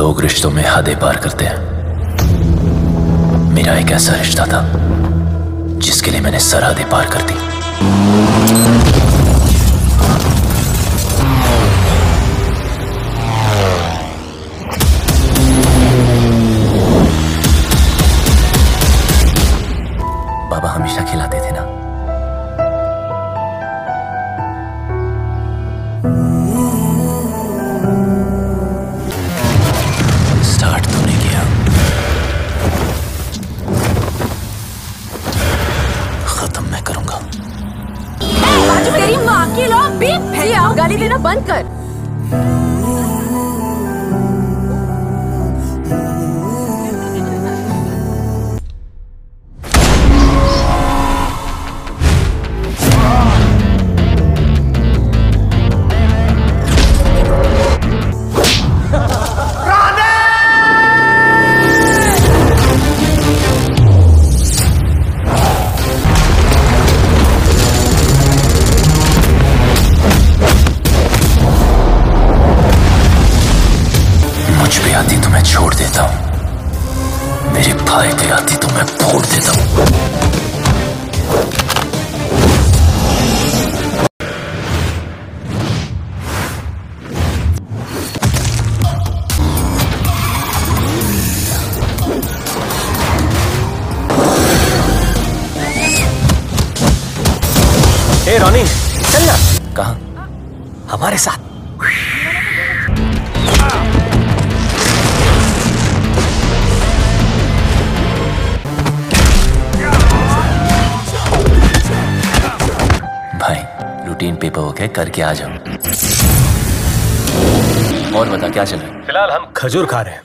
लोग रिश्तों में हदें पार करते हैं मेरा एक ऐसा रिश्ता था जिसके लिए मैंने सरहदें पार कर दी बाबा हमेशा खिलाते थे ना Thank you. के आ जाओ और बता क्या चल रहा है फिलहाल हम खजूर खा रहे हैं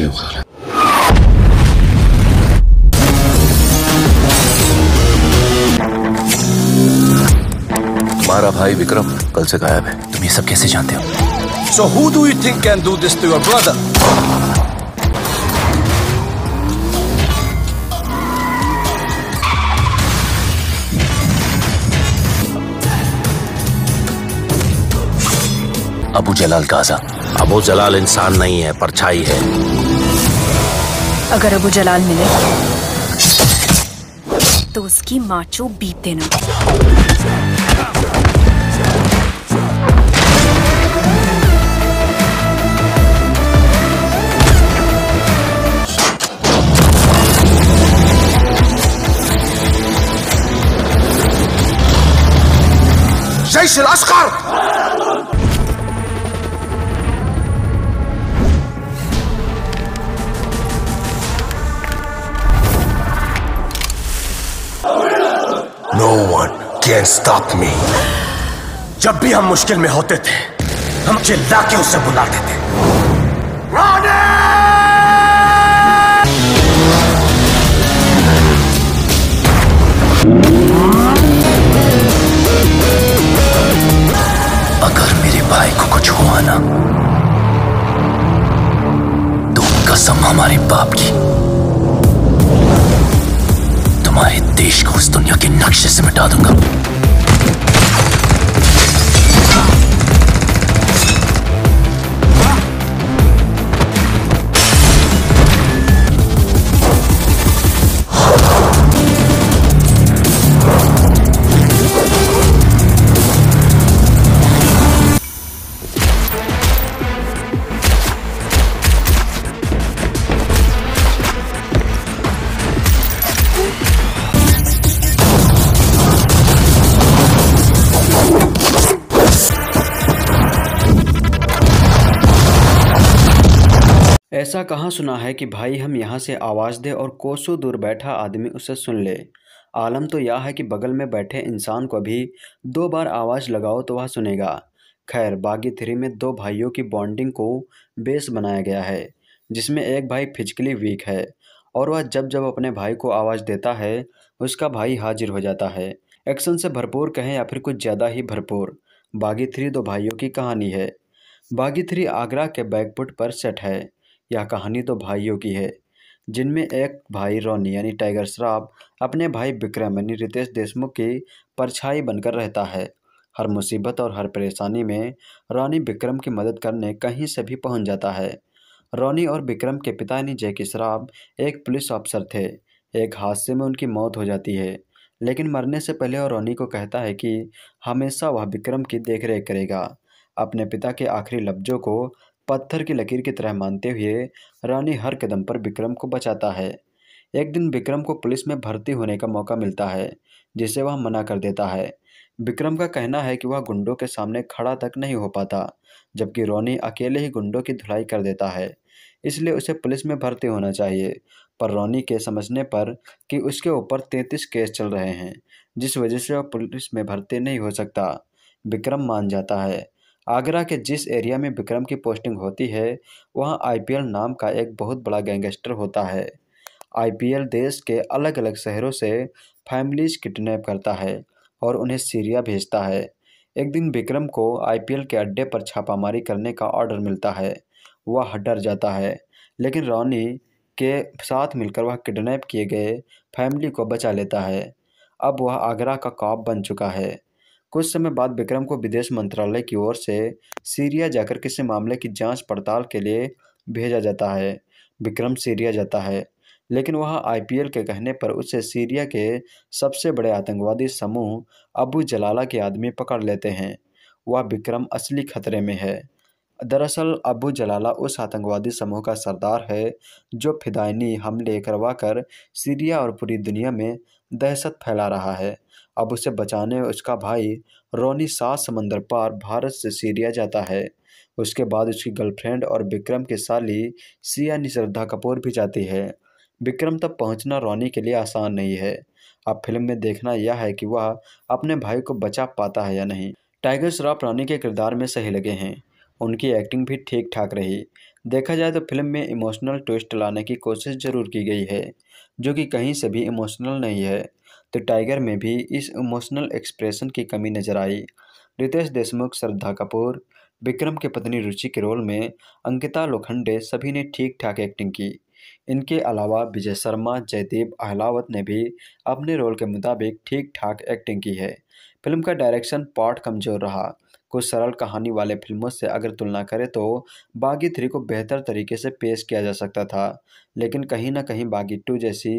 के खा रहा भाई विक्रम कल से गायब है तुम ये सब कैसे जानते हो so who do you think can do this to your brother Abu Jalal Gaza Abu Jalal इंसान नहीं है परछाई है अगर अबू जलाल मिले तो उसकी माचो बीत देना जैश العسكر stop me. जब भी हम मुश्किल में होते थे हम चिल्ला के उसे बुलाते थे अगर मेरे भाई को कुछ हुआ ना तो कसम हमारे बाप की तुम्हारे देश को उस दुनिया के नक्शे से मिटा दूंगा ऐसा कहाँ सुना है कि भाई हम यहाँ से आवाज़ दे और कोसों दूर बैठा आदमी उसे सुन ले आलम तो यह है कि बगल में बैठे इंसान को भी दो बार आवाज़ लगाओ तो वह सुनेगा खैर बागी थ्री में दो भाइयों की बॉन्डिंग को बेस बनाया गया है जिसमें एक भाई फिजिकली वीक है और वह जब जब अपने भाई को आवाज़ देता है उसका भाई हाजिर हो जाता है एक्शन से भरपूर कहें या फिर कुछ ज़्यादा ही भरपूर बागी थ्री दो भाइयों की कहानी है बागी थ्री आगरा के बैकपुट पर सेट है यह कहानी तो भाइयों की है जिनमें एक भाई रोनी यानी टाइगर श्राफ अपने भाई विक्रम यानी रितेश देशमुख की परछाई बनकर रहता है हर मुसीबत और हर परेशानी में रोनी विक्रम की मदद करने कहीं से भी पहुंच जाता है रोनी और विक्रम के पिता यानी जैकी श्राफ एक पुलिस ऑफिसर थे एक हादसे में उनकी मौत हो जाती है लेकिन मरने से पहले और रोनी को कहता है कि हमेशा वह विक्रम की देखरेख करेगा अपने पिता के आखिरी लफ्जों को पत्थर की लकीर की तरह मानते हुए रानी हर कदम पर विक्रम को बचाता है एक दिन विक्रम को पुलिस में भर्ती होने का मौका मिलता है जिसे वह मना कर देता है विक्रम का कहना है कि वह गुंडों के सामने खड़ा तक नहीं हो पाता जबकि रोनी अकेले ही गुंडों की धुलाई कर देता है इसलिए उसे पुलिस में भर्ती होना चाहिए पर रोनी के समझने पर कि उसके ऊपर तैंतीस केस चल रहे हैं जिस वजह से वह पुलिस में भर्ती नहीं हो सकता विक्रम मान जाता है आगरा के जिस एरिया में विक्रम की पोस्टिंग होती है वहाँ आई नाम का एक बहुत बड़ा गैंगस्टर होता है आई देश के अलग अलग शहरों से फैमिलीज किडनेप करता है और उन्हें सीरिया भेजता है एक दिन विक्रम को आईपीएल के अड्डे पर छापामारी करने का ऑर्डर मिलता है वह डर जाता है लेकिन रॉनी के साथ मिलकर वह किडनैप किए गए फैमिली को बचा लेता है अब वह आगरा का कॉप बन चुका है कुछ समय बाद विक्रम को विदेश मंत्रालय की ओर से सीरिया जाकर किसी मामले की जांच पड़ताल के लिए भेजा जाता है विक्रम सीरिया जाता है लेकिन वह आईपीएल के कहने पर उसे सीरिया के सबसे बड़े आतंकवादी समूह अबू जलाला के आदमी पकड़ लेते हैं वह विक्रम असली खतरे में है दरअसल अबू जलाला उस आतंकवादी समूह का सरदार है जो फिदायनी हमले करवाकर सीरिया और पूरी दुनिया में दहशत फैला रहा है अब उसे बचाने उसका भाई रोनी सात समंदर पार भारत से सीरिया जाता है उसके बाद उसकी गर्लफ्रेंड और विक्रम की साली सिया निश्रद्धा कपूर भी जाती है विक्रम तक पहुंचना रोनी के लिए आसान नहीं है अब फिल्म में देखना यह है कि वह अपने भाई को बचा पाता है या नहीं टाइगर श्रॉफ रानी के किरदार में सही लगे हैं उनकी एक्टिंग भी ठीक ठाक रही देखा जाए तो फिल्म में इमोशनल ट्विस्ट लाने की कोशिश जरूर की गई है जो कि कहीं से भी इमोशनल नहीं है तो टाइगर में भी इस इमोशनल एक्सप्रेशन की कमी नजर आई रितेश देशमुख श्रद्धा कपूर विक्रम के पत्नी रुचि के रोल में अंकिता लोखंडे सभी ने ठीक ठाक एक्टिंग की इनके अलावा विजय शर्मा जयदीप अहलावत ने भी अपने रोल के मुताबिक ठीक ठाक एक्टिंग की है फिल्म का डायरेक्शन पार्ट कमज़ोर रहा को सरल कहानी वाले फिल्मों से अगर तुलना करें तो बागी थ्री को बेहतर तरीके से पेश किया जा सकता था लेकिन कहीं ना कहीं बागी टू जैसी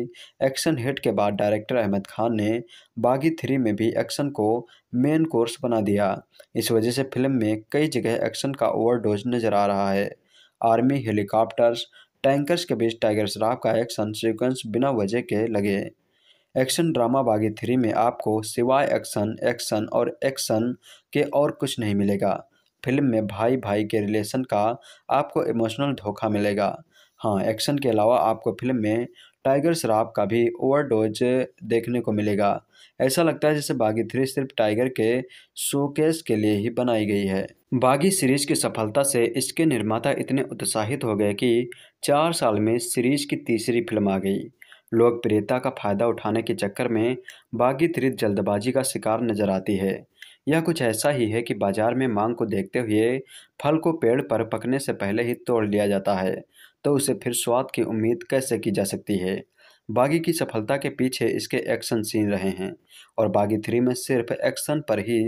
एक्शन हिट के बाद डायरेक्टर अहमद खान ने बागी थ्री में भी एक्शन को मेन कोर्स बना दिया इस वजह से फिल्म में कई जगह एक्शन का ओवरडोज नजर आ रहा है आर्मी हेलीकॉप्टर्स टैंकर्स के बीच टाइगर श्राफ का एक्शन सीक्वेंस बिना वजह के लगे एक्शन ड्रामा बागी थ्री में आपको सिवाय एक्शन एक्शन और एक्शन के और कुछ नहीं मिलेगा फिल्म में भाई भाई के रिलेशन का आपको इमोशनल धोखा मिलेगा हाँ एक्शन के अलावा आपको फिल्म में टाइगर शराब का भी ओवरडोज देखने को मिलेगा ऐसा लगता है जैसे बागी थ्री सिर्फ टाइगर के शोकेस के लिए ही बनाई गई है बागी सीरीज की सफलता से इसके निर्माता इतने उत्साहित हो गए कि चार साल में सीरीज की तीसरी फिल्म आ गई लोकप्रियता का फ़ायदा उठाने के चक्कर में बागी त्रित जल्दबाजी का शिकार नजर आती है यह कुछ ऐसा ही है कि बाजार में मांग को देखते हुए फल को पेड़ पर पकने से पहले ही तोड़ लिया जाता है तो उसे फिर स्वाद की उम्मीद कैसे की जा सकती है बागी की सफलता के पीछे इसके एक्शन सीन रहे हैं और बागी थ्री में सिर्फ एक्शन पर ही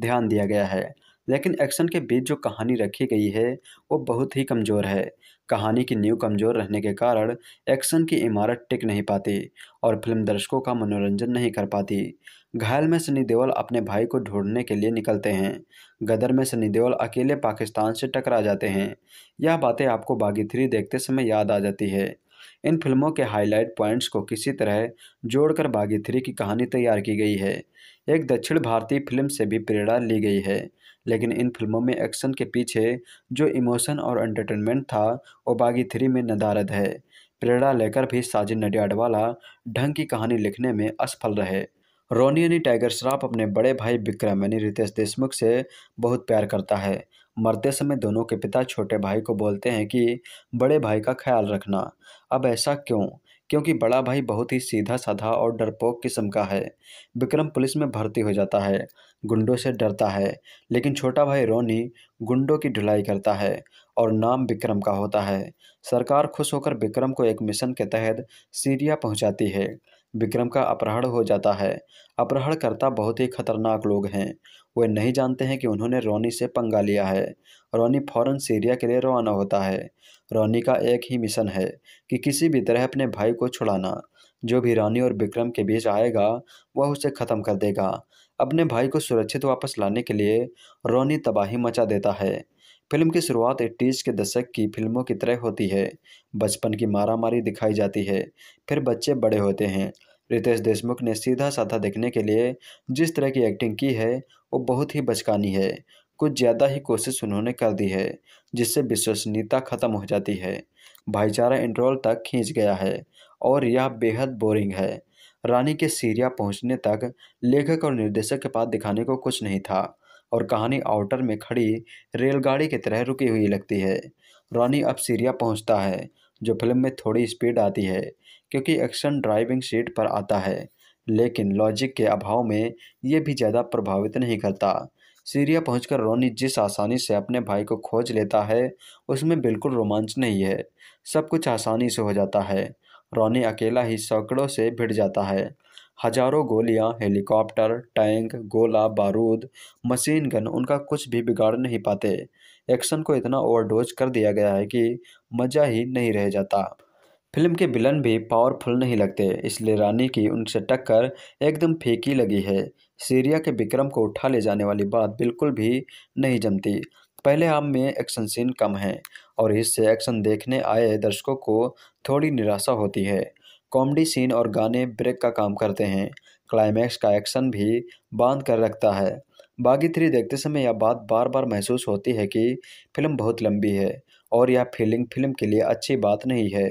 ध्यान दिया गया है लेकिन एक्शन के बीच जो कहानी रखी गई है वो बहुत ही कमज़ोर है कहानी की नींव कमज़ोर रहने के कारण एक्शन की इमारत टिक नहीं पाती और फिल्म दर्शकों का मनोरंजन नहीं कर पाती घायल में सनी देओल अपने भाई को ढूंढने के लिए निकलते हैं गदर में सनी देओल अकेले पाकिस्तान से टकरा जाते हैं यह बातें आपको बागी थ्री देखते समय याद आ जाती है इन फिल्मों के हाईलाइट पॉइंट्स को किसी तरह जोड़कर बागी थ्री की कहानी तैयार की गई है एक दक्षिण भारतीय फिल्म से भी प्रेरणा ली गई है लेकिन इन फिल्मों में एक्शन के पीछे जो इमोशन और एंटरटेनमेंट था वो बागी थ्री में नदारद है प्रेरणा लेकर भी साजिद नडियाडवाला ढंग की कहानी लिखने में असफल रहे रोनी यानी टाइगर श्राफ अपने बड़े भाई विक्रम यानी रितेश देशमुख से बहुत प्यार करता है मरते समय दोनों के पिता छोटे भाई को बोलते हैं कि बड़े भाई का ख्याल रखना अब ऐसा क्यों क्योंकि बड़ा भाई बहुत ही सीधा साधा और डरपोक किस्म का है विक्रम पुलिस में भर्ती हो जाता है गुंडों से डरता है लेकिन छोटा भाई रोनी गुंडों की ढुलाई करता है और नाम विक्रम का होता है सरकार खुश होकर विक्रम को एक मिशन के तहत सीरिया पहुंचाती है विक्रम का अपहरण हो जाता है अपहरणकर्ता बहुत ही खतरनाक लोग हैं वे नहीं जानते हैं कि उन्होंने रोनी से पंगा लिया है रोनी फौरन सीरिया के लिए रवाना होता है रानी का एक ही मिशन है कि किसी भी तरह अपने भाई को छुड़ाना जो भी रानी और विक्रम के बीच आएगा वह उसे ख़त्म कर देगा अपने भाई को सुरक्षित वापस लाने के लिए रोनी तबाही मचा देता है फिल्म की शुरुआत एट्टीज़ के दशक की फिल्मों की तरह होती है बचपन की मारामारी दिखाई जाती है फिर बच्चे बड़े होते हैं रितेश देशमुख ने सीधा साधा देखने के लिए जिस तरह की एक्टिंग की है वो बहुत ही बचकानी है कुछ ज़्यादा ही कोशिश उन्होंने कर दी है जिससे विश्वसनीयता खत्म हो जाती है भाईचारा इंटरवल तक खींच गया है और यह बेहद बोरिंग है रानी के सीरिया पहुंचने तक लेखक और निर्देशक के पास दिखाने को कुछ नहीं था और कहानी आउटर में खड़ी रेलगाड़ी की तरह रुकी हुई लगती है रानी अब सीरिया पहुंचता है जो फिल्म में थोड़ी स्पीड आती है क्योंकि एक्शन ड्राइविंग सीट पर आता है लेकिन लॉजिक के अभाव में ये भी ज़्यादा प्रभावित नहीं करता सीरिया पहुंचकर रोनी जिस आसानी से अपने भाई को खोज लेता है उसमें बिल्कुल रोमांच नहीं है सब कुछ आसानी से हो जाता है रोनी अकेला ही सैकड़ों से भिड़ जाता है हजारों गोलियां, हेलीकॉप्टर टैंक गोला बारूद मशीन गन उनका कुछ भी बिगाड़ नहीं पाते एक्शन को इतना ओवरडोज कर दिया गया है कि मज़ा ही नहीं रह जाता फिल्म के विलन भी पावरफुल नहीं लगते इसलिए रानी की उनसे टक्कर एकदम फीकी लगी है सीरिया के विक्रम को उठा ले जाने वाली बात बिल्कुल भी नहीं जमती पहले आम में एक्शन सीन कम है और इससे एक्शन देखने आए दर्शकों को थोड़ी निराशा होती है कॉमेडी सीन और गाने ब्रेक का काम करते हैं क्लाइमैक्स का एक्शन भी बांध कर रखता है बागी थ्री देखते समय यह बात बार बार महसूस होती है कि फिल्म बहुत लंबी है और यह फीलिंग फिल्म के लिए अच्छी बात नहीं है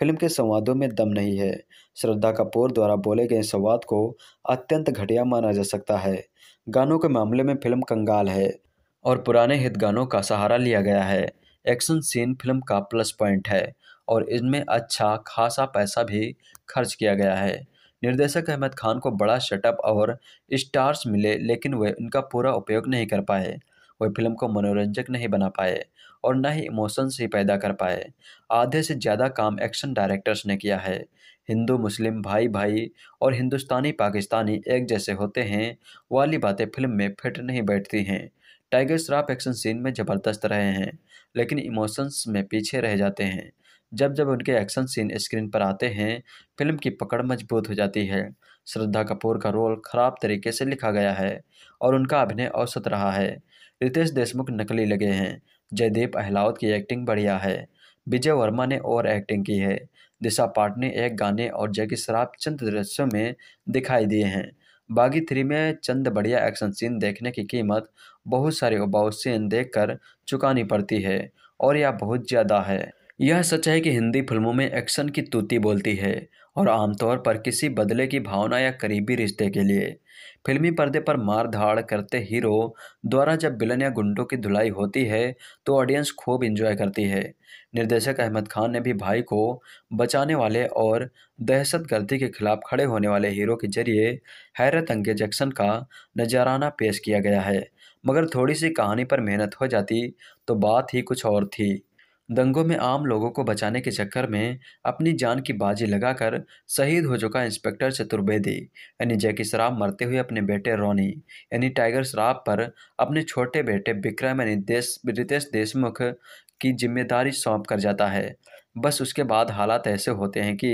फिल्म के संवादों में दम नहीं है श्रद्धा कपूर द्वारा बोले गए संवाद को अत्यंत घटिया माना जा सकता है गानों के मामले में फिल्म कंगाल है और पुराने हित गानों का सहारा लिया गया है एक्शन सीन फिल्म का प्लस पॉइंट है और इनमें अच्छा खासा पैसा भी खर्च किया गया है निर्देशक अहमद खान को बड़ा शटअप और स्टार्स मिले लेकिन वे उनका पूरा उपयोग नहीं कर पाए वे फिल्म को मनोरंजक नहीं बना पाए और न ही इमोशंस ही पैदा कर पाए आधे से ज़्यादा काम एक्शन डायरेक्टर्स ने किया है हिंदू मुस्लिम भाई भाई और हिंदुस्तानी पाकिस्तानी एक जैसे होते हैं वाली बातें फिल्म में फिट नहीं बैठती हैं टाइगर श्राफ एक्शन सीन में ज़बरदस्त रहे हैं लेकिन इमोशंस में पीछे रह जाते हैं जब जब उनके एक्शन सीन स्क्रीन पर आते हैं फिल्म की पकड़ मजबूत हो जाती है श्रद्धा कपूर का रोल खराब तरीके से लिखा गया है और उनका अभिनय औसत रहा है रितेश देशमुख नकली लगे हैं जयदीप अहलावत की एक्टिंग बढ़िया है विजय वर्मा ने और एक्टिंग की है दिशा पाटने एक गाने और जैकी शराब चंद दृश्यों में दिखाई दिए हैं बागी थ्री में चंद बढ़िया एक्शन सीन देखने की कीमत बहुत सारे उबाऊ सीन देख कर चुकानी पड़ती है और यह बहुत ज़्यादा है यह सच है कि हिंदी फिल्मों में एक्शन की तूती बोलती है और आमतौर पर किसी बदले की भावना या करीबी रिश्ते के लिए फिल्मी पर्दे पर मार धाड़ करते हीरो द्वारा जब बिलन या गुंडों की धुलाई होती है तो ऑडियंस खूब इंजॉय करती है निर्देशक अहमद खान ने भी भाई को बचाने वाले और दहशत गर्दी के खिलाफ खड़े होने वाले हीरो के जरिए हैरत अंगेज एक्शन का नजराना पेश किया गया है मगर थोड़ी सी कहानी पर मेहनत हो जाती तो बात ही कुछ और थी दंगों में आम लोगों को बचाने के चक्कर में अपनी जान की बाजी लगाकर शहीद हो चुका इंस्पेक्टर चतुर्वेदी यानी जैकी श्राफ मरते हुए अपने बेटे रोनी यानी टाइगर श्राफ पर अपने छोटे बेटे विक्रम यानी देश रितेश देशमुख की जिम्मेदारी सौंप कर जाता है बस उसके बाद हालात ऐसे होते हैं कि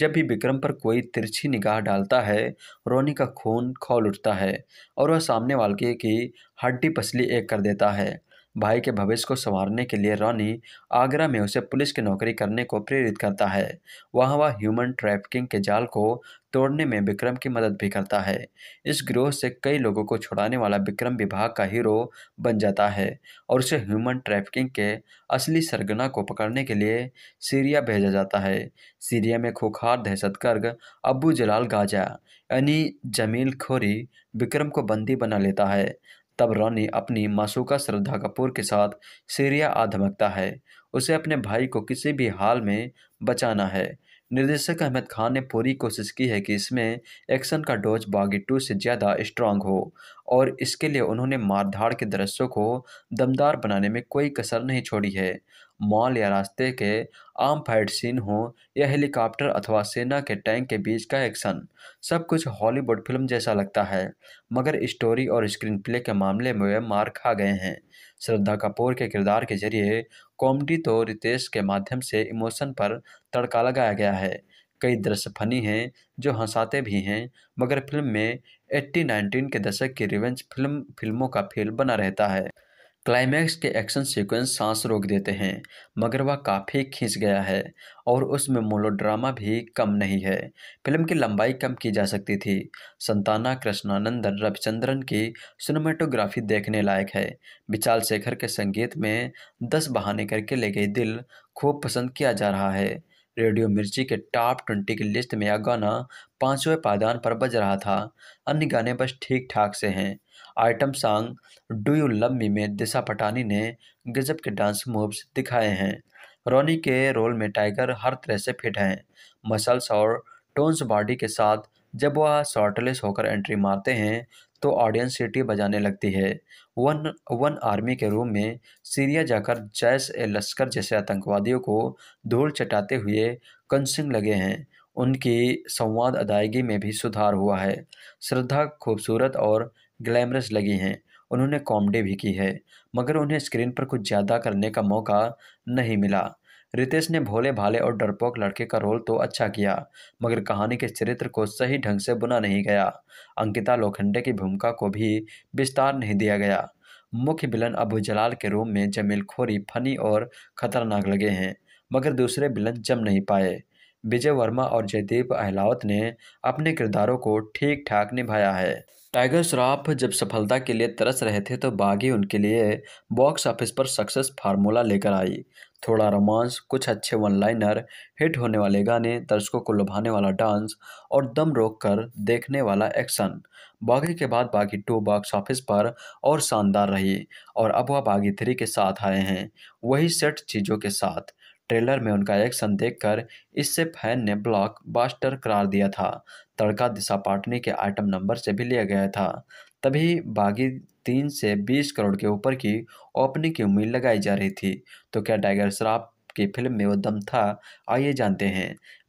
जब भी विक्रम पर कोई तिरछी निगाह डालता है रोनी का खून खोल उठता है और वह सामने वाले की हड्डी पसली एक कर देता है भाई के भविष्य को संवारने के लिए रॉनी आगरा में उसे पुलिस की नौकरी करने को प्रेरित करता है वहाँ वह ह्यूमन ट्रैफिकिंग के जाल को तोड़ने में विक्रम की मदद भी करता है इस ग्रोह से कई लोगों को छुड़ाने वाला विक्रम विभाग का हीरो बन जाता है और उसे ह्यूमन ट्रैफिकिंग के असली सरगना को पकड़ने के लिए सीरिया भेजा जाता है सीरिया में खुखार दहशतगर्द अबू जलाल गाजा यानी जमील खोरी विक्रम को बंदी बना लेता है तब रॉनी अपनी मासूका श्रद्धा कपूर के साथ सीरिया आधमकता है उसे अपने भाई को किसी भी हाल में बचाना है निर्देशक अहमद खान ने पूरी कोशिश की है कि इसमें एक्शन का डोज बागी टू से ज़्यादा स्ट्रांग हो और इसके लिए उन्होंने मारधाड़ के दृश्यों को दमदार बनाने में कोई कसर नहीं छोड़ी है मॉल या रास्ते के आम फाइट सीन हो या हेलीकॉप्टर अथवा सेना के टैंक के बीच का एक्शन सब कुछ हॉलीवुड फिल्म जैसा लगता है मगर स्टोरी और स्क्रीन प्ले के मामले में वे मार खा गए हैं श्रद्धा कपूर के किरदार के जरिए कॉमेडी तो रितेश के माध्यम से इमोशन पर तड़का लगाया गया है कई दृश्य फनी हैं जो हंसाते भी हैं मगर फिल्म में एट्टी नाइनटीन के दशक की रिवेंज फिल्म फिल्मों का फील बना रहता है क्लाइमैक्स के एक्शन सीक्वेंस सांस रोक देते हैं मगर वह काफ़ी खींच गया है और उसमें मोलोड्रामा भी कम नहीं है फिल्म की लंबाई कम की जा सकती थी संताना कृष्णानंदन रविचंद्रन की सिनेमाटोग्राफी देखने लायक है विशाल शेखर के संगीत में दस बहाने करके ले गई दिल खूब पसंद किया जा रहा है रेडियो मिर्ची के टॉप ट्वेंटी की लिस्ट में यह गाना पाँचवें पायदान पर बज रहा था अन्य गाने बस ठीक ठाक से हैं item song do you love me में दिशा पटानी ने गजब के डांस मूव्स दिखाए हैं रोनी के रोल में टाइगर हर तरह से फिट हैं मसल्स और टोन्स बॉडी के साथ जब वह शॉर्टलेस होकर एंट्री मारते हैं तो ऑडियंस सिटी बजाने लगती है वन वन आर्मी के रूम में सीरिया जाकर जैस ए लश्कर जैसे आतंकवादियों को धूल चटाते हुए कंसिंग लगे हैं उनकी संवाद अदायगी में भी सुधार हुआ है श्रद्धा खूबसूरत और ग्लैमरस लगी हैं उन्होंने कॉमेडी भी की है मगर उन्हें स्क्रीन पर कुछ ज़्यादा करने का मौका नहीं मिला रितेश ने भोले भाले और डरपोक लड़के का रोल तो अच्छा किया मगर कहानी के चरित्र को सही ढंग से बुना नहीं गया अंकिता लोखंडे की भूमिका को भी विस्तार नहीं दिया गया मुख्य विलन अबू जलाल के रूम में जमील खोरी फनी और खतरनाक लगे हैं मगर दूसरे विलन जम नहीं पाए विजय वर्मा और जयदीप अहलावत ने अपने किरदारों को ठीक ठाक निभाया है टाइगर श्रॉफ जब सफलता के लिए तरस रहे थे तो बागी उनके लिए बॉक्स ऑफिस पर सक्सेस फार्मूला लेकर आई थोड़ा रोमांस कुछ अच्छे वन लाइनर हिट होने वाले गाने दर्शकों को लुभाने वाला डांस और दम रोक कर देखने वाला एक्शन बागी के बाद बागी टू बॉक्स ऑफिस पर और शानदार रही और अब वह बागी थ्री के साथ आए हैं वही सेट चीज़ों के साथ ट्रेलर में उनका एक्शन देखकर इससे फैन ने ब्लॉक बास्टर करार दिया था तड़का दिशा पाटनी के आइटम नंबर से भी लिया गया था तभी बागी तीन से बीस करोड़ के ऊपर की ओपनिंग की उम्मीद लगाई जा रही थी तो क्या टाइगर श्राफ की फिल्म में वो दम था आइए जानते हैं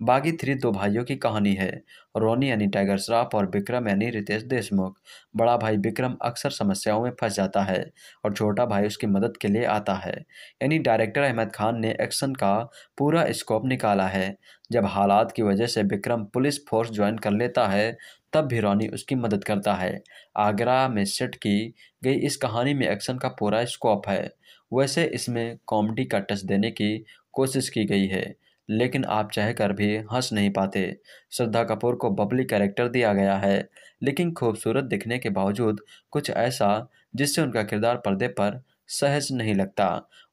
बागी थ्री दो भाइयों की कहानी है रोनी यानी टाइगर श्राफ और विक्रम यानी रितेश देशमुख बड़ा भाई विक्रम अक्सर समस्याओं में फंस जाता है और छोटा भाई उसकी मदद के लिए आता है यानी डायरेक्टर अहमद खान ने एक्शन का पूरा स्कोप निकाला है जब हालात की वजह से विक्रम पुलिस फोर्स ज्वाइन कर लेता है तब भी रोनी उसकी मदद करता है आगरा में सेट की गई इस कहानी में एक्शन का पूरा स्कोप है वैसे इसमें कॉमेडी का टच देने की कोशिश की गई है लेकिन आप चाहकर भी हंस नहीं पाते श्रद्धा कपूर को बबली कैरेक्टर दिया गया है लेकिन खूबसूरत दिखने के बावजूद कुछ ऐसा जिससे उनका किरदार पर्दे पर सहज नहीं लगता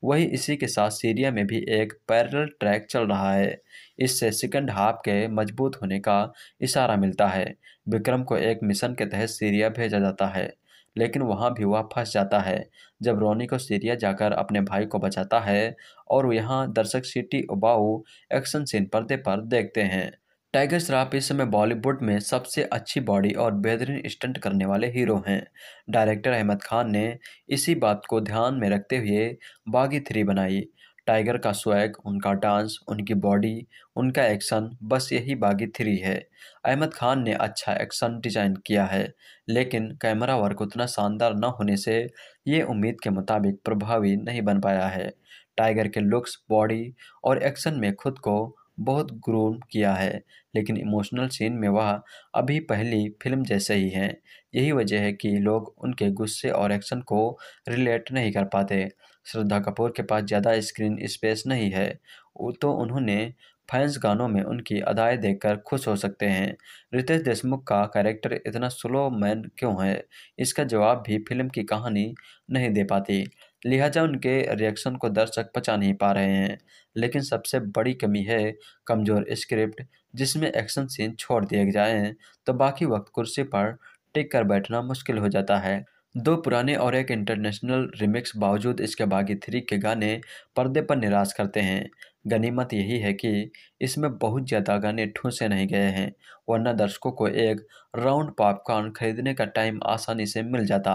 वही इसी के साथ सीरिया में भी एक पैरल ट्रैक चल रहा है इससे सेकंड हाफ के मजबूत होने का इशारा मिलता है विक्रम को एक मिशन के तहत सीरिया भेजा जाता है लेकिन वहाँ भी वह फंस जाता है जब रोनी को सीरिया जाकर अपने भाई को बचाता है और यहाँ दर्शक सिटी उबाऊ एक्शन सीन पर्दे पर देखते हैं टाइगर श्राफ इस समय बॉलीवुड में सबसे अच्छी बॉडी और बेहतरीन स्टंट करने वाले हीरो हैं डायरेक्टर अहमद खान ने इसी बात को ध्यान में रखते हुए बागी थ्री बनाई टाइगर का स्वैग उनका डांस उनकी बॉडी उनका एक्शन बस यही बागी थ्री है अहमद खान ने अच्छा एक्शन डिजाइन किया है लेकिन कैमरा वर्क उतना शानदार न होने से ये उम्मीद के मुताबिक प्रभावी नहीं बन पाया है टाइगर के लुक्स बॉडी और एक्शन में खुद को बहुत ग्रूम किया है लेकिन इमोशनल सीन में वह अभी पहली फिल्म जैसे ही हैं यही वजह है कि लोग उनके गुस्से और एक्शन को रिलेट नहीं कर पाते श्रद्धा कपूर के पास ज़्यादा स्क्रीन स्पेस नहीं है तो उन्होंने फैंस गानों में उनकी अदाएँ देखकर खुश हो सकते हैं रितेश देशमुख का कैरेक्टर इतना स्लो मैन क्यों है इसका जवाब भी फिल्म की कहानी नहीं दे पाती लिहाजा उनके रिएक्शन को दर्शक पचा नहीं पा रहे हैं लेकिन सबसे बड़ी कमी है कमज़ोर स्क्रिप्ट जिसमें एक्शन सीन छोड़ दिए जाएँ तो बाकी वक्त कुर्सी पर टिक कर बैठना मुश्किल हो जाता है दो पुराने और एक इंटरनेशनल रिमिक्स बावजूद इसके बागी थ्री के गाने पर्दे पर निराश करते हैं गनीमत यही है कि इसमें बहुत ज़्यादा गाने ठूसे नहीं गए हैं वरना दर्शकों को एक राउंड पॉपकॉर्न खरीदने का टाइम आसानी से मिल जाता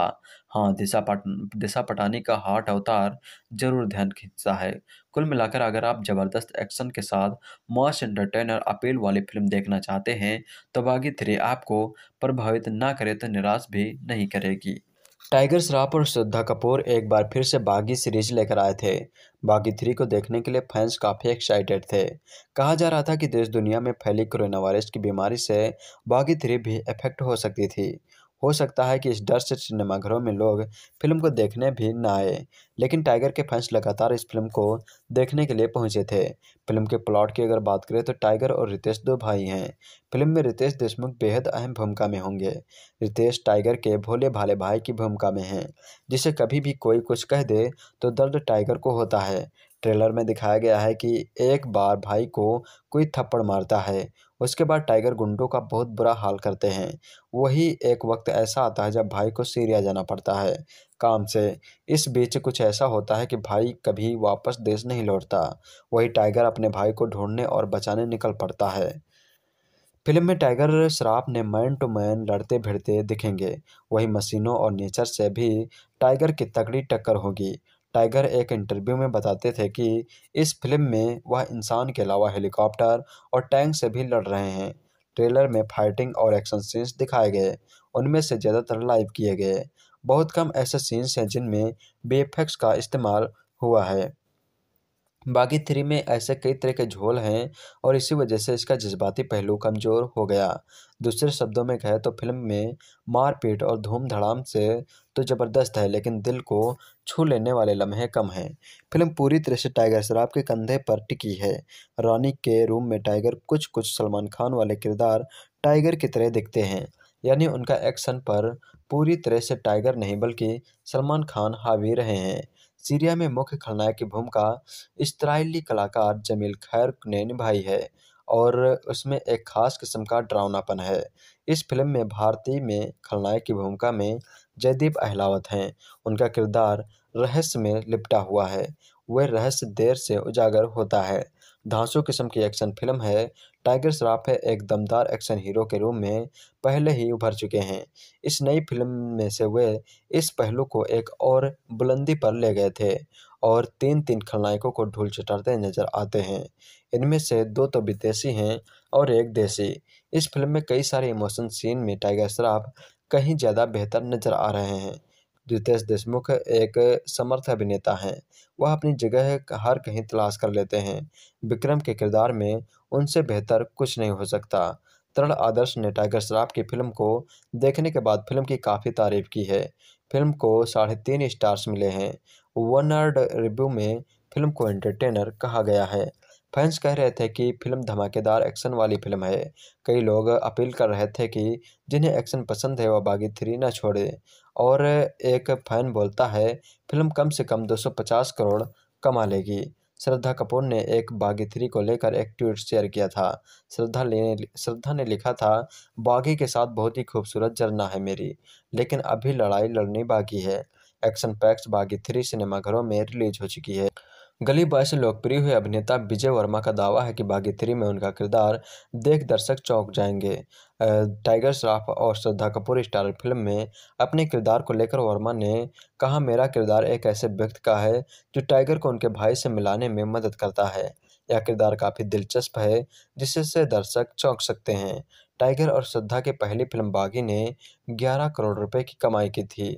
हाँ दिशा पट दिशा पटानी का हार्ट अवतार जरूर ध्यान खींचता है कुल मिलाकर अगर आप ज़बरदस्त एक्शन के साथ मॉस एंटरटेनर अपील वाली फिल्म देखना चाहते हैं तो बागी थ्री आपको प्रभावित ना करे तो निराश भी नहीं करेगी टाइगर श्राफ और श्रद्धा कपूर एक बार फिर से बागी सीरीज लेकर आए थे बागी थ्री को देखने के लिए फैंस काफ़ी एक्साइटेड थे कहा जा रहा था कि देश दुनिया में फैली कोरोना वायरस की बीमारी से बागी थ्री भी इफेक्ट हो सकती थी हो सकता है कि इस डर से सिनेमाघरों में लोग फिल्म को देखने भी ना आए लेकिन टाइगर के फैंस लगातार इस फिल्म को देखने के लिए पहुंचे थे फिल्म के प्लॉट की अगर बात करें तो टाइगर और रितेश दो भाई हैं फिल्म में रितेश देशमुख बेहद अहम भूमिका में होंगे रितेश टाइगर के भोले भाले भाई की भूमिका में हैं जिसे कभी भी कोई कुछ कह दे तो दर्द टाइगर को होता है ट्रेलर में दिखाया गया है कि एक बार भाई को कोई थप्पड़ मारता है उसके बाद टाइगर गुंडों का बहुत बुरा हाल करते हैं वही एक वक्त ऐसा आता है जब भाई को सीरिया जाना पड़ता है काम से इस बीच कुछ ऐसा होता है कि भाई कभी वापस देश नहीं लौटता वही टाइगर अपने भाई को ढूंढने और बचाने निकल पड़ता है फिल्म में टाइगर श्राफ ने मैन टू मैन लड़ते भिड़ते दिखेंगे वही मशीनों और नेचर से भी टाइगर की तगड़ी टक्कर होगी टाइगर एक इंटरव्यू में बताते थे कि इस फिल्म में वह इंसान के अलावा हेलीकॉप्टर और टैंक से भी लड़ रहे हैं ट्रेलर में फाइटिंग और एक्शन सीन्स दिखाए गए उनमें से ज़्यादातर लाइव किए गए बहुत कम ऐसे सीन्स हैं जिनमें बेफेक्स का इस्तेमाल हुआ है बाकी थ्री में ऐसे कई तरह के झोल हैं और इसी वजह से इसका जज्बाती पहलू कमज़ोर हो गया दूसरे शब्दों में कहे तो फिल्म में मारपीट और धूमधड़ाम से तो ज़बरदस्त है लेकिन दिल को छू लेने वाले लम्हे कम हैं फिल्म पूरी तरह से टाइगर शराब के कंधे पर टिकी है रानी के रूम में टाइगर कुछ कुछ सलमान खान वाले किरदार टाइगर की तरह दिखते हैं यानी उनका एक्शन पर पूरी तरह से टाइगर नहीं बल्कि सलमान खान हावी रहे हैं सीरिया में मुख्य खलनायक की भूमिका इसराइली कलाकार जमील खैर ने निभाई है और उसमें एक खास किस्म का डरावनापन है इस फिल्म में भारतीय में खलनायक की भूमिका में जयदीप अहलावत हैं उनका किरदार रहस्य में लिपटा हुआ है वह रहस्य देर से उजागर होता है धांसू किस्म की एक्शन फिल्म है टाइगर श्राफ एक दमदार एक्शन हीरो के रूप में पहले ही उभर चुके हैं इस नई फिल्म में से वे इस पहलू को एक और बुलंदी पर ले गए थे और तीन तीन खलनायकों को ढूल चटाते नजर आते हैं इनमें से दो तो विदेशी हैं और एक देसी इस फिल्म में कई सारे इमोशन सीन में टाइगर श्राफ कहीं ज़्यादा बेहतर नजर आ रहे हैं रितेश देशमुख एक समर्थ अभिनेता हैं वह अपनी जगह हर कहीं तलाश कर लेते हैं विक्रम के किरदार में उनसे बेहतर कुछ नहीं हो सकता तरण आदर्श ने टाइगर श्राफ की फिल्म को देखने के बाद फिल्म की काफ़ी तारीफ की है फिल्म को साढ़े तीन स्टार्स मिले हैं वन आर्ड रिव्यू में फिल्म को एंटरटेनर कहा गया है फैंस कह रहे थे कि फिल्म धमाकेदार एक्शन वाली फिल्म है कई लोग अपील कर रहे थे कि जिन्हें एक्शन पसंद है वह बागी थ्री न छोड़े और एक फैन बोलता है फिल्म कम से कम 250 करोड़ कमा लेगी श्रद्धा कपूर ने एक बागी थ्री को लेकर एक ट्वीट शेयर किया था श्रद्धा ने श्रद्धा ने लिखा था बागी के साथ बहुत ही खूबसूरत जरना है मेरी लेकिन अभी लड़ाई लड़नी बाकी है एक्शन पैक्स बागी थ्री सिनेमाघरों में रिलीज हो चुकी है गली बॉय से लोकप्रिय हुए अभिनेता विजय वर्मा का दावा है कि बागी थ्री में उनका किरदार देख दर्शक चौंक जाएंगे टाइगर श्राफ और श्रद्धा कपूर स्टार फिल्म में अपने किरदार को लेकर वर्मा ने कहा मेरा किरदार एक ऐसे व्यक्ति का है जो टाइगर को उनके भाई से मिलाने में मदद करता है यह किरदार काफ़ी दिलचस्प है जिससे दर्शक चौंक सकते हैं टाइगर और श्रद्धा की पहली फिल्म बागी ने 11 करोड़ रुपए की कमाई की थी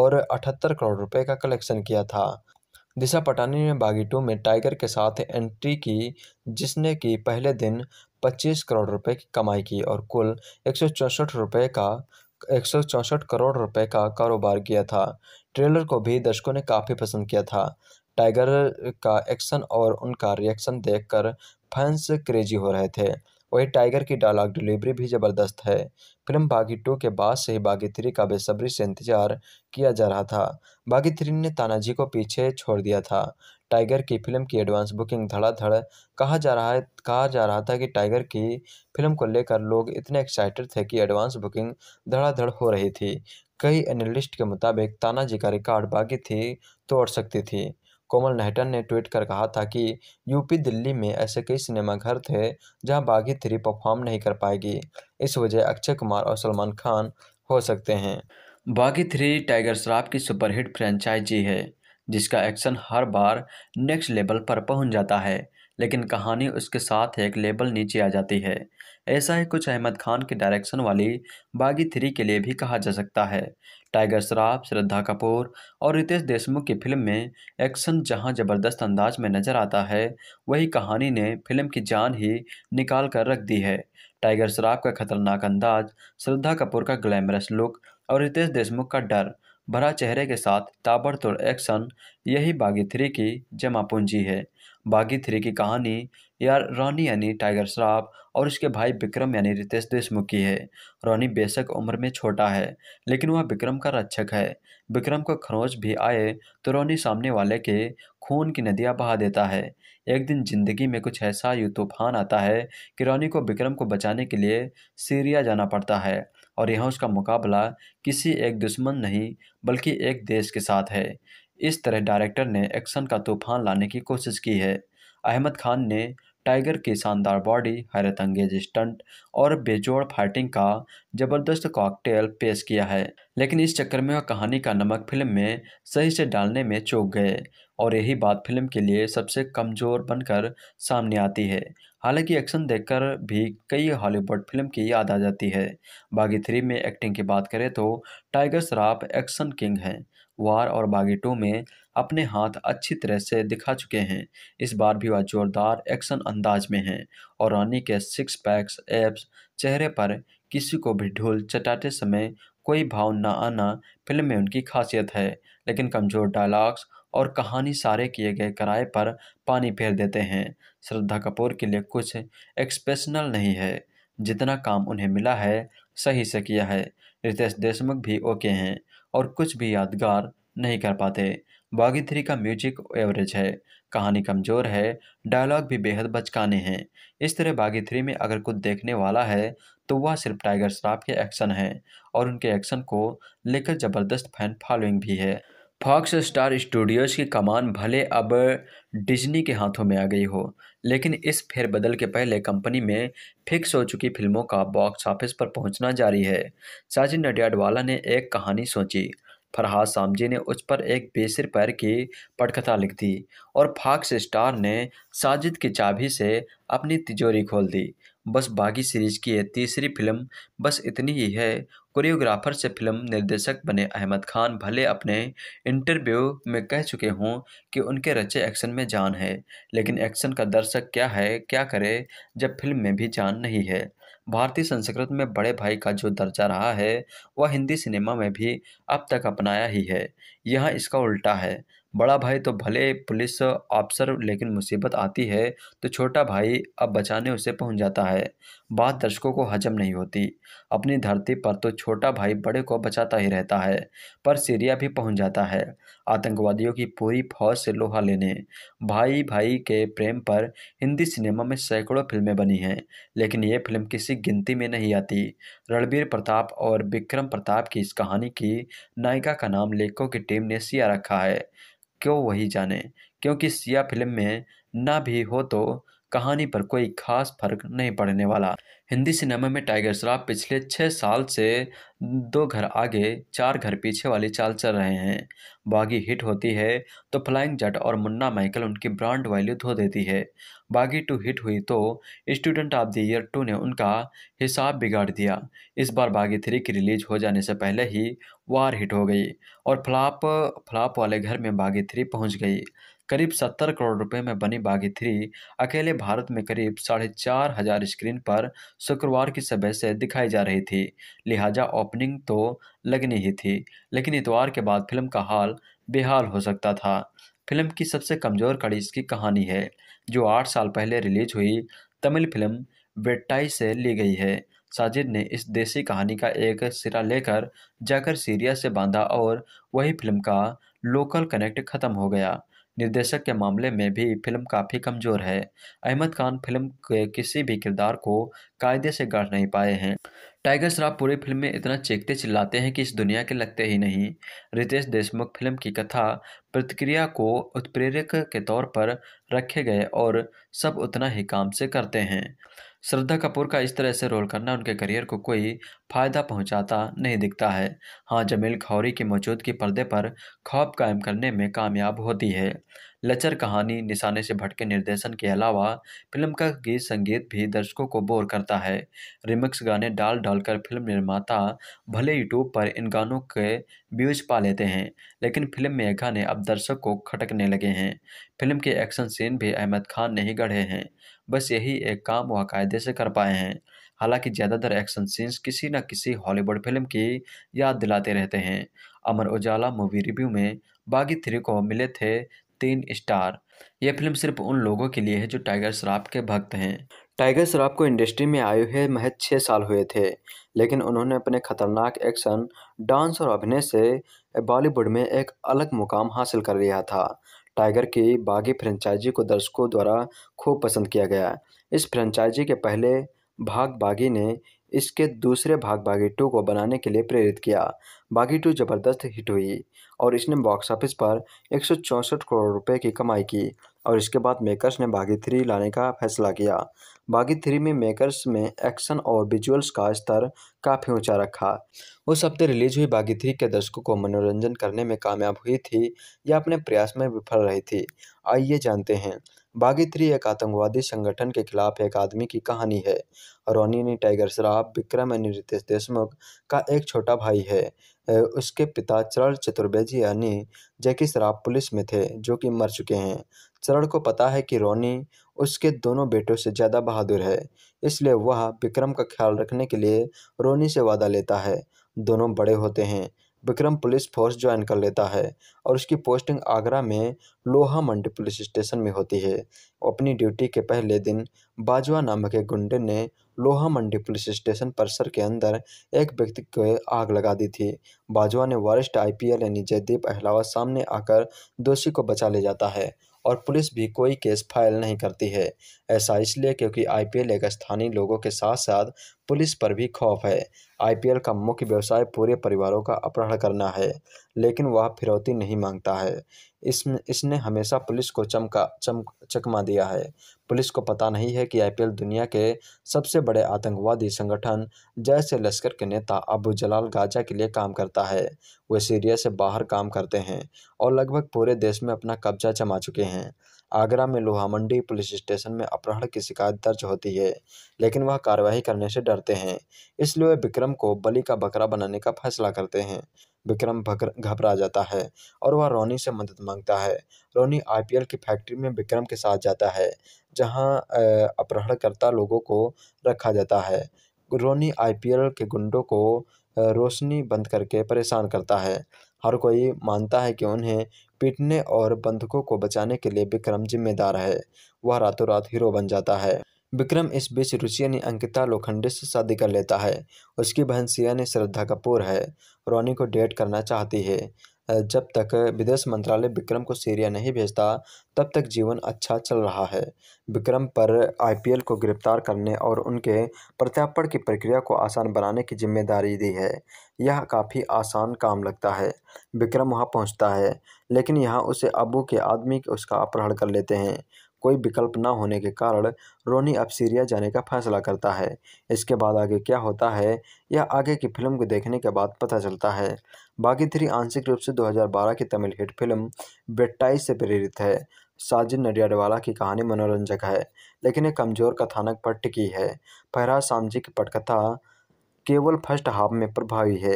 और 78 करोड़ रुपए का कलेक्शन किया था दिशा पटानी ने बागीटों में टाइगर के साथ एंट्री की जिसने कि पहले दिन 25 करोड़ रुपए की कमाई की और कुल एक रुपए का एक करोड़ रुपए का कारोबार किया था ट्रेलर को भी दर्शकों ने काफ़ी पसंद किया था टाइगर का एक्शन और उनका रिएक्शन देखकर फैंस क्रेजी हो रहे थे वही टाइगर की डायलॉग डिलीवरी भी ज़बरदस्त है फिल्म बागी टू के बाद से ही बागी थ्री का बेसब्री से इंतजार किया जा रहा था बागी थ्री ने तानाजी को पीछे छोड़ दिया था टाइगर की फिल्म की एडवांस बुकिंग धड़ाधड़ कहा जा रहा है कहा जा रहा था कि टाइगर की फिल्म को लेकर लोग इतने एक्साइटेड थे कि एडवांस बुकिंग धड़ाधड़ हो रही थी कई एनालिस्ट के मुताबिक तानाजी का रिकॉर्ड बागी थी तोड़ सकती थी कोमल नहटन ने ट्वीट कर कहा था कि यूपी दिल्ली में ऐसे कई सिनेमाघर थे जहां बागी थ्री परफॉर्म नहीं कर पाएगी इस वजह अक्षय कुमार और सलमान खान हो सकते हैं बागी थ्री टाइगर श्राफ की सुपरहिट फ्रेंचाइजी है जिसका एक्शन हर बार नेक्स्ट लेवल पर पहुंच जाता है लेकिन कहानी उसके साथ एक लेवल नीचे आ जाती है ऐसा ही कुछ अहमद खान के डायरेक्शन वाली बागी थ्री के लिए भी कहा जा सकता है टाइगर श्राफ श्रद्धा कपूर और रितेश देशमुख की फिल्म में एक्शन जहां जबरदस्त अंदाज में नजर आता है वही कहानी ने फिल्म की जान ही निकाल कर रख दी है टाइगर श्राफ का खतरनाक अंदाज श्रद्धा कपूर का ग्लैमरस लुक और रितेश देशमुख का डर भरा चेहरे के साथ ताबड़तोड़ एक्शन यही बागी थ्री की जमा पूंजी है बागी थ्री की कहानी यार रॉनी यानी टाइगर श्राफ और उसके भाई विक्रम यानी रितेश देशमुखी है रोनी बेशक उम्र में छोटा है लेकिन वह विक्रम का रक्षक है विक्रम को खरोच भी आए तो रोनी सामने वाले के खून की नदियाँ बहा देता है एक दिन जिंदगी में कुछ ऐसा यू तूफान आता है कि रॉनी को विक्रम को बचाने के लिए सीरिया जाना पड़ता है और यहाँ उसका मुकाबला किसी एक दुश्मन नहीं बल्कि एक देश के साथ है इस तरह डायरेक्टर ने एक्शन का तूफान लाने की कोशिश की है अहमद खान ने टाइगर की शानदार बॉडी हैरत अंगेज स्टंट और बेजोड़ फाइटिंग का जबरदस्त कॉकटेल पेश किया है लेकिन इस चक्कर में वह कहानी का नमक फिल्म में सही से डालने में चूक गए और यही बात फिल्म के लिए सबसे कमज़ोर बनकर सामने आती है हालांकि एक्शन देखकर भी कई हॉलीवुड फिल्म की याद आ जाती है बागी थ्री में एक्टिंग की बात करें तो टाइगर श्राफ एक्शन किंग हैं वार और टू में अपने हाथ अच्छी तरह से दिखा चुके हैं इस बार भी वह जोरदार एक्शन अंदाज में हैं और रानी के सिक्स पैक्स एप्स चेहरे पर किसी को भी ढोल चटाते समय कोई भाव ना आना फिल्म में उनकी खासियत है लेकिन कमज़ोर डायलॉग्स और कहानी सारे किए गए किराए पर पानी फेर देते हैं श्रद्धा कपूर के लिए कुछ एक्सप्रेशनल नहीं है जितना काम उन्हें मिला है सही से किया है रितेश देशमुख भी ओके हैं और कुछ भी यादगार नहीं कर पाते बागी थ्री का म्यूजिक एवरेज है कहानी कमज़ोर है डायलॉग भी बेहद बचकाने हैं इस तरह बागी थ्री में अगर कुछ देखने वाला है तो वह सिर्फ टाइगर श्राफ के एक्शन हैं और उनके एक्शन को लेकर ज़बरदस्त फैन फॉलोइंग भी है फॉक्स स्टार स्टूडियोज की कमान भले अब डिज्नी के हाथों में आ गई हो लेकिन इस फेरबदल के पहले कंपनी में फिक्स हो चुकी फिल्मों का बॉक्स ऑफिस पर पहुंचना जारी है साजिन नडियाडवाला ने एक कहानी सोची फरहाद सामजी ने उस पर एक बेसिर पैर की पटकथा लिख दी और फॉक्स स्टार ने साजिद की चाबी से अपनी तिजोरी खोल दी बस बागी सीरीज की तीसरी फिल्म बस इतनी ही है कोरियोग्राफर से फिल्म निर्देशक बने अहमद खान भले अपने इंटरव्यू में कह चुके हों कि उनके रचे एक्शन में जान है लेकिन एक्शन का दर्शक क्या है क्या करे जब फिल्म में भी जान नहीं है भारतीय संस्कृत में बड़े भाई का जो दर्जा रहा है वह हिंदी सिनेमा में भी अब तक अपनाया ही है यहाँ इसका उल्टा है बड़ा भाई तो भले पुलिस ऑफिसर लेकिन मुसीबत आती है तो छोटा भाई अब बचाने उसे पहुंच जाता है बात दर्शकों को हजम नहीं होती अपनी धरती पर तो छोटा भाई बड़े को बचाता ही रहता है पर सीरिया भी पहुंच जाता है आतंकवादियों की पूरी फौज से लोहा लेने भाई भाई के प्रेम पर हिंदी सिनेमा में सैकड़ों फिल्में बनी हैं लेकिन ये फिल्म किसी गिनती में नहीं आती रणबीर प्रताप और विक्रम प्रताप की इस कहानी की नायिका का नाम लेखकों की टीम ने सिया रखा है क्यों वही जाने क्योंकि सिया फिल्म में ना भी हो तो कहानी पर कोई खास फर्क नहीं पड़ने वाला हिंदी सिनेमा में टाइगर श्रॉफ पिछले छः साल से दो घर आगे चार घर पीछे वाली चाल चल रहे हैं बागी हिट होती है तो फ्लाइंग जट और मुन्ना माइकल उनकी ब्रांड वैल्यू धो देती है बागी टू हिट हुई तो student of the year two ने उनका हिसाब बिगाड़ दिया इस बार बागी थ्री की रिलीज हो जाने से पहले ही वार हिट हो गई और फ्लाप फ्लाप वाले घर में बागी थ्री पहुँच गई करीब सत्तर करोड़ रुपए में बनी बागी थ्री अकेले भारत में करीब साढ़े चार हजार स्क्रीन पर शुक्रवार की सुबह से दिखाई जा रही थी लिहाजा ओपनिंग तो लगनी ही थी लेकिन इतवार के बाद फिल्म का हाल बेहाल हो सकता था फिल्म की सबसे कमज़ोर कड़ी इसकी कहानी है जो आठ साल पहले रिलीज हुई तमिल फिल्म वेट्टाई से ली गई है साजिद ने इस देसी कहानी का एक सिरा लेकर जाकर सीरिया से बांधा और वही फिल्म का लोकल कनेक्ट ख़त्म हो गया निर्देशक के मामले में भी फिल्म काफ़ी कमज़ोर है अहमद खान फिल्म के किसी भी किरदार को कायदे से गढ़ नहीं पाए हैं टाइगर श्रॉफ पूरी फिल्म में इतना चेकते चिल्लाते हैं कि इस दुनिया के लगते ही नहीं रितेश देशमुख फिल्म की कथा प्रतिक्रिया को उत्प्रेरक के तौर पर रखे गए और सब उतना ही काम से करते हैं श्रद्धा कपूर का इस तरह से रोल करना उनके करियर को कोई फायदा पहुंचाता नहीं दिखता है हाँ जमील खौरी की मौजूदगी पर्दे पर खौफ कायम करने में कामयाब होती है लचर कहानी निशाने से भटके निर्देशन के अलावा फिल्म का गीत संगीत भी दर्शकों को बोर करता है रिमिक्स गाने डाल डाल कर फिल्म निर्माता भले यूट्यूब पर इन गानों के व्यूज पा लेते हैं लेकिन फिल्म में गाने अब दर्शक को खटकने लगे हैं फिल्म के एक्शन सीन भी अहमद खान ने ही गढ़े हैं बस यही एक काम वह कायदे से कर पाए हैं हालांकि ज़्यादातर एक्शन सीन्स किसी न किसी हॉलीवुड फिल्म की याद दिलाते रहते हैं अमर उजाला मूवी रिव्यू में बागी थ्री को मिले थे तीन स्टार यह फिल्म सिर्फ उन लोगों के लिए है जो टाइगर श्राफ के भक्त हैं टाइगर श्राफ को इंडस्ट्री में आए हुए महज छः साल हुए थे लेकिन उन्होंने अपने खतरनाक एक्शन डांस और अभिनय से बॉलीवुड में एक अलग मुकाम हासिल कर लिया था टाइगर की बागी फ्रेंचाइजी को दर्शकों द्वारा खूब पसंद किया गया इस फ्रेंचाइजी के पहले भाग बागी ने इसके दूसरे भाग बागी टू को बनाने के लिए प्रेरित किया बागी टू ज़बरदस्त हिट हुई और इसने बॉक्स ऑफिस पर एक करोड़ रुपए की कमाई की और इसके बाद मेकर्स ने बागी थ्री लाने का फैसला किया बागी थ्री में मेकर्स में एक्शन और विजुअल्स का स्तर काफ़ी ऊंचा रखा उस हफ्ते रिलीज हुई बागी थ्री के दर्शकों को मनोरंजन करने में कामयाब हुई थी या अपने प्रयास में विफल रही थी आइए जानते हैं बागी थ्री एक आतंकवादी संगठन के खिलाफ एक आदमी की कहानी है रोनी ने टाइगर श्राफ विक्रम एनी रितेश देशमुख का एक छोटा भाई है उसके पिता चरण चतुर्वेदी यानी जैकी श्राफ पुलिस में थे जो कि मर चुके हैं चरण को पता है कि रोनी उसके दोनों बेटों से ज़्यादा बहादुर है इसलिए वह विक्रम का ख्याल रखने के लिए रोनी से वादा लेता है दोनों बड़े होते हैं विक्रम पुलिस फोर्स ज्वाइन कर लेता है और उसकी पोस्टिंग आगरा में लोहा मंडी पुलिस स्टेशन में होती है अपनी ड्यूटी के पहले दिन बाजवा नामक एक गुंडे ने लोहा मंडी पुलिस स्टेशन परिसर के अंदर एक व्यक्ति को आग लगा दी थी बाजवा ने वरिष्ठ आईपीएल यानी जयदीप अहलावा सामने आकर दोषी को बचा ले जाता है और पुलिस भी कोई केस फाइल नहीं करती है ऐसा इसलिए क्योंकि आईपीएल एक स्थानीय लोगों के साथ साथ पुलिस पर भी खौफ है आईपीएल का मुख्य व्यवसाय पूरे परिवारों का अपहरण करना है लेकिन वह फिरौती नहीं मांगता है इसमें इसने हमेशा पुलिस को चमका चम चकमा दिया है पुलिस को पता नहीं है कि आईपीएल दुनिया के सबसे बड़े आतंकवादी संगठन जैसे लश्कर के नेता अबू जलाल गाजा के लिए काम करता है वे सीरिया से बाहर काम करते हैं और लगभग पूरे देश में अपना कब्जा जमा चुके हैं आगरा में लोहा मंडी पुलिस स्टेशन में अपहरण की शिकायत दर्ज होती है लेकिन वह कार्रवाई करने से डरते हैं इसलिए वह विक्रम को बलि का बकरा बनाने का फैसला करते हैं विक्रम घबरा जाता है और वह रोनी से मदद मांगता है रोनी आईपीएल की फैक्ट्री में विक्रम के साथ जाता है जहां अपहरणकर्ता लोगों को रखा जाता है रोनी आईपीएल के गुंडों को रोशनी बंद करके परेशान करता है हर कोई मानता है कि उन्हें पीटने और बंधकों को बचाने के लिए विक्रम जिम्मेदार है वह रातों रात हीरो बन जाता है विक्रम इस बीच रुचि ने अंकिता लोखंडे से शादी कर लेता है उसकी बहन सिया ने श्रद्धा कपूर है रोनी को डेट करना चाहती है जब तक विदेश मंत्रालय विक्रम को सीरिया नहीं भेजता तब तक जीवन अच्छा चल रहा है विक्रम पर आईपीएल को गिरफ्तार करने और उनके प्रत्यार्पण की प्रक्रिया को आसान बनाने की जिम्मेदारी दी है यह काफ़ी आसान काम लगता है विक्रम वहाँ पहुँचता है लेकिन यहाँ उसे अबू के आदमी उसका अपहरण कर लेते हैं कोई विकल्प न होने के कारण रोनी अब सीरिया जाने का फैसला करता है इसके बाद आगे क्या होता है यह आगे की फिल्म को देखने के बाद पता चलता है बागी थ्री आंशिक रूप से 2012 की तमिल हिट फिल्म बेट्टाई से प्रेरित है साजिद नडियाडवाला की कहानी मनोरंजक है लेकिन एक कमज़ोर कथानक पर टिकी है फहराज सामजी की पटकथा केवल फर्स्ट हाफ में प्रभावी है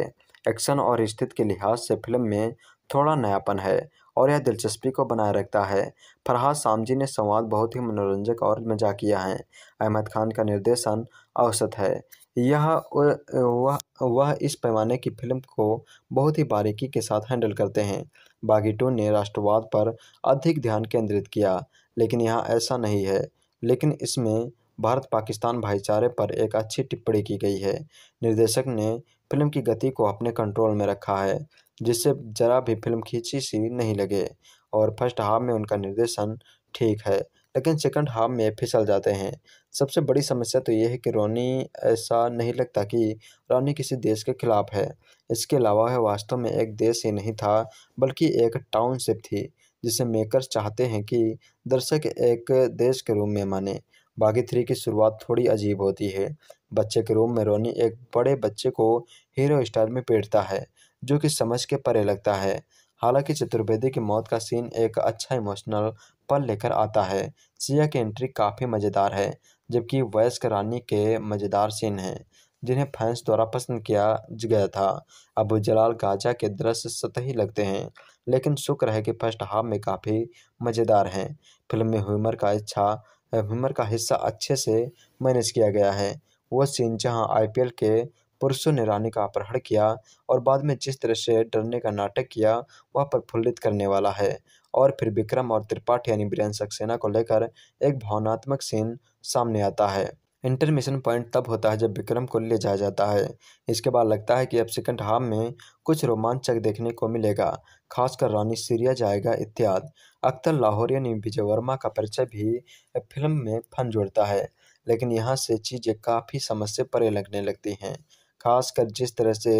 एक्शन और स्थिति के लिहाज से फिल्म में थोड़ा नयापन है और यह दिलचस्पी को बनाए रखता है फरहाद सामजी ने संवाद बहुत ही मनोरंजक और मजाकिया है अहमद खान का निर्देशन औसत है यह वह वह इस पैमाने की फिल्म को बहुत ही बारीकी के साथ हैंडल करते हैं बागीटो ने राष्ट्रवाद पर अधिक ध्यान केंद्रित किया लेकिन यह ऐसा नहीं है लेकिन इसमें भारत पाकिस्तान भाईचारे पर एक अच्छी टिप्पणी की गई है निर्देशक ने फिल्म की गति को अपने कंट्रोल में रखा है जिससे जरा भी फिल्म खींची सी नहीं लगे और फर्स्ट हाफ में उनका निर्देशन ठीक है लेकिन सेकंड हाफ में फिसल जाते हैं सबसे बड़ी समस्या तो यह है कि रोनी ऐसा नहीं लगता कि रोनी किसी देश के खिलाफ है इसके अलावा वह वास्तव में एक देश ही नहीं था बल्कि एक टाउनशिप थी जिसे मेकर्स चाहते हैं कि दर्शक एक देश के रूप में माने बागी थ्री की शुरुआत थोड़ी अजीब होती है बच्चे के रूम में रोनी एक बड़े बच्चे को हीरो स्टार में पेटता है जो कि समझ के परे लगता है हालांकि चतुर्वेदी की मौत का सीन एक अच्छा इमोशनल पल लेकर आता है सिया की एंट्री काफ़ी मज़ेदार है जबकि वयस्क रानी के मज़ेदार सीन हैं जिन्हें फैंस द्वारा पसंद किया गया था अबू जलाल गाजा के दृश्य सतही लगते हैं लेकिन शुक्र है कि फर्स्ट हाफ में काफ़ी मज़ेदार हैं फिल्म में ह्यूमर का अच्छा ह्यूमर का हिस्सा अच्छे से मैनेज किया गया है वह सीन जहां आईपीएल के पुरुषों ने रानी का अपहरण किया और बाद में जिस तरह से डरने का नाटक किया वह प्रफुल्लित करने वाला है और फिर विक्रम और त्रिपाठी यानी बीरेन सक्सेना को लेकर एक भावनात्मक सीन सामने आता है इंटरमिशन पॉइंट तब होता है जब विक्रम को ले जाया जाता है इसके बाद लगता है कि अब सेकंड हाफ में कुछ रोमांचक देखने को मिलेगा खासकर रानी सीरिया जाएगा इत्यादि अख्तर लाहौरिया ने विजय वर्मा का परिचय भी फिल्म में फन जोड़ता है लेकिन यहाँ से चीज़ें काफ़ी समझ से परे लगने लगती हैं खासकर जिस तरह से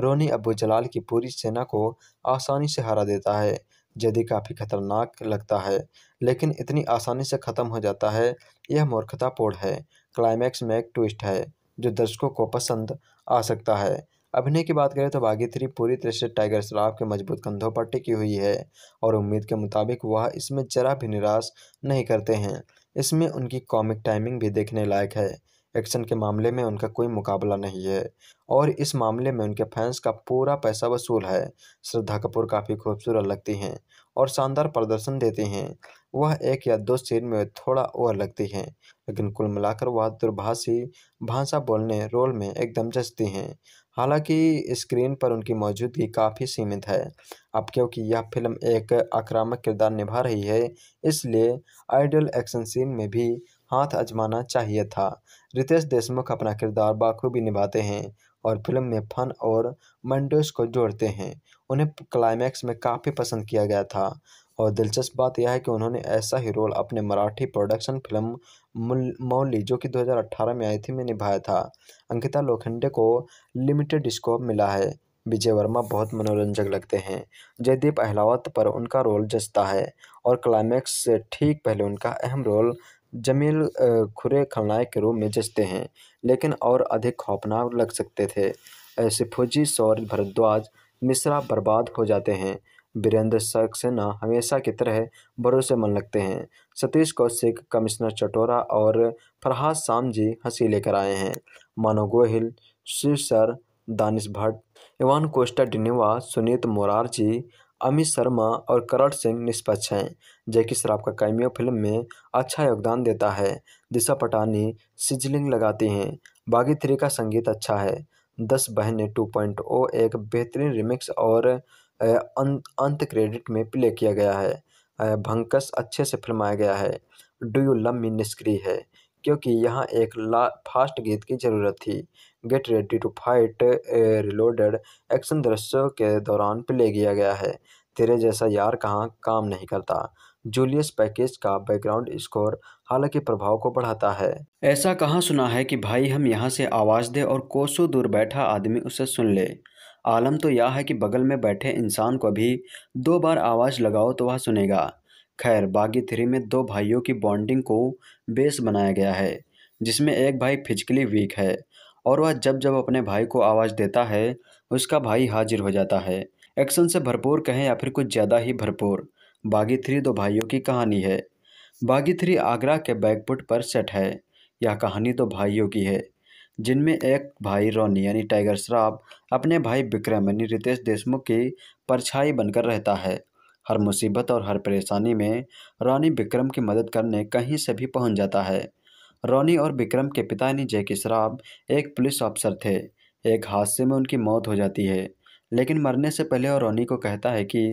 रोनी अबू जलाल की पूरी सेना को आसानी से हरा देता है यदि काफ़ी खतरनाक लगता है लेकिन इतनी आसानी से ख़त्म हो जाता है यह मूर्खतापूर्ण है क्लाइमैक्स में एक ट्विस्ट है जो दर्शकों को पसंद आ सकता है अभिनय की बात करें तो बागी थ्री पूरी तरह से टाइगर श्राफ के मजबूत कंधों पर टिकी हुई है और उम्मीद के मुताबिक वह इसमें जरा भी निराश नहीं करते हैं इसमें उनकी कॉमिक टाइमिंग भी देखने लायक है एक्शन के मामले में उनका कोई मुकाबला नहीं है और इस मामले में उनके फैंस का पूरा पैसा वसूल है श्रद्धा कपूर काफ़ी खूबसूरत लगती हैं और शानदार प्रदर्शन देती हैं वह एक या दो सीन में थोड़ा ओवर लगती हैं लेकिन कुल मिलाकर वह दूरभाषी भाषा बोलने रोल में एकदम जस्ती हैं हालांकि स्क्रीन पर उनकी मौजूदगी काफ़ी सीमित है अब क्योंकि यह फिल्म एक आक्रामक किरदार निभा रही है इसलिए आइडियल एक्शन सीन में भी हाथ आजमाना चाहिए था रितेश देशमुख अपना किरदार बाखूबी निभाते हैं और फिल्म में फन और मंडोस को जोड़ते हैं उन्हें क्लाइमैक्स में काफ़ी पसंद किया गया था और दिलचस्प बात यह है कि उन्होंने ऐसा ही रोल अपने मराठी प्रोडक्शन फिल्म मौली जो कि 2018 में आई थी में निभाया था अंकिता लोखंडे को लिमिटेड स्कोप मिला है विजय वर्मा बहुत मनोरंजक लगते हैं जयदीप अहलावत पर उनका रोल जचता है और क्लाइमैक्स से ठीक पहले उनका अहम रोल जमील खुरे खलनायक के रूप में जचते हैं लेकिन और अधिक खौफनाक लग सकते थे ऐसे फौजी सौर भारद्वाज मिश्रा बर्बाद हो जाते हैं वीरेंद्र सक्सेना हमेशा की तरह भरोसेमंद लगते हैं सतीश कौशिक कमिश्नर चटोरा और फरहाद शाम जी हंसी लेकर आए हैं मानो गोहिल शिव सर दानिश भट्ट इवान कोस्टा डिनेवा सुनीत मोरारजी अमित शर्मा और करण सिंह निष्पक्ष हैं जैकि शराब का कैमियो फिल्म में अच्छा योगदान देता है दिशा पटानी सिजलिंग लगाती हैं बागी थ्री का संगीत अच्छा है दस बहने टू पॉइंट ओ एक बेहतरीन रिमिक्स और अं, अंत क्रेडिट में प्ले किया गया है भंकस अच्छे से फिल्माया गया है डू यू लव मी निष्क्रिय है क्योंकि यहाँ एक ला फास्ट गीत की ज़रूरत थी get ready to fight reloaded action दृश्यों के दौरान प्ले किया गया है तेरे जैसा यार कहाँ काम नहीं करता जूलियस पैकेज का बैकग्राउंड स्कोर हालांकि प्रभाव को बढ़ाता है ऐसा कहाँ सुना है कि भाई हम यहाँ से आवाज़ दे और कोसों दूर बैठा आदमी उसे सुन ले आलम तो यह है कि बगल में बैठे इंसान को भी दो बार आवाज़ लगाओ तो वह सुनेगा खैर बागी थ्री में दो भाइयों की बॉन्डिंग को बेस बनाया गया है जिसमें एक भाई फिजिकली वीक है और वह जब जब अपने भाई को आवाज़ देता है उसका भाई हाजिर हो जाता है एक्शन से भरपूर कहें या फिर कुछ ज़्यादा ही भरपूर बागी थ्री दो भाइयों की कहानी है बागी थ्री आगरा के बैकपुट पर सेट है यह कहानी दो तो भाइयों की है जिनमें एक भाई रोनी यानी टाइगर श्राफ अपने भाई विक्रम यानी रितेश देशमुख की परछाई बनकर रहता है हर मुसीबत और हर परेशानी में रोनी विक्रम की मदद करने कहीं से भी पहुंच जाता है रोनी और विक्रम के पिता यानी जैकी श्राफ एक पुलिस ऑफिसर थे एक हादसे में उनकी मौत हो जाती है लेकिन मरने से पहले वह रोनी को कहता है कि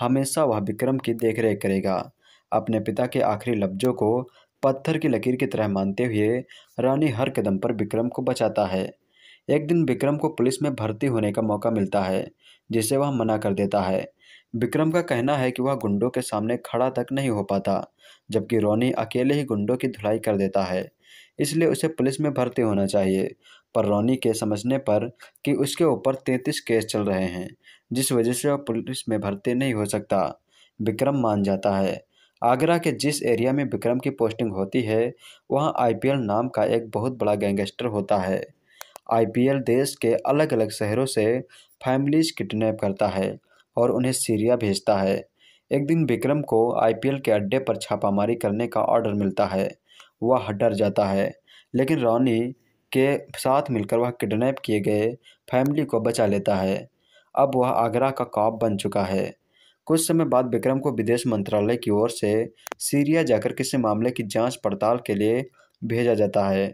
हमेशा वह विक्रम की देखरेख करेगा अपने पिता के आखिरी लफ्जों को पत्थर की लकीर की तरह मानते हुए रानी हर कदम पर विक्रम को बचाता है एक दिन विक्रम को पुलिस में भर्ती होने का मौका मिलता है जिसे वह मना कर देता है विक्रम का कहना है कि वह गुंडों के सामने खड़ा तक नहीं हो पाता जबकि रोनी अकेले ही गुंडों की धुलाई कर देता है इसलिए उसे पुलिस में भर्ती होना चाहिए पर रोनी के समझने पर कि उसके ऊपर तैंतीस केस चल रहे हैं जिस वजह से वह पुलिस में भर्ती नहीं हो सकता विक्रम मान जाता है आगरा के जिस एरिया में विक्रम की पोस्टिंग होती है वहाँ आईपीएल नाम का एक बहुत बड़ा गैंगस्टर होता है आईपीएल देश के अलग अलग शहरों से फैमिलीज किडनैप करता है और उन्हें सीरिया भेजता है एक दिन विक्रम को आईपीएल के अड्डे पर छापामारी करने का ऑर्डर मिलता है वह डर जाता है लेकिन रॉनी के साथ मिलकर वह किडनैप किए गए फैमिली को बचा लेता है अब वह आगरा का कॉप बन चुका है कुछ समय बाद विक्रम को विदेश मंत्रालय की ओर से सीरिया जाकर किसी मामले की जांच पड़ताल के लिए भेजा जाता है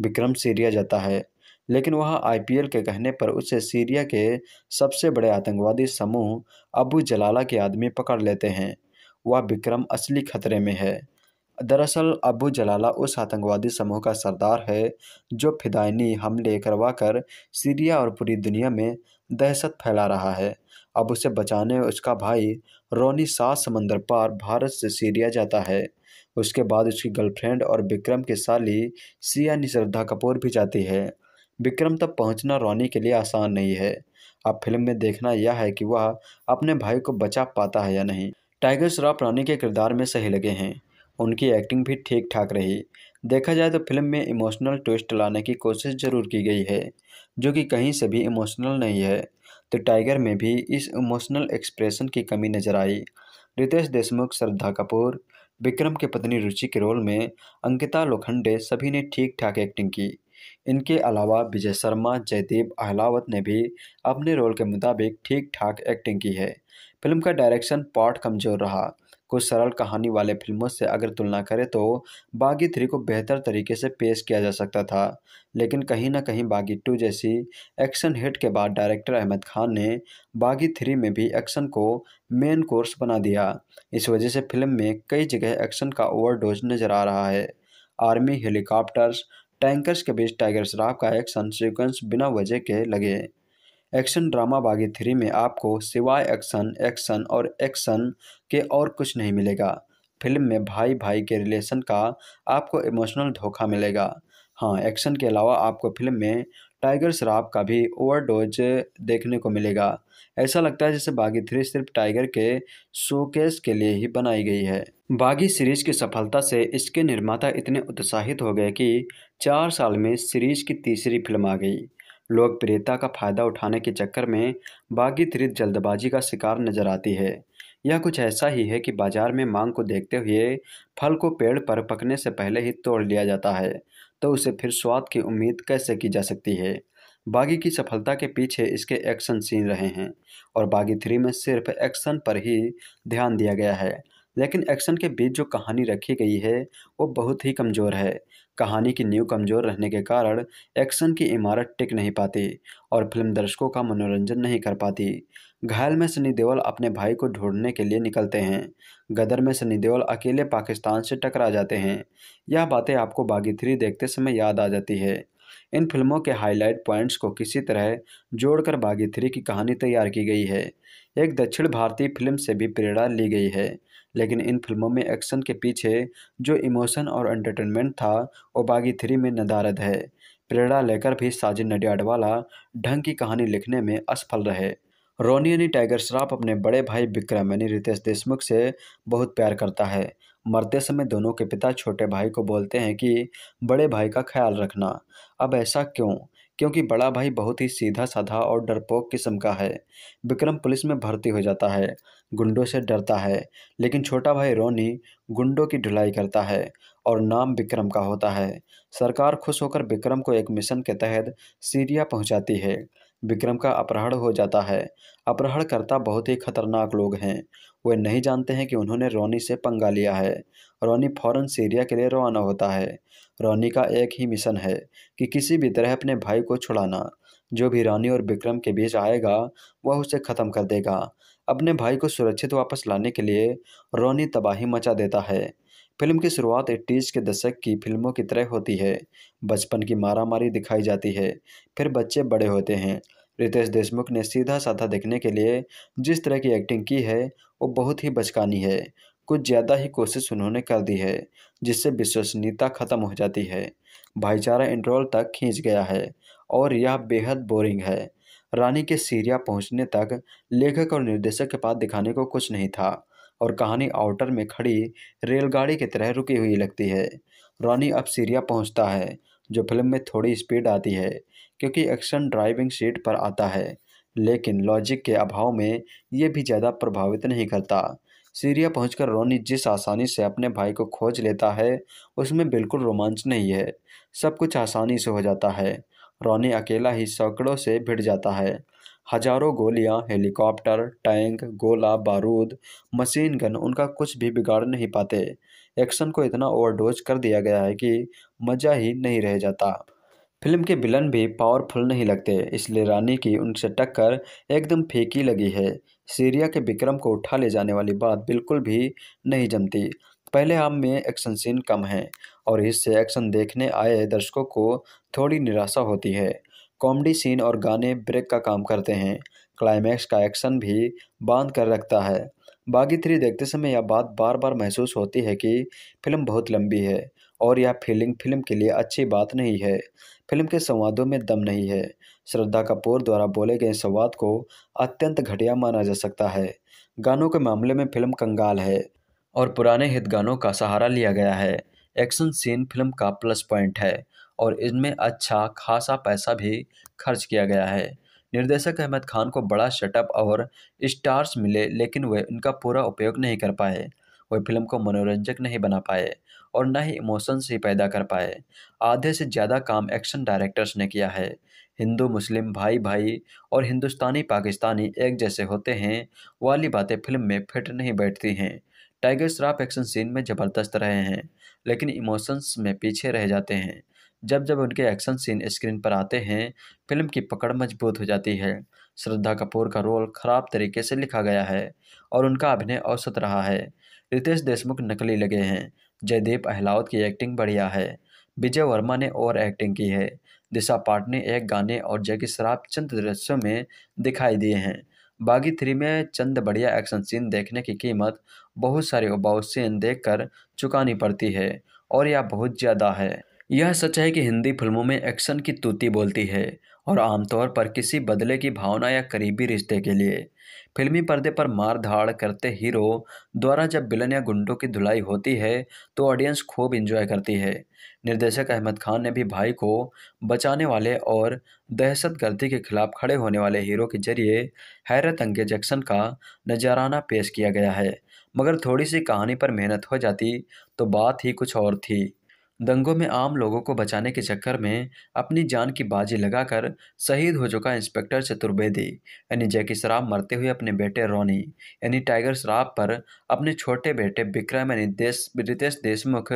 विक्रम सीरिया जाता है लेकिन वहाँ आईपीएल के कहने पर उसे सीरिया के सबसे बड़े आतंकवादी समूह अबू जलाला के आदमी पकड़ लेते हैं वह विक्रम असली खतरे में है दरअसल अबू जलाला उस आतंकवादी समूह का सरदार है जो फिदायनी हमले करवाकर सीरिया और पूरी दुनिया में दहशत फैला रहा है अब उसे बचाने उसका भाई रोनी सात समंदर पार भारत से सीरिया जाता है उसके बाद उसकी गर्लफ्रेंड और विक्रम के साली सिया निश्रद्धा कपूर भी जाती है विक्रम तक पहुंचना रोनी के लिए आसान नहीं है अब फिल्म में देखना यह है कि वह अपने भाई को बचा पाता है या नहीं टाइगर श्रॉफ रानी के किरदार में सही लगे हैं उनकी एक्टिंग भी ठीक ठाक रही देखा जाए तो फिल्म में इमोशनल ट्विस्ट लाने की कोशिश जरूर की गई है जो कि कहीं से भी इमोशनल नहीं है तो टाइगर में भी इस इमोशनल एक्सप्रेशन की कमी नजर आई रितेश देशमुख श्रद्धा कपूर विक्रम के पत्नी रुचि के रोल में अंकिता लोखंडे सभी ने ठीक ठाक एक्टिंग की इनके अलावा विजय शर्मा जयदीप अहलावत ने भी अपने रोल के मुताबिक ठीक ठाक एक्टिंग की है फिल्म का डायरेक्शन पार्ट कमजोर रहा कुछ सरल कहानी वाले फिल्मों से अगर तुलना करें तो बागी थ्री को बेहतर तरीके से पेश किया जा सकता था लेकिन कहीं ना कहीं बागी टू जैसी एक्शन हिट के बाद डायरेक्टर अहमद खान ने बागी थ्री में भी एक्शन को मेन कोर्स बना दिया इस वजह से फिल्म में कई जगह एक्शन का ओवरडोज नजर आ रहा है आर्मी हेलीकॉप्टर्स टैंकर्स के बीच टाइगर श्राफ का एक्शन सीक्वेंस बिना वजह के लगे एक्शन ड्रामा बागी थ्री में आपको सिवाय एक्शन एक्शन और एक्शन के और कुछ नहीं मिलेगा फिल्म में भाई भाई के रिलेशन का आपको इमोशनल धोखा मिलेगा हाँ एक्शन के अलावा आपको फिल्म में टाइगर श्राफ का भी ओवरडोज देखने को मिलेगा ऐसा लगता है जैसे बागी थ्री सिर्फ टाइगर के शोकेस के लिए ही बनाई गई है बागी सीरीज की सफलता से इसके निर्माता इतने उत्साहित हो गए कि चार साल में सीरीज की तीसरी फिल्म आ गई लोकप्रियता का फायदा उठाने के चक्कर में बागी थ्री जल्दबाजी का शिकार नजर आती है यह कुछ ऐसा ही है कि बाजार में मांग को देखते हुए फल को पेड़ पर पकने से पहले ही तोड़ लिया जाता है तो उसे फिर स्वाद की उम्मीद कैसे की जा सकती है बागी की सफलता के पीछे इसके एक्शन सीन रहे हैं और बागी थ्री में सिर्फ एक्शन पर ही ध्यान दिया गया है लेकिन एक्शन के बीच जो कहानी रखी गई है वो बहुत ही कमज़ोर है कहानी की नींव कमज़ोर रहने के कारण एक्शन की इमारत टिक नहीं पाती और फिल्म दर्शकों का मनोरंजन नहीं कर पाती घायल में सनी देओल अपने भाई को ढूंढने के लिए निकलते हैं गदर में सनी देओल अकेले पाकिस्तान से टकरा जाते हैं यह बातें आपको बागी थ्री देखते समय याद आ जाती है इन फिल्मों के हाईलाइट पॉइंट्स को किसी तरह जोड़कर बागी थ्री की कहानी तैयार की गई है एक दक्षिण भारतीय फिल्म से भी प्रेरणा ली गई है लेकिन इन फिल्मों में एक्शन के पीछे जो इमोशन और एंटरटेनमेंट था वो बागी थ्री में नदारद है प्रेरणा लेकर भी साजिद नडियाडवाला ढंग की कहानी लिखने में असफल रहे रोनी यानी टाइगर श्रॉफ अपने बड़े भाई विक्रम यानी रितेश देशमुख से बहुत प्यार करता है मरते समय दोनों के पिता छोटे भाई को बोलते हैं कि बड़े भाई का ख्याल रखना अब ऐसा क्यों क्योंकि बड़ा भाई बहुत ही सीधा साधा और डरपोक किस्म का है विक्रम पुलिस में भर्ती हो जाता है गुंडों से डरता है लेकिन छोटा भाई रोनी गुंडों की ढुलाई करता है और नाम विक्रम का होता है सरकार खुश होकर विक्रम को एक मिशन के तहत सीरिया पहुंचाती है विक्रम का अपहरण हो जाता है अपहरणकर्ता बहुत ही खतरनाक लोग हैं वे नहीं जानते हैं कि उन्होंने रोनी से पंगा लिया है रोनी फौरन सीरिया के लिए रवाना होता है रोनी का एक ही मिशन है कि किसी भी तरह अपने भाई को छुड़ाना जो भी रानी और विक्रम के बीच आएगा वह उसे ख़त्म कर देगा अपने भाई को सुरक्षित वापस लाने के लिए रोनी तबाही मचा देता है फिल्म की शुरुआत एट्टीज़ के दशक की फिल्मों की तरह होती है बचपन की मारामारी दिखाई जाती है फिर बच्चे बड़े होते हैं रितेश देशमुख ने सीधा साधा देखने के लिए जिस तरह की एक्टिंग की है वो बहुत ही बचकानी है कुछ ज़्यादा ही कोशिश उन्होंने कर दी है जिससे विश्वसनीयता ख़त्म हो जाती है भाईचारा इंटरवल तक खींच गया है और यह बेहद बोरिंग है रानी के सीरिया पहुंचने तक लेखक और निर्देशक के पास दिखाने को कुछ नहीं था और कहानी आउटर में खड़ी रेलगाड़ी की तरह रुकी हुई लगती है रॉनी अब सीरिया पहुंचता है जो फिल्म में थोड़ी स्पीड आती है क्योंकि एक्शन ड्राइविंग सीट पर आता है लेकिन लॉजिक के अभाव में ये भी ज़्यादा प्रभावित नहीं करता सीरिया पहुंचकर रोनी जिस आसानी से अपने भाई को खोज लेता है उसमें बिल्कुल रोमांच नहीं है सब कुछ आसानी से हो जाता है रोनी अकेला ही सैकड़ों से भिड़ जाता है हजारों गोलियां हेलीकॉप्टर टैंक गोला बारूद मशीन गन उनका कुछ भी बिगाड़ नहीं पाते एक्शन को इतना ओवरडोज कर दिया गया है कि मज़ा ही नहीं रह जाता फिल्म के विलन भी पावरफुल नहीं लगते इसलिए रानी की उनसे टक्कर एकदम फेंकी लगी है सीरिया के विक्रम को उठा ले जाने वाली बात बिल्कुल भी नहीं जमती पहले आम में एक्शन सीन कम है और इससे एक्शन देखने आए दर्शकों को थोड़ी निराशा होती है कॉमेडी सीन और गाने ब्रेक का काम करते हैं क्लाइमैक्स का एक्शन भी बांध कर रखता है बागी थ्री देखते समय यह बात बार बार महसूस होती है कि फिल्म बहुत लंबी है और यह फीलिंग फिल्म के लिए अच्छी बात नहीं है फिल्म के संवादों में दम नहीं है श्रद्धा कपूर द्वारा बोले गए संवाद को अत्यंत घटिया माना जा सकता है गानों के मामले में फिल्म कंगाल है और पुराने हित गानों का सहारा लिया गया है एक्शन सीन फिल्म का प्लस पॉइंट है और इनमें अच्छा खासा पैसा भी खर्च किया गया है निर्देशक अहमद खान को बड़ा शटअप और स्टार्स मिले लेकिन वे उनका पूरा उपयोग नहीं कर पाए वे फिल्म को मनोरंजक नहीं बना पाए और न ही इमोशंस ही पैदा कर पाए आधे से ज़्यादा काम एक्शन डायरेक्टर्स ने किया है हिंदू मुस्लिम भाई भाई और हिंदुस्तानी पाकिस्तानी एक जैसे होते हैं वाली बातें फिल्म में फिट नहीं बैठती हैं टाइगर श्राफ एक्शन सीन में ज़बरदस्त रहे हैं लेकिन इमोशंस में पीछे रह जाते हैं जब जब उनके एक्शन सीन स्क्रीन पर आते हैं फिल्म की पकड़ मजबूत हो जाती है श्रद्धा कपूर का रोल खराब तरीके से लिखा गया है और उनका अभिनय औसत रहा है रितेश देशमुख नकली लगे हैं जयदीप अहलावत की एक्टिंग बढ़िया है विजय वर्मा ने ओवर एक्टिंग की है दिशा पाटनी एक गाने और जय की शराब चंद दृश्यों में दिखाई दिए हैं बागी थ्री में चंद बढ़िया एक्शन सीन देखने की कीमत बहुत सारे उबाऊ सीन देखकर चुकानी पड़ती है और यह बहुत ज़्यादा है यह सच है कि हिंदी फिल्मों में एक्शन की तूती बोलती है और आमतौर पर किसी बदले की भावना या करीबी रिश्ते के लिए फिल्मी पर्दे पर मार धाड़ करते हीरो द्वारा जब बिलन या गुंडों की धुलाई होती है तो ऑडियंस खूब इंजॉय करती है निर्देशक अहमद खान ने भी भाई को बचाने वाले और दहशत गर्दी के खिलाफ खड़े होने वाले हीरो के जरिए हैरत अंगेज एक्शन का नजराना पेश किया गया है मगर थोड़ी सी कहानी पर मेहनत हो जाती तो बात ही कुछ और थी दंगों में आम लोगों को बचाने के चक्कर में अपनी जान की बाजी लगाकर शहीद हो चुका इंस्पेक्टर चतुर्वेदी यानी जैकी श्राफ मरते हुए अपने बेटे रोनी यानी टाइगर श्राफ पर अपने छोटे बेटे विक्रम यानी देश रितेश देशमुख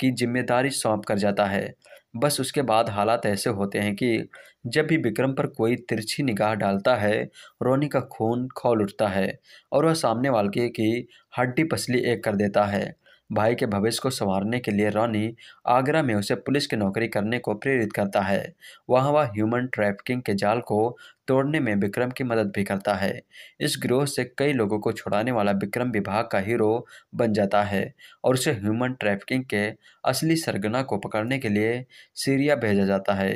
की जिम्मेदारी सौंप कर जाता है बस उसके बाद हालात ऐसे होते हैं कि जब भी विक्रम पर कोई तिरछी निगाह डालता है रोनी का खून खोल उठता है और वह सामने वाले की हड्डी पसली एक कर देता है भाई के भविष्य को संवारने के लिए रॉनी आगरा में उसे पुलिस की नौकरी करने को प्रेरित करता है वहाँ वह ह्यूमन ट्रैफिकिंग के जाल को तोड़ने में विक्रम की मदद भी करता है इस ग्रोह से कई लोगों को छुड़ाने वाला विक्रम विभाग का हीरो बन जाता है और उसे ह्यूमन ट्रैफिकिंग के असली सरगना को पकड़ने के लिए सीरिया भेजा जाता है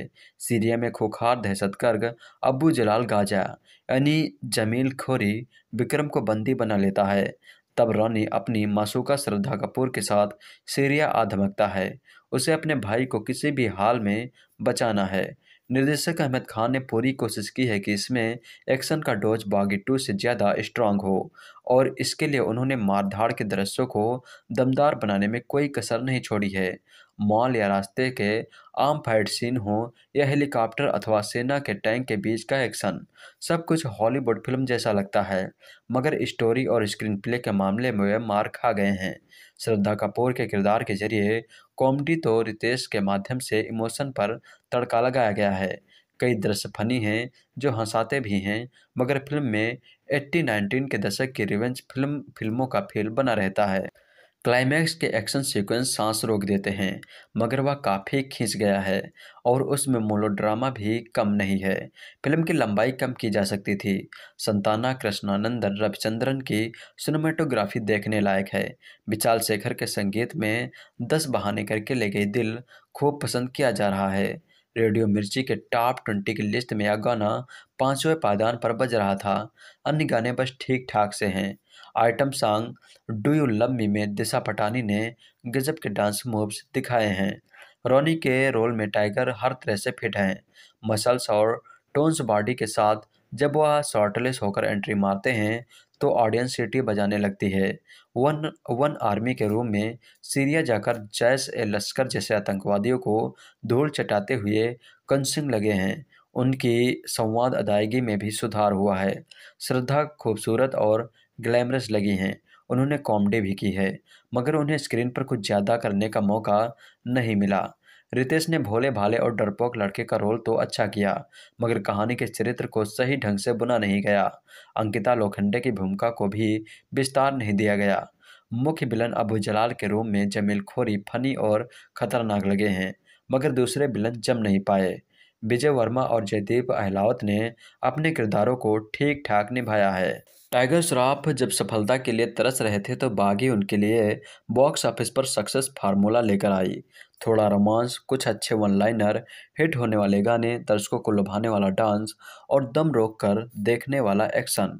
सीरिया में दहशत दहशतगर्द अबू जलाल गाजा यानी जमील खोरी विक्रम को बंदी बना लेता है तब रॉनी अपनी मासूका श्रद्धा कपूर के साथ सीरिया आधमकता है उसे अपने भाई को किसी भी हाल में बचाना है निर्देशक अहमद खान ने पूरी कोशिश की है कि इसमें एक्शन का डोज बागी टू से ज़्यादा स्ट्रांग हो और इसके लिए उन्होंने मारधाड़ के दृश्यों को दमदार बनाने में कोई कसर नहीं छोड़ी है मॉल या रास्ते के आम फाइट सीन हो या हेलीकॉप्टर अथवा सेना के टैंक के बीच का एक्शन सब कुछ हॉलीवुड फिल्म जैसा लगता है मगर स्टोरी और स्क्रीन प्ले के मामले में वे मार खा गए हैं श्रद्धा कपूर के किरदार के जरिए कॉमेडी तो रितेश के माध्यम से इमोशन पर तड़का लगाया गया है कई दृश्य फनी हैं जो हंसाते भी हैं मगर फिल्म में एट्टी नाइनटीन के दशक की रिवेंज फिल्म फिल्मों का फील बना रहता है क्लाइमैक्स के एक्शन सीक्वेंस सांस रोक देते हैं मगर वह काफ़ी खींच गया है और उसमें मोलोड्रामा भी कम नहीं है फिल्म की लंबाई कम की जा सकती थी संताना कृष्णानंदन रविचंद्रन की सिनेमेटोग्राफी देखने लायक है विशाल शेखर के संगीत में दस बहाने करके ले गई दिल खूब पसंद किया जा रहा है रेडियो मिर्ची के टॉप ट्वेंटी की लिस्ट में यह गाना पाँचवें पायदान पर बज रहा था अन्य गाने बस ठीक ठाक से हैं item song do you love me में दिशा पटानी ने गजब के डांस मूव्स दिखाए हैं रोनी के रोल में टाइगर हर तरह से फिट हैं मसल्स और टोन्स बॉडी के साथ जब वह शॉर्टलेस होकर एंट्री मारते हैं तो ऑडियंस सिटी बजाने लगती है वन वन आर्मी के रूम में सीरिया जाकर जैस ए लश्कर जैसे आतंकवादियों को धूल चटाते हुए कंसिंग लगे हैं उनकी संवाद अदायगी में भी सुधार हुआ है श्रद्धा खूबसूरत और ग्लैमरस लगी हैं उन्होंने कॉमेडी भी की है मगर उन्हें स्क्रीन पर कुछ ज़्यादा करने का मौका नहीं मिला रितेश ने भोले भाले और डरपोक लड़के का रोल तो अच्छा किया मगर कहानी के चरित्र को सही ढंग से बुना नहीं गया अंकिता लोखंडे की भूमिका को भी विस्तार नहीं दिया गया मुख्य बिलन अबू जलाल के रूप में जमीलखोरी फनी और खतरनाक लगे हैं मगर दूसरे बिलन जम नहीं पाए विजय वर्मा और जयदीप अहलावत ने अपने किरदारों को ठीक ठाक निभाया है टाइगर श्रॉफ जब सफलता के लिए तरस रहे थे तो बागी उनके लिए बॉक्स ऑफिस पर सक्सेस फार्मूला लेकर आई थोड़ा रोमांस कुछ अच्छे वन लाइनर हिट होने वाले गाने दर्शकों को लुभाने वाला डांस और दम रोक कर देखने वाला एक्शन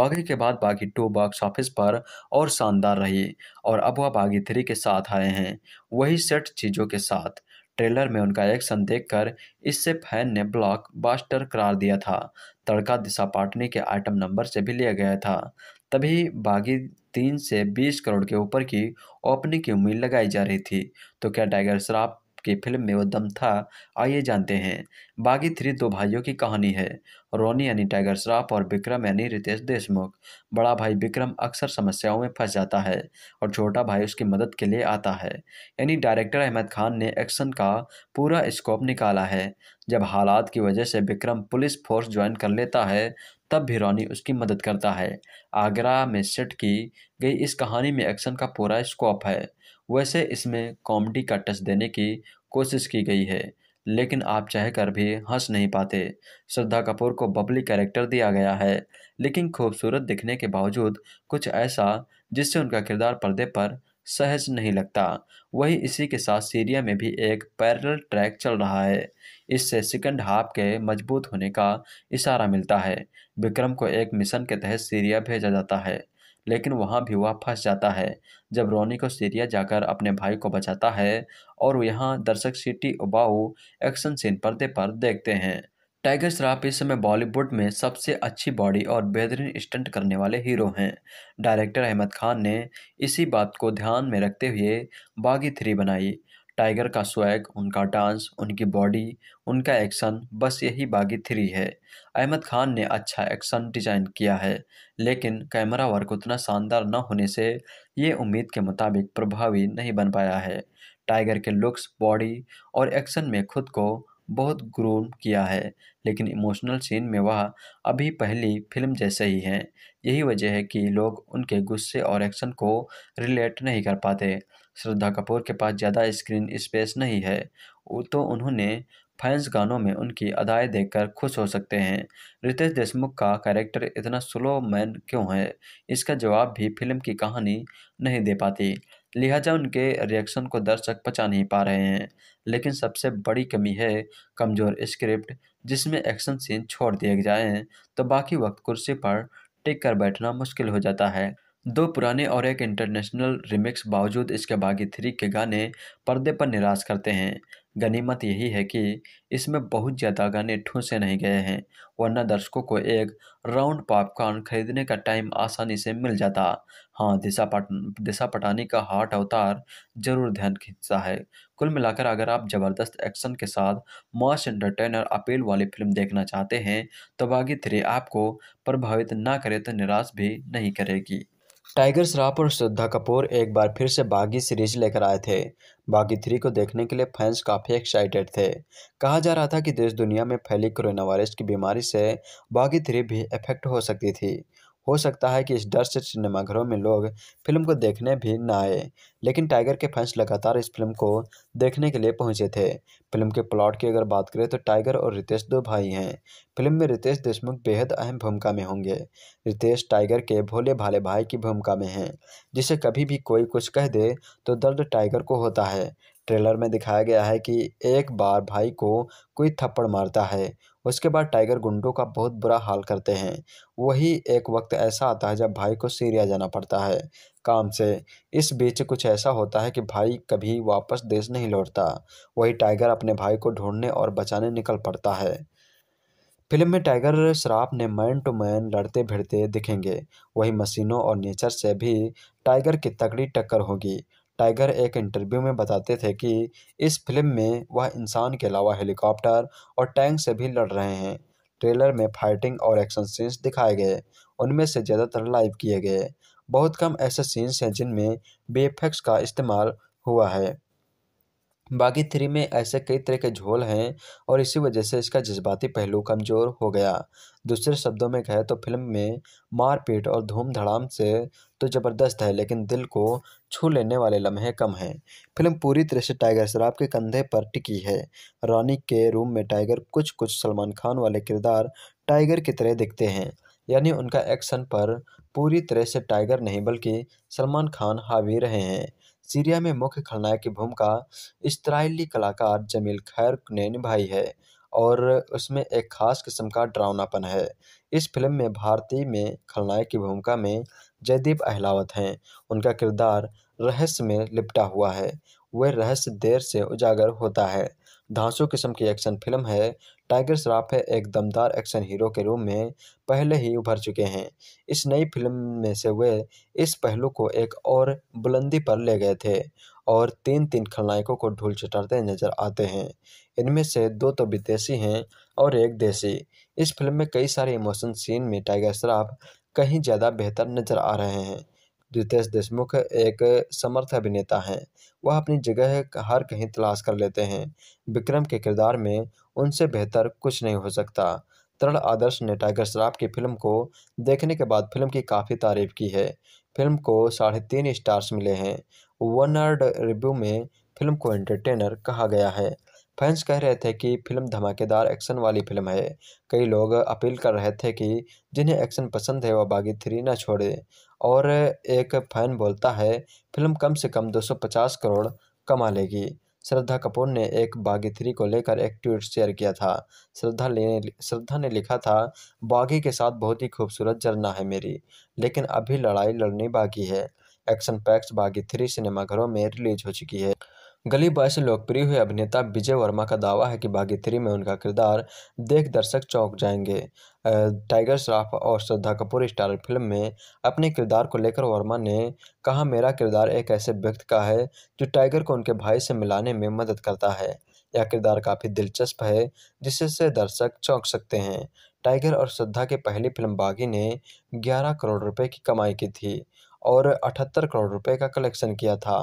बागी के बाद बागी टू बॉक्स ऑफिस पर और शानदार रही और अब वह बागी थ्री के साथ आए हैं वही सेट चीज़ों के साथ ट्रेलर में उनका एक्शन देखकर इससे फैन ने ब्लॉक बास्टर करार दिया था तड़का दिशा पाटनी के आइटम नंबर से भी लिया गया था तभी बागी तीन से बीस करोड़ के ऊपर की ओपनिंग की उम्मीद लगाई जा रही थी तो क्या टाइगर श्राफ की फिल्म में वो दम था आइए जानते हैं बागी थ्री दो भाइयों की कहानी है रोनी यानी टाइगर श्राफ और विक्रम यानी रितेश देशमुख बड़ा भाई विक्रम अक्सर समस्याओं में फंस जाता है और छोटा भाई उसकी मदद के लिए आता है यानी डायरेक्टर अहमद खान ने एक्शन का पूरा स्कोप निकाला है जब हालात की वजह से विक्रम पुलिस फोर्स ज्वाइन कर लेता है तब भी रोनी उसकी मदद करता है आगरा में सेट की गई इस कहानी में एक्शन का पूरा स्कोप है वैसे इसमें कॉमेडी का टच देने की कोशिश की गई है लेकिन आप चाह कर भी हंस नहीं पाते श्रद्धा कपूर को बबली कैरेक्टर दिया गया है लेकिन खूबसूरत दिखने के बावजूद कुछ ऐसा जिससे उनका किरदार पर्दे पर सहज नहीं लगता वही इसी के साथ सीरिया में भी एक पैरेलल ट्रैक चल रहा है इससे सेकंड हाफ के मजबूत होने का इशारा मिलता है विक्रम को एक मिशन के तहत सीरिया भेजा जाता है लेकिन वहाँ भी वह फंस जाता है जब रोनी को सीरिया जाकर अपने भाई को बचाता है और यहाँ दर्शक सिटी उबाऊ एक्शन सीन पर्दे पर देखते हैं टाइगर श्राफ इस समय बॉलीवुड में सबसे अच्छी बॉडी और बेहतरीन स्टंट करने वाले हीरो हैं डायरेक्टर अहमद खान ने इसी बात को ध्यान में रखते हुए बागी थ्री बनाई टाइगर का स्वैग उनका डांस उनकी बॉडी उनका एक्शन बस यही बागी थ्री है अहमद खान ने अच्छा एक्शन डिजाइन किया है लेकिन कैमरा वर्क उतना शानदार न होने से ये उम्मीद के मुताबिक प्रभावी नहीं बन पाया है टाइगर के लुक्स बॉडी और एक्शन में खुद को बहुत ग्रूम किया है लेकिन इमोशनल सीन में वह अभी पहली फिल्म जैसे ही हैं यही वजह है कि लोग उनके गुस्से और एक्शन को रिलेट नहीं कर पाते श्रद्धा कपूर के पास ज़्यादा स्क्रीन स्पेस नहीं है तो उन्होंने फैंस गानों में उनकी अदाएँ देखकर खुश हो सकते हैं रितेश देशमुख का कैरेक्टर इतना स्लो मैन क्यों है इसका जवाब भी फिल्म की कहानी नहीं दे पाती लिहाजा उनके रिएक्शन को दर्शक पचा नहीं पा रहे हैं लेकिन सबसे बड़ी कमी है कमज़ोर स्क्रिप्ट जिसमें एक्शन सीन छोड़ दिए जाएँ तो बाकी वक्त कुर्सी पर टिक कर बैठना मुश्किल हो जाता है दो पुराने और एक इंटरनेशनल रिमिक्स बावजूद इसके बागी थ्री के गाने पर्दे पर निराश करते हैं गनीमत यही है कि इसमें बहुत ज़्यादा गाने ठूंसे नहीं गए हैं वरना दर्शकों को एक राउंड पॉपकॉर्न खरीदने का टाइम आसानी से मिल जाता हाँ दिशा पट दिशा पटानी का हार्ट अवतार जरूर ध्यान खींचता है कुल मिलाकर अगर आप ज़बरदस्त एक्शन के साथ मॉस एंटरटेनर अपील वाली फिल्म देखना चाहते हैं तो बागी थ्री आपको प्रभावित ना करे तो निराश भी नहीं करेगी टाइगर श्राफ और श्रद्धा कपूर एक बार फिर से बागी सीरीज लेकर आए थे बागी थ्री को देखने के लिए फैंस काफ़ी एक्साइटेड थे कहा जा रहा था कि देश दुनिया में फैली कोरोना वायरस की बीमारी से बागी थ्री भी इफेक्ट हो सकती थी हो सकता है कि इस डर से सिनेमाघरों में लोग फिल्म को देखने भी न आए लेकिन टाइगर के फैंस लगातार इस फिल्म को देखने के लिए पहुंचे थे फिल्म के प्लॉट की अगर बात करें तो टाइगर और रितेश दो भाई हैं फिल्म में रितेश देशमुख बेहद अहम भूमिका में होंगे रितेश टाइगर के भोले भाले भाई की भूमिका में हैं जिसे कभी भी कोई कुछ कह दे तो दर्द टाइगर को होता है ट्रेलर में दिखाया गया है कि एक बार भाई को कोई थप्पड़ मारता है उसके बाद टाइगर गुंडों का बहुत बुरा हाल करते हैं वही एक वक्त ऐसा आता है जब भाई को सीरिया जाना पड़ता है काम से इस बीच कुछ ऐसा होता है कि भाई कभी वापस देश नहीं लौटता वही टाइगर अपने भाई को ढूंढने और बचाने निकल पड़ता है फिल्म में टाइगर श्राफ ने मैन टू मैन लड़ते भिड़ते दिखेंगे वही मशीनों और नेचर से भी टाइगर की तगड़ी टक्कर होगी टाइगर एक इंटरव्यू में बताते थे कि इस फिल्म में वह इंसान के अलावा हेलीकॉप्टर और टैंक से भी लड़ रहे हैं ट्रेलर में फाइटिंग और एक्शन सीन्स दिखाए गए उनमें से ज़्यादातर लाइव किए गए बहुत कम ऐसे सीन्स हैं जिनमें बेफेक्स का इस्तेमाल हुआ है बागी थ्री में ऐसे कई तरह के झोल हैं और इसी वजह से इसका जज्बाती पहलू कमज़ोर हो गया दूसरे शब्दों में कहे तो फिल्म में मारपीट और धूमधड़ाम से तो ज़बरदस्त है लेकिन दिल को छू लेने वाले लम्हे कम हैं फिल्म पूरी तरह से टाइगर शराब के कंधे पर टिकी है रानी के रूम में टाइगर कुछ कुछ सलमान खान वाले किरदार टाइगर की तरह दिखते हैं यानी उनका एक्शन पर पूरी तरह से टाइगर नहीं बल्कि सलमान खान हावी रहे हैं सीरिया में मुख्य खलनायक की भूमिका इसराइली कलाकार जमील खैर ने निभाई है और उसमें एक खास किस्म का डरावनापन है इस फिल्म में भारतीय में खलनायक की भूमिका में जयदीप अहलावत हैं उनका किरदार रहस्य में लिपटा हुआ है वह रहस्य देर से उजागर होता है धांसू किस्म की एक्शन फिल्म है टाइगर श्राफ है एक दमदार एक्शन हीरो के रूप में पहले ही उभर चुके हैं इस नई फिल्म में से वे इस पहलू को एक और बुलंदी पर ले गए थे और तीन तीन खलनायकों को ढूल चटाते नजर आते हैं इनमें से दो तो विदेशी हैं और एक देसी इस फिल्म में कई सारे इमोशन सीन में टाइगर श्राफ कहीं ज़्यादा बेहतर नजर आ रहे हैं रितेश देशमुख एक समर्थ अभिनेता हैं वह अपनी जगह हर कहीं तलाश कर लेते हैं विक्रम के किरदार में उनसे बेहतर कुछ नहीं हो सकता तरल आदर्श ने टाइगर श्राफ की फिल्म को देखने के बाद फिल्म की काफ़ी तारीफ की है फिल्म को साढ़े तीन स्टार्स मिले हैं वन आर्ड रिव्यू में फिल्म को एंटरटेनर कहा गया है फैंस कह रहे थे कि फिल्म धमाकेदार एक्शन वाली फिल्म है कई लोग अपील कर रहे थे कि जिन्हें एक्शन पसंद है वह बागी थ्री ना छोड़े और एक फैन बोलता है फिल्म कम से कम 250 करोड़ कमा लेगी श्रद्धा कपूर ने एक बागी थ्री को लेकर एक ट्वीट शेयर किया था श्रद्धा ने श्रद्धा ने लिखा था बागी के साथ बहुत ही खूबसूरत जरना है मेरी लेकिन अभी लड़ाई लड़नी बाकी है एक्शन पैक्स बागी थ्री सिनेमाघरों में रिलीज हो चुकी है गली बॉय से लोकप्रिय हुए अभिनेता विजय वर्मा का दावा है कि भाग्य थ्री में उनका किरदार देख दर्शक चौंक जाएंगे टाइगर श्राफ और श्रद्धा कपूर स्टार फिल्म में अपने किरदार को लेकर वर्मा ने कहा मेरा किरदार एक ऐसे व्यक्ति का है जो टाइगर को उनके भाई से मिलाने में मदद करता है यह किरदार काफ़ी दिलचस्प है जिससे दर्शक चौंक सकते हैं टाइगर और श्रद्धा की पहली फिल्म बागी ने 11 करोड़ रुपए की कमाई की थी और 78 करोड़ रुपए का कलेक्शन किया था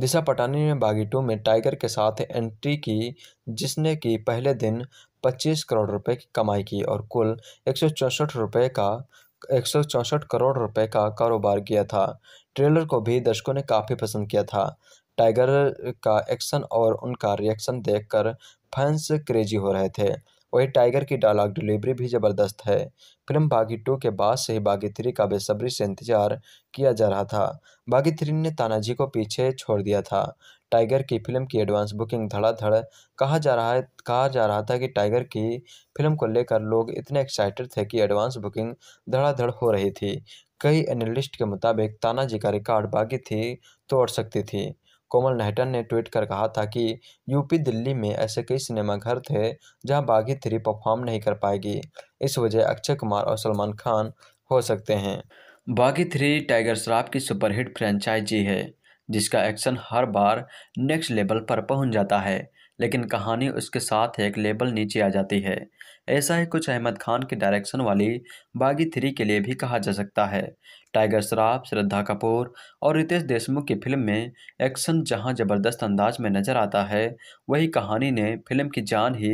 दिशा पटानी ने बागीटू में टाइगर के साथ एंट्री की जिसने कि पहले दिन 25 करोड़ रुपए की कमाई की और कुल एक रुपए का एक करोड़ रुपए का कारोबार किया था ट्रेलर को भी दर्शकों ने काफ़ी पसंद किया था टाइगर का एक्शन और उनका रिएक्शन देखकर फैंस क्रेजी हो रहे थे वही टाइगर की डायलॉग डिलीवरी भी ज़बरदस्त है फिल्म बागी टू के बाद से ही बागी थ्री का बेसब्री से इंतजार किया जा रहा था बागी थ्री ने तानाजी को पीछे छोड़ दिया था टाइगर की फिल्म की एडवांस बुकिंग धड़ाधड़ कहा जा रहा है कहा जा रहा था कि टाइगर की फिल्म को लेकर लोग इतने एक्साइटेड थे कि एडवांस बुकिंग धड़ाधड़ हो रही थी कई एनालिस्ट के मुताबिक तानाजी का रिकॉर्ड बागी थी तोड़ सकती थी कोमल नहटन ने ट्वीट कर कहा था कि यूपी दिल्ली में ऐसे कई सिनेमाघर थे जहां बागी थ्री परफॉर्म नहीं कर पाएगी इस वजह अक्षय कुमार और सलमान खान हो सकते हैं बागी थ्री टाइगर श्राफ की सुपरहिट फ्रेंचाइजी है जिसका एक्शन हर बार नेक्स्ट लेवल पर पहुंच जाता है लेकिन कहानी उसके साथ एक लेवल नीचे आ जाती है ऐसा ही कुछ अहमद खान के डायरेक्शन वाली बागी थ्री के लिए भी कहा जा सकता है टाइगर श्राफ श्रद्धा कपूर और रितेश देशमुख की फिल्म में एक्शन जहां जबरदस्त अंदाज में नजर आता है वही कहानी ने फिल्म की जान ही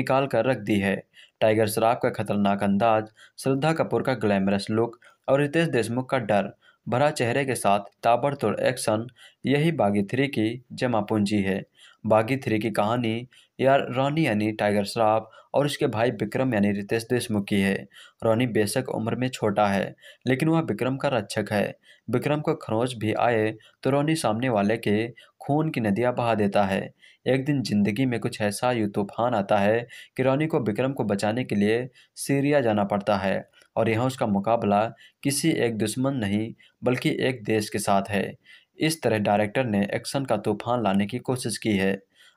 निकाल कर रख दी है टाइगर श्राफ का खतरनाक अंदाज श्रद्धा कपूर का ग्लैमरस लुक और रितेश देशमुख का डर भरा चेहरे के साथ ताबड़तोड़ एक्शन यही बागी थ्री की जमा पूंजी है बागी थ्री की कहानी यार रॉनी यानी टाइगर श्राफ और उसके भाई विक्रम यानी रितेश देशमुखी है रॉनी बेशक उम्र में छोटा है लेकिन वह विक्रम का रक्षक है विक्रम को खरोज भी आए तो रॉनी सामने वाले के खून की नदियाँ बहा देता है एक दिन जिंदगी में कुछ ऐसा यू तूफान आता है कि रॉनी को विक्रम को बचाने के लिए सीरिया जाना पड़ता है और यहाँ उसका मुकाबला किसी एक दुश्मन नहीं बल्कि एक देश के साथ है इस तरह डायरेक्टर ने एक्शन का तूफान लाने की कोशिश की है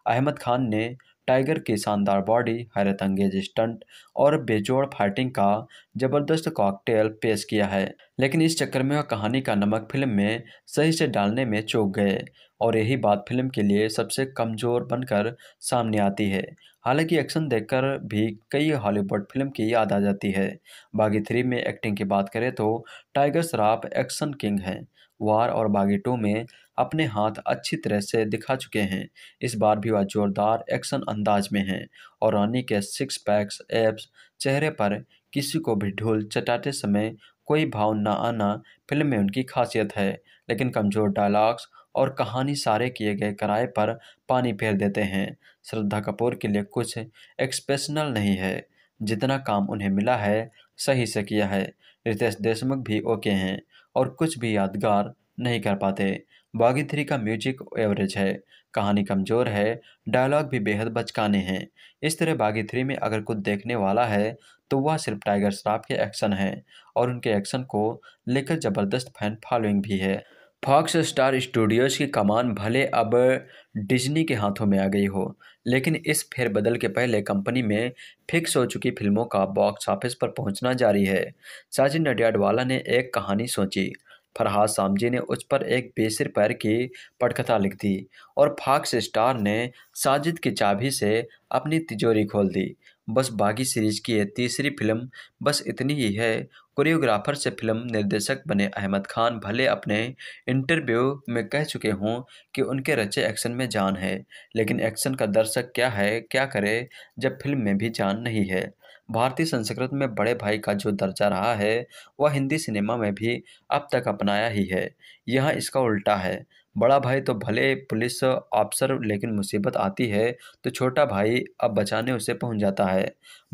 अहमद खान ने टाइगर की शानदार बॉडी हैरत अंगेज स्टंट और बेजोड़ फाइटिंग का जबरदस्त कॉकटेल पेश किया है लेकिन इस चक्कर में वह कहानी का नमक फिल्म में सही से डालने में चूक गए और यही बात फिल्म के लिए सबसे कमज़ोर बनकर सामने आती है हालांकि एक्शन देखकर भी कई हॉलीवुड फिल्म की याद आ जाती है बागी थ्री में एक्टिंग की बात करें तो टाइगर श्राफ एक्शन किंग हैं वार और बागी टू में अपने हाथ अच्छी तरह से दिखा चुके हैं इस बार भी वह जोरदार एक्शन अंदाज में हैं और रानी के सिक्स पैक्स एब्स चेहरे पर किसी को भी ढोल चटाते समय कोई भाव ना आना फिल्म में उनकी खासियत है लेकिन कमज़ोर डायलॉग्स और कहानी सारे किए गए किराए पर पानी फेर देते हैं श्रद्धा कपूर के लिए कुछ एक्सप्रेशनल नहीं है जितना काम उन्हें मिला है सही से किया है रितेश देशमुख भी ओके हैं और कुछ भी यादगार नहीं कर पाते बागी थ्री का म्यूजिक एवरेज है कहानी कमज़ोर है डायलॉग भी बेहद बचकाने हैं इस तरह बागी थ्री में अगर कुछ देखने वाला है तो वह सिर्फ टाइगर श्राफ के एक्शन हैं और उनके एक्शन को लेकर ज़बरदस्त फैन फॉलोइंग भी है फॉक्स स्टार स्टूडियोज़ की कमान भले अब डिज्नी के हाथों में आ गई हो लेकिन इस फेरबदल के पहले कंपनी में फिक्स हो चुकी फिल्मों का बॉक्स ऑफिस पर पहुंचना जारी है साजिन नडियाडवाला ने एक कहानी सोची फरहाद सामजी ने उस पर एक बेसिर पैर की पटकथा लिख दी और फाक्स स्टार ने साजिद की चाबी से अपनी तिजोरी खोल दी बस बागी सीरीज की यह तीसरी फिल्म बस इतनी ही है कोरियोग्राफर से फिल्म निर्देशक बने अहमद खान भले अपने इंटरव्यू में कह चुके हों कि उनके रचे एक्शन में जान है लेकिन एक्शन का दर्शक क्या है क्या करे जब फिल्म में भी जान नहीं है भारतीय संस्कृत में बड़े भाई का जो दर्जा रहा है वह हिंदी सिनेमा में भी अब तक अपनाया ही है यह इसका उल्टा है बड़ा भाई तो भले पुलिस ऑफिसर लेकिन मुसीबत आती है तो छोटा भाई अब बचाने उसे पहुंच जाता है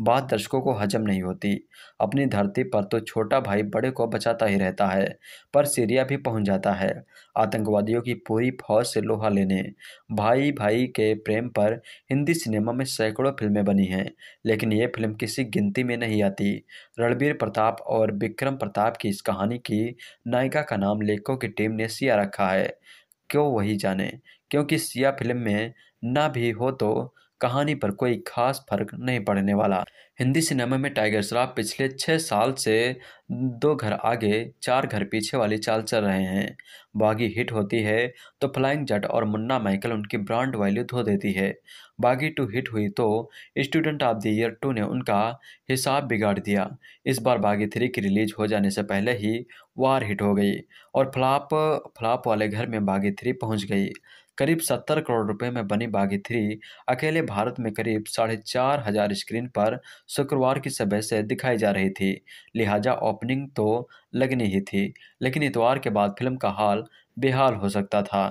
बात दर्शकों को हजम नहीं होती अपनी धरती पर तो छोटा भाई बड़े को बचाता ही रहता है पर सीरिया भी पहुंच जाता है आतंकवादियों की पूरी फौज से लोहा लेने भाई भाई के प्रेम पर हिंदी सिनेमा में सैकड़ों फिल्में बनी हैं लेकिन ये फिल्म किसी गिनती में नहीं आती रणबीर प्रताप और विक्रम प्रताप की इस कहानी की नायिका का नाम लेखकों की टीम ने सिया रखा है क्यों वही जाने क्योंकि सिया फिल्म में ना भी हो तो कहानी पर कोई खास फर्क नहीं पड़ने वाला हिंदी सिनेमा में टाइगर श्रॉफ पिछले छः साल से दो घर आगे चार घर पीछे वाली चाल चल रहे हैं बागी हिट होती है तो फ्लाइंग जट और मुन्ना माइकल उनकी ब्रांड वैल्यू धो देती है बागी टू हिट हुई तो student of the year two ने उनका हिसाब बिगाड़ दिया इस बार बागी थ्री की रिलीज हो जाने से पहले ही वार हिट हो गई और फ्लाप फ्लाप वाले घर में बागी थ्री पहुँच गई करीब 70 करोड़ रुपए में बनी बागी थ्री अकेले भारत में करीब साढ़े चार हजार स्क्रीन पर शुक्रवार की सुबह से दिखाई जा रही थी लिहाजा ओपनिंग तो लगनी ही थी लेकिन इतवार के बाद फिल्म का हाल बेहाल हो सकता था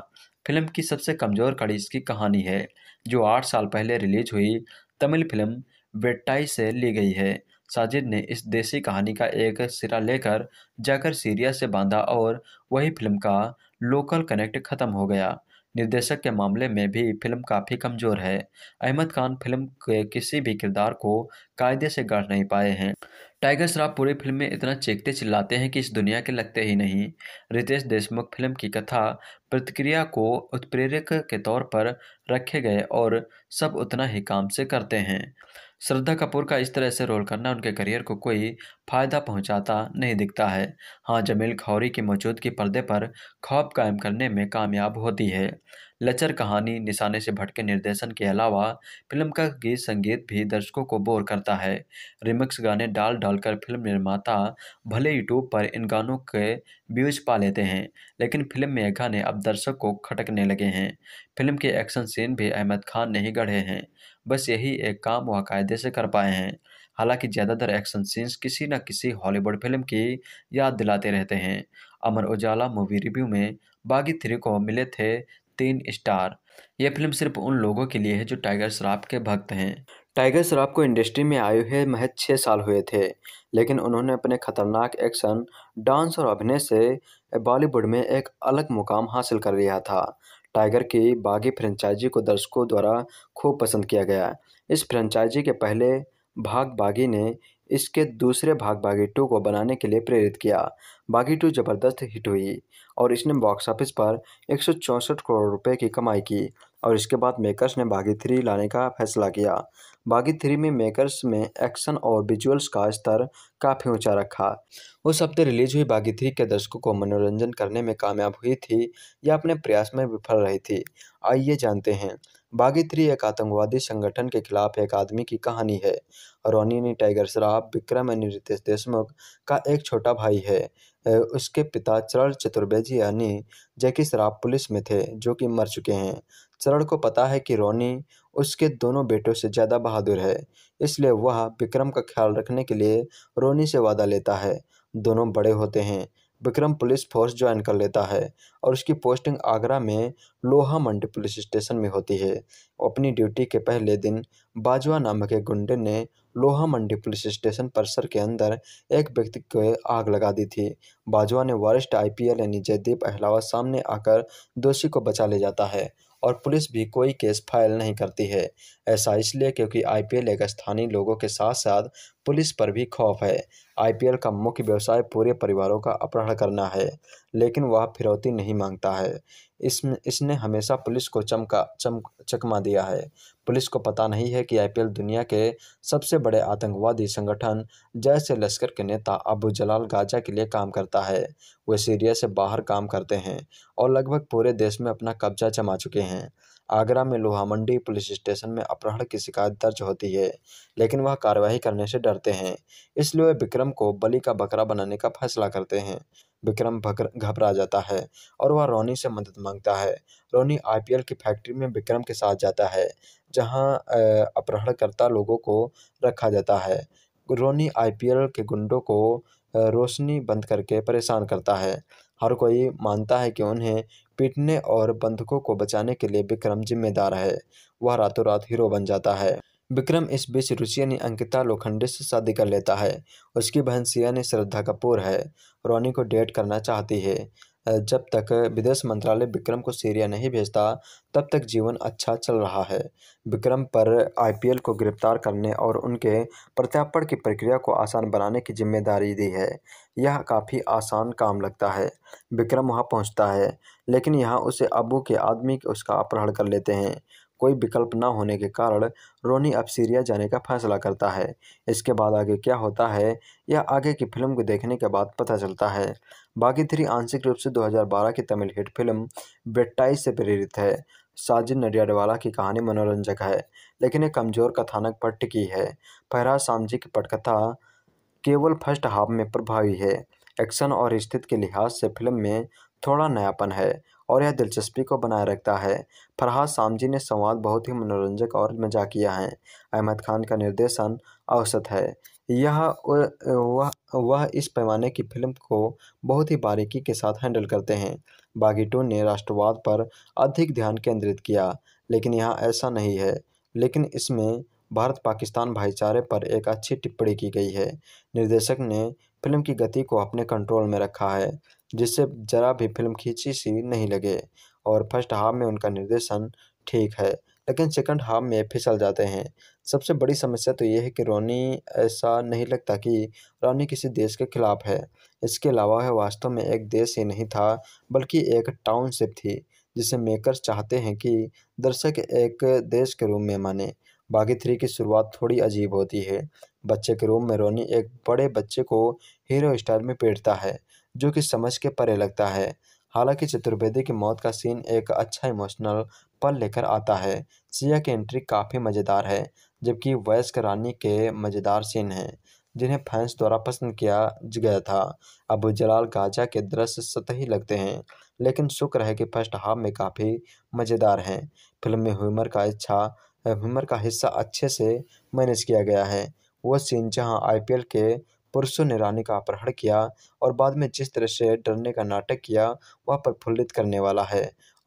फिल्म की सबसे कमज़ोर कड़ी इसकी कहानी है जो आठ साल पहले रिलीज हुई तमिल फिल्म वेट्टाई से ली गई है साजिद ने इस देसी कहानी का एक सिरा लेकर जाकर सीरिया से बांधा और वही फिल्म का लोकल कनेक्ट खत्म हो गया निर्देशक के मामले में भी फिल्म काफ़ी कमज़ोर है अहमद खान फिल्म के किसी भी किरदार को कायदे से गढ़ नहीं पाए हैं टाइगर श्राफ पूरी फिल्म में इतना चेकते चिल्लाते हैं कि इस दुनिया के लगते ही नहीं रितेश देशमुख फिल्म की कथा प्रतिक्रिया को उत्प्रेरक के तौर पर रखे गए और सब उतना ही काम से करते हैं श्रद्धा कपूर का इस तरह से रोल करना उनके करियर को कोई फ़ायदा पहुंचाता नहीं दिखता है हाँ जमील खौरी की मौजूदगी पर्दे पर खौफ कायम करने में कामयाब होती है लचर कहानी निशाने से भटके निर्देशन के अलावा फिल्म का गीत संगीत भी दर्शकों को बोर करता है रिमिक्स गाने डाल डालकर फिल्म निर्माता भले यूट्यूब पर इन गानों के व्यूज पा लेते हैं लेकिन फिल्म में गाने अब दर्शक को खटकने लगे हैं फिल्म के एक्शन सीन भी अहमद खान ने ही गढ़े हैं बस यही एक काम वह कायदे से कर पाए हैं हालांकि ज़्यादातर एक्शन सीन्स किसी न किसी हॉलीवुड फिल्म की याद दिलाते रहते हैं अमर उजाला मूवी रिव्यू में बागी थ्री को मिले थे तीन स्टार यह फिल्म सिर्फ उन लोगों के लिए है जो टाइगर श्राफ के भक्त हैं टाइगर श्राफ को इंडस्ट्री में आए हुए महज छः साल हुए थे लेकिन उन्होंने अपने खतरनाक एक्शन डांस और अभिनय से बॉलीवुड में एक अलग मुकाम हासिल कर लिया था टाइगर की बागी फ्रेंचाइजी को दर्शकों द्वारा खूब पसंद किया गया इस फ्रेंचाइजी के पहले भाग बागी ने इसके दूसरे भाग बागी टू को बनाने के लिए प्रेरित किया बागी टू जबरदस्त हिट हुई और इसने बॉक्स ऑफिस पर एक करोड़ रुपए की कमाई की और इसके बाद मेकर्स ने बागी थ्री लाने का फैसला किया बागी थ्री में मेकर्स में एक्शन और विजुअल्स का स्तर काफ़ी ऊंचा रखा उस हफ्ते रिलीज हुई बागी थ्री के दर्शकों को मनोरंजन करने में कामयाब हुई थी या अपने प्रयास में विफल रही थी आइए जानते हैं बागी थ्री एक आतंकवादी संगठन के खिलाफ एक आदमी की कहानी है रोनी ने टाइगर श्राफ विक्रम एंड रितेश देशमुख का एक छोटा भाई है उसके पिता चरण चतुर्वेदी यानी जैकी श्राफ पुलिस में थे जो कि मर चुके हैं शरण को पता है कि रोनी उसके दोनों बेटों से ज़्यादा बहादुर है इसलिए वह विक्रम का ख्याल रखने के लिए रोनी से वादा लेता है दोनों बड़े होते हैं विक्रम पुलिस फोर्स ज्वाइन कर लेता है और उसकी पोस्टिंग आगरा में लोहा मंडी पुलिस स्टेशन में होती है अपनी ड्यूटी के पहले दिन बाजवा नामक एक गुंडे ने लोहा मंडी पुलिस स्टेशन परिसर के अंदर एक व्यक्ति को आग लगा दी थी बाजवा ने वरिष्ठ आईपीएल यानी जयदीप अहलावा सामने आकर दोषी को बचा ले जाता है और पुलिस भी कोई केस फाइल नहीं करती है ऐसा इसलिए क्योंकि आईपीएल एक स्थानीय लोगों के साथ साथ पुलिस पर भी खौफ है आईपीएल का मुख्य व्यवसाय पूरे परिवारों का अपहरण करना है लेकिन वह फिरौती नहीं मांगता है इसमें इसने हमेशा पुलिस को चमका चम चकमा दिया है पुलिस को पता नहीं है कि आईपीएल दुनिया के सबसे बड़े आतंकवादी संगठन जैसे लश्कर के नेता अबू जलाल गाजा के लिए काम करता है वे सीरिया से बाहर काम करते हैं और लगभग पूरे देश में अपना कब्जा जमा चुके हैं आगरा में लोहा मंडी पुलिस स्टेशन में अपहरण की शिकायत दर्ज होती है लेकिन वह कार्रवाई करने से डरते हैं इसलिए विक्रम को बलि का बकरा बनाने का फैसला करते हैं विक्रम घबरा जाता है और वह रोनी से मदद मांगता है रोनी आईपीएल की फैक्ट्री में विक्रम के साथ जाता है जहां अपहरणकर्ता लोगों को रखा जाता है रोनी आईपीएल के गुंडों को रोशनी बंद करके परेशान करता है हर कोई मानता है कि उन्हें पीटने और बंधकों को बचाने के लिए विक्रम जिम्मेदार है वह रातों रात हीरो बन जाता है विक्रम इस बीच रुचि ने अंकिता लोखंडे से शादी कर लेता है उसकी बहन सिया ने श्रद्धा कपूर है रोनी को डेट करना चाहती है जब तक विदेश मंत्रालय विक्रम को सीरिया नहीं भेजता तब तक जीवन अच्छा चल रहा है विक्रम पर आईपीएल को गिरफ्तार करने और उनके प्रत्यार्पण की प्रक्रिया को आसान बनाने की जिम्मेदारी दी है यह काफ़ी आसान काम लगता है विक्रम वहाँ पहुँचता है लेकिन यहाँ उसे अबू के आदमी उसका अपहरण कर लेते हैं कोई विकल्प न होने के कारण रोनी अब सीरिया जाने का फैसला करता है इसके बाद आगे क्या होता है यह आगे की फिल्म को देखने के बाद पता चलता है बागी थ्री आंशिक रूप से 2012 की तमिल हिट फिल्म बेट्टाई से प्रेरित है साजिद नडियाडवाला की कहानी मनोरंजक है लेकिन एक कमज़ोर कथानक पर टिकी है फहराज सामजी की पटकथा केवल फर्स्ट हाफ में प्रभावी है एक्शन और स्थिति के लिहाज से फिल्म में थोड़ा नयापन है और यह दिलचस्पी को बनाए रखता है फरहाद सामजी ने संवाद बहुत ही मनोरंजक और मजाकिया है अहमद खान का निर्देशन औसत है यह वह वह इस पैमाने की फिल्म को बहुत ही बारीकी के साथ हैंडल करते हैं बागी टू ने राष्ट्रवाद पर अधिक ध्यान केंद्रित किया लेकिन यह ऐसा नहीं है लेकिन इसमें भारत पाकिस्तान भाईचारे पर एक अच्छी टिप्पणी की गई है निर्देशक ने फिल्म की गति को अपने कंट्रोल में रखा है जिससे जरा भी फिल्म खींची सी नहीं लगे और फर्स्ट हाफ में उनका निर्देशन ठीक है लेकिन सेकंड हाफ में फिसल जाते हैं सबसे बड़ी समस्या तो यह है कि रोनी ऐसा नहीं लगता कि रोनी किसी देश के खिलाफ है इसके अलावा वह वास्तव में एक देश ही नहीं था बल्कि एक टाउनशिप थी जिसे मेकर्स चाहते हैं कि दर्शक एक देश के रूप में माने बागी थ्री की शुरुआत थोड़ी अजीब होती है बच्चे के रूम में रोनी एक बड़े बच्चे को हीरो स्टाइल में पेटता है जो कि समझ के परे लगता है हालांकि चतुर्वेदी की मौत का सीन एक अच्छा इमोशनल पल लेकर आता है सिया की एंट्री काफ़ी मज़ेदार है जबकि वयस्क रानी के मज़ेदार सीन हैं जिन्हें फैंस द्वारा पसंद किया गया था अब जलाल गाजा के दृश्य सतही लगते हैं लेकिन शुक्र है कि फर्स्ट हाफ में काफ़ी मज़ेदार हैं फिल्म में ह्यूमर का इच्छा ह्यूमर का हिस्सा अच्छे से मैनेज किया गया है वह सीन जहां आईपीएल के पुरुषों ने रानी का अपहरण किया और बाद में जिस तरह से डरने का नाटक किया वह प्रफुल्लित करने वाला है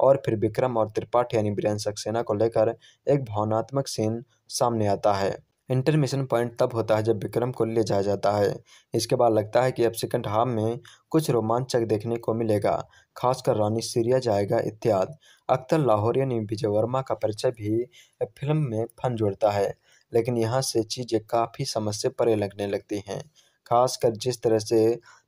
और फिर विक्रम और त्रिपाठी यानी बीरेन सक्सेना को लेकर एक भावनात्मक सीन सामने आता है इंटरमिशन पॉइंट तब होता है जब विक्रम को ले जाया जाता है इसके बाद लगता है कि अब सेकंड हाफ में कुछ रोमांचक देखने को मिलेगा खासकर रानी सीरिया जाएगा इत्यादि अख्तर लाहौरिया ने विजय वर्मा का परिचय भी फिल्म में फन जोड़ता है लेकिन यहाँ से चीज़ें काफ़ी समस्या परे लगने लगती हैं खासकर जिस तरह से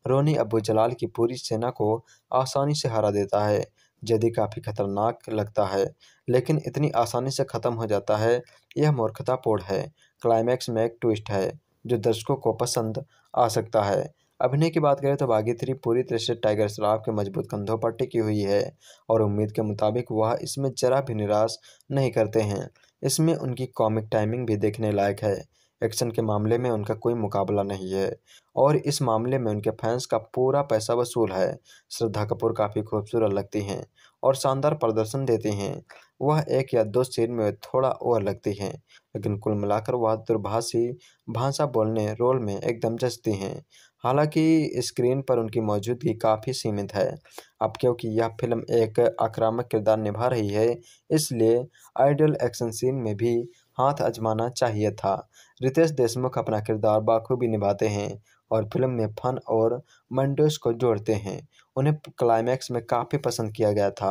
रोनी अबू जलाल की पूरी सेना को आसानी से हरा देता है जदी काफ़ी खतरनाक लगता है लेकिन इतनी आसानी से ख़त्म हो जाता है यह मूर्खतापूर्ण है क्लाइमैक्स में एक ट्विस्ट है जो दर्शकों को पसंद आ सकता है अभिनय की बात करें तो बागी थ्री पूरी तरह से टाइगर श्राफ के मजबूत कंधों पर टिकी हुई है और उम्मीद के मुताबिक वह इसमें जरा भी निराश नहीं करते हैं इसमें उनकी कॉमिक टाइमिंग भी देखने लायक है एक्शन के मामले में उनका कोई मुकाबला नहीं है और इस मामले में उनके फैंस का पूरा पैसा वसूल है श्रद्धा कपूर काफ़ी खूबसूरत लगती हैं और शानदार प्रदर्शन देती हैं वह एक या दो सीन में थोड़ा ओवर लगती हैं लेकिन कुल मिलाकर वह दुर्भाषी भाषा बोलने रोल में एकदम जचती हैं हालांकि स्क्रीन पर उनकी मौजूदगी काफ़ी सीमित है अब क्योंकि यह फिल्म एक आक्रामक किरदार निभा रही है इसलिए आइडियल एक्शन सीन में भी हाथ आजमाना चाहिए था रितेश देशमुख अपना किरदार बाखूबी निभाते हैं और फिल्म में फन और मंडोस को जोड़ते हैं उन्हें क्लाइमैक्स में काफ़ी पसंद किया गया था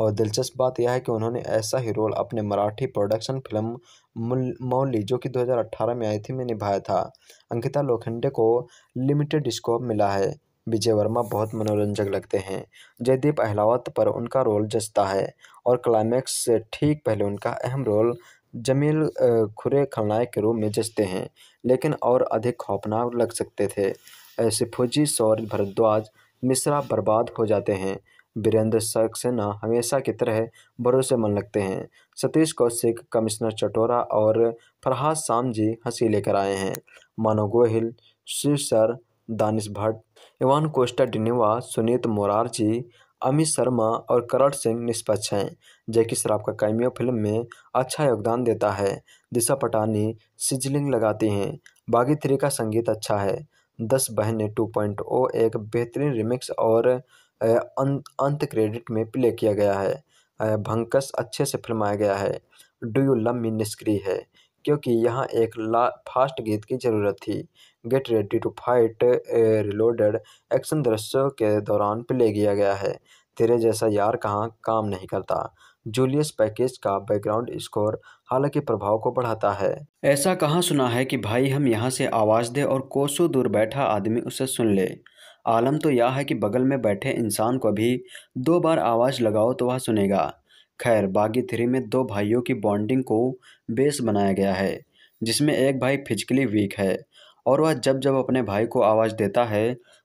और दिलचस्प बात यह है कि उन्होंने ऐसा ही रोल अपने मराठी प्रोडक्शन फिल्म मौली जो कि 2018 में आई थी में निभाया था अंकिता लोखंडे को लिमिटेड स्कोप मिला है विजय वर्मा बहुत मनोरंजक लगते हैं जयदीप अहलावत पर उनका रोल जचता है और क्लाइमैक्स से ठीक पहले उनका अहम रोल जमील खुरे खलनायक के रूप में जचते हैं लेकिन और अधिक खौफनाक लग सकते थे ऐसे फौजी सौर भरद्वाज मिश्रा बर्बाद हो जाते हैं वीरेंद्र सक्सेना हमेशा की तरह भरोसेमंद लगते हैं सतीश कौशिक कमिश्नर चटोरा और फरहाद शाम जी हंसी लेकर आए हैं मानो गोहिल शिव सर दानिश भट्ट इवान कोस्टा डिनेवा सुनीत मोरारजी अमित शर्मा और करण सिंह निष्पक्ष हैं जैकि शराब का कैमियो फिल्म में अच्छा योगदान देता है दिशा पटानी सिजलिंग लगाती हैं बागी थ्री का संगीत अच्छा है दस बहने टू पॉइंट ओ एक बेहतरीन रिमिक्स और अं, अंत क्रेडिट में प्ले किया गया है भंकस अच्छे से फिल्माया गया है डू यू लव मी निष्क्रिय है क्योंकि यहाँ एक ला फास्ट गीत की ज़रूरत थी get ready to fight reloaded action दृश्यों के दौरान प्ले किया गया है तेरे जैसा यार कहाँ काम नहीं करता जूलियस पैकेज का बैकग्राउंड स्कोर हालांकि प्रभाव को बढ़ाता है ऐसा कहाँ सुना है कि भाई हम यहाँ से आवाज़ दे और कोसों दूर बैठा आदमी उसे सुन ले आलम तो यह है कि बगल में बैठे इंसान को भी दो बार आवाज़ लगाओ तो वह सुनेगा खैर बागी थ्री में दो भाइयों की बॉन्डिंग को बेस बनाया गया है जिसमें एक भाई फिजिकली वीक है और वह जब जब अपने भाई को आवाज़ देता है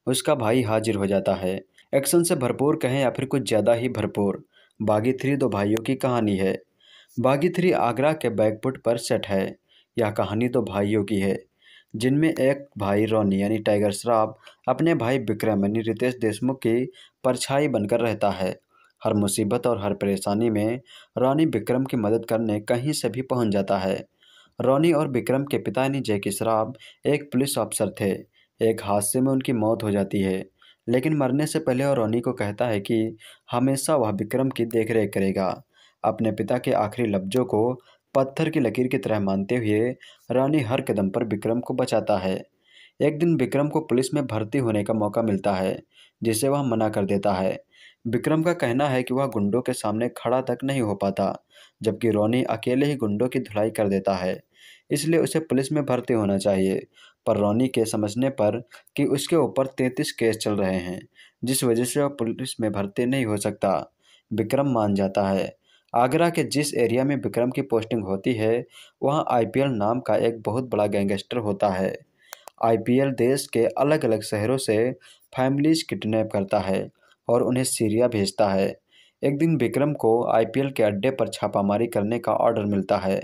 उसका भाई हाजिर हो जाता है एक्शन से भरपूर कहें या फिर कुछ ज़्यादा ही भरपूर बागी थ्री दो भाइयों की कहानी है बागी थ्री आगरा के बैकपुट पर सेट है यह कहानी दो भाइयों की है जिनमें एक भाई रोनी यानी टाइगर श्राफ अपने भाई विक्रम यानी रितेश देशमुख की परछाई बनकर रहता है हर मुसीबत और हर परेशानी में रॉनी विक्रम की मदद करने कहीं से भी पहुंच जाता है रॉनी और विक्रम के पिता जय के शराब एक पुलिस ऑफिसर थे एक हादसे में उनकी मौत हो जाती है लेकिन मरने से पहले वह रोनी को कहता है कि हमेशा वह विक्रम की देखरेख करेगा अपने पिता के आखिरी लफ्जों को पत्थर की लकीर की तरह मानते हुए रानी हर कदम पर विक्रम को बचाता है एक दिन विक्रम को पुलिस में भर्ती होने का मौका मिलता है जिसे वह मना कर देता है विक्रम का कहना है कि वह गुंडों के सामने खड़ा तक नहीं हो पाता जबकि रोनी अकेले ही गुंडों की धुलाई कर देता है इसलिए उसे पुलिस में भर्ती होना चाहिए पर रोनी के समझने पर कि उसके ऊपर तैंतीस केस चल रहे हैं जिस वजह से वह पुलिस में भर्ती नहीं हो सकता विक्रम मान जाता है आगरा के जिस एरिया में विक्रम की पोस्टिंग होती है वहाँ आई नाम का एक बहुत बड़ा गैंगस्टर होता है आई देश के अलग अलग शहरों से फैमिलीज किडनेप करता है और उन्हें सीरिया भेजता है एक दिन विक्रम को आईपीएल के अड्डे पर छापामारी करने का ऑर्डर मिलता है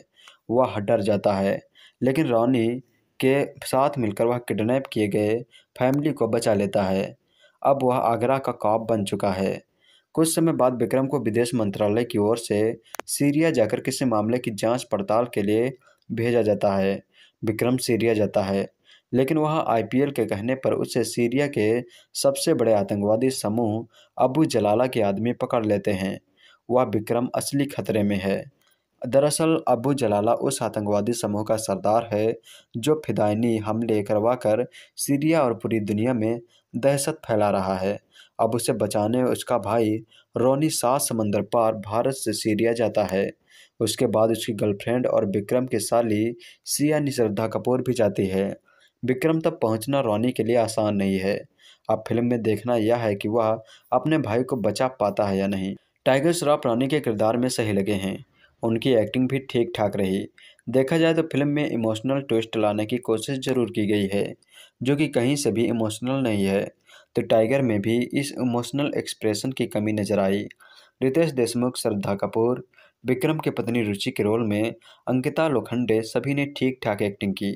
वह डर जाता है लेकिन रॉनी के साथ मिलकर वह किडनैप किए गए फैमिली को बचा लेता है अब वह आगरा का कॉप बन चुका है कुछ समय बाद विक्रम को विदेश मंत्रालय की ओर से सीरिया जाकर किसी मामले की जांच पड़ताल के लिए भेजा जाता है विक्रम सीरिया जाता है लेकिन वह आईपीएल के कहने पर उसे सीरिया के सबसे बड़े आतंकवादी समूह अबू जलाला के आदमी पकड़ लेते हैं वह विक्रम असली खतरे में है दरअसल अबू जलाला उस आतंकवादी समूह का सरदार है जो फिदायनी हमले करवाकर सीरिया और पूरी दुनिया में दहशत फैला रहा है अब उसे बचाने उसका भाई रोनी सात समंदर पार भारत से सीरिया जाता है उसके बाद उसकी गर्लफ्रेंड और विक्रम की साली सिया निश्रद्धा कपूर भी जाती है विक्रम तक पहुंचना रॉनी के लिए आसान नहीं है अब फिल्म में देखना यह है कि वह अपने भाई को बचा पाता है या नहीं टाइगर श्रॉफ रॉनी के किरदार में सही लगे हैं उनकी एक्टिंग भी ठीक ठाक रही देखा जाए तो फिल्म में इमोशनल ट्विस्ट लाने की कोशिश जरूर की गई है जो कि कहीं से भी इमोशनल नहीं है तो टाइगर में भी इस इमोशनल एक्सप्रेशन की कमी नजर आई रितेश देशमुख श्रद्धा कपूर विक्रम के पत्नी रुचि के रोल में अंकिता लोखंडे सभी ने ठीक ठाक एक्टिंग की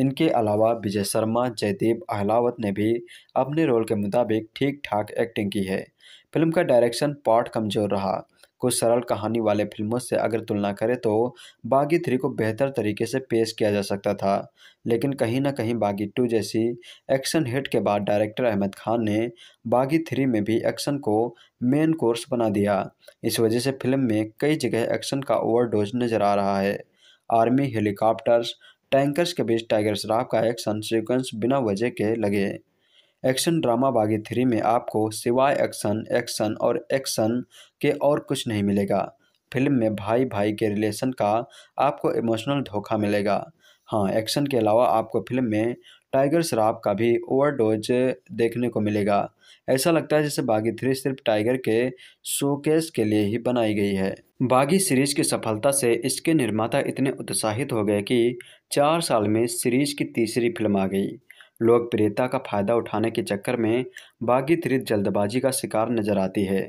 इनके अलावा विजय शर्मा जयदेव अहलावत ने भी अपने रोल के मुताबिक ठीक ठाक एक्टिंग की है फिल्म का डायरेक्शन पार्ट कमज़ोर रहा कुछ सरल कहानी वाले फिल्मों से अगर तुलना करें तो बागी थ्री को बेहतर तरीके से पेश किया जा सकता था लेकिन कहीं ना कहीं बागी टू जैसी एक्शन हिट के बाद डायरेक्टर अहमद खान ने बागी थ्री में भी एक्शन को मेन कोर्स बना दिया इस वजह से फिल्म में कई जगह एक्शन का ओवरडोज नज़र आ रहा है आर्मी हेलीकॉप्टर्स टैंकर्स के बीच टाइगर श्राफ का एक्शन सीक्वेंस बिना वजह के लगे एक्शन ड्रामा बागी थ्री में आपको सिवाय एक्शन एक्शन और एक्शन के और कुछ नहीं मिलेगा फिल्म में भाई भाई के रिलेशन का आपको इमोशनल धोखा मिलेगा हाँ एक्शन के अलावा आपको फिल्म में टाइगर शराब का भी ओवरडोज देखने को मिलेगा ऐसा लगता है जैसे बागी थ्री सिर्फ टाइगर के शोकेस के लिए ही बनाई गई है बागी सीरीज की सफलता से इसके निर्माता इतने उत्साहित हो गए कि चार साल में सीरीज की तीसरी फिल्म आ गई लोकप्रियता का फायदा उठाने के चक्कर में बागी थ्री जल्दबाजी का शिकार नजर आती है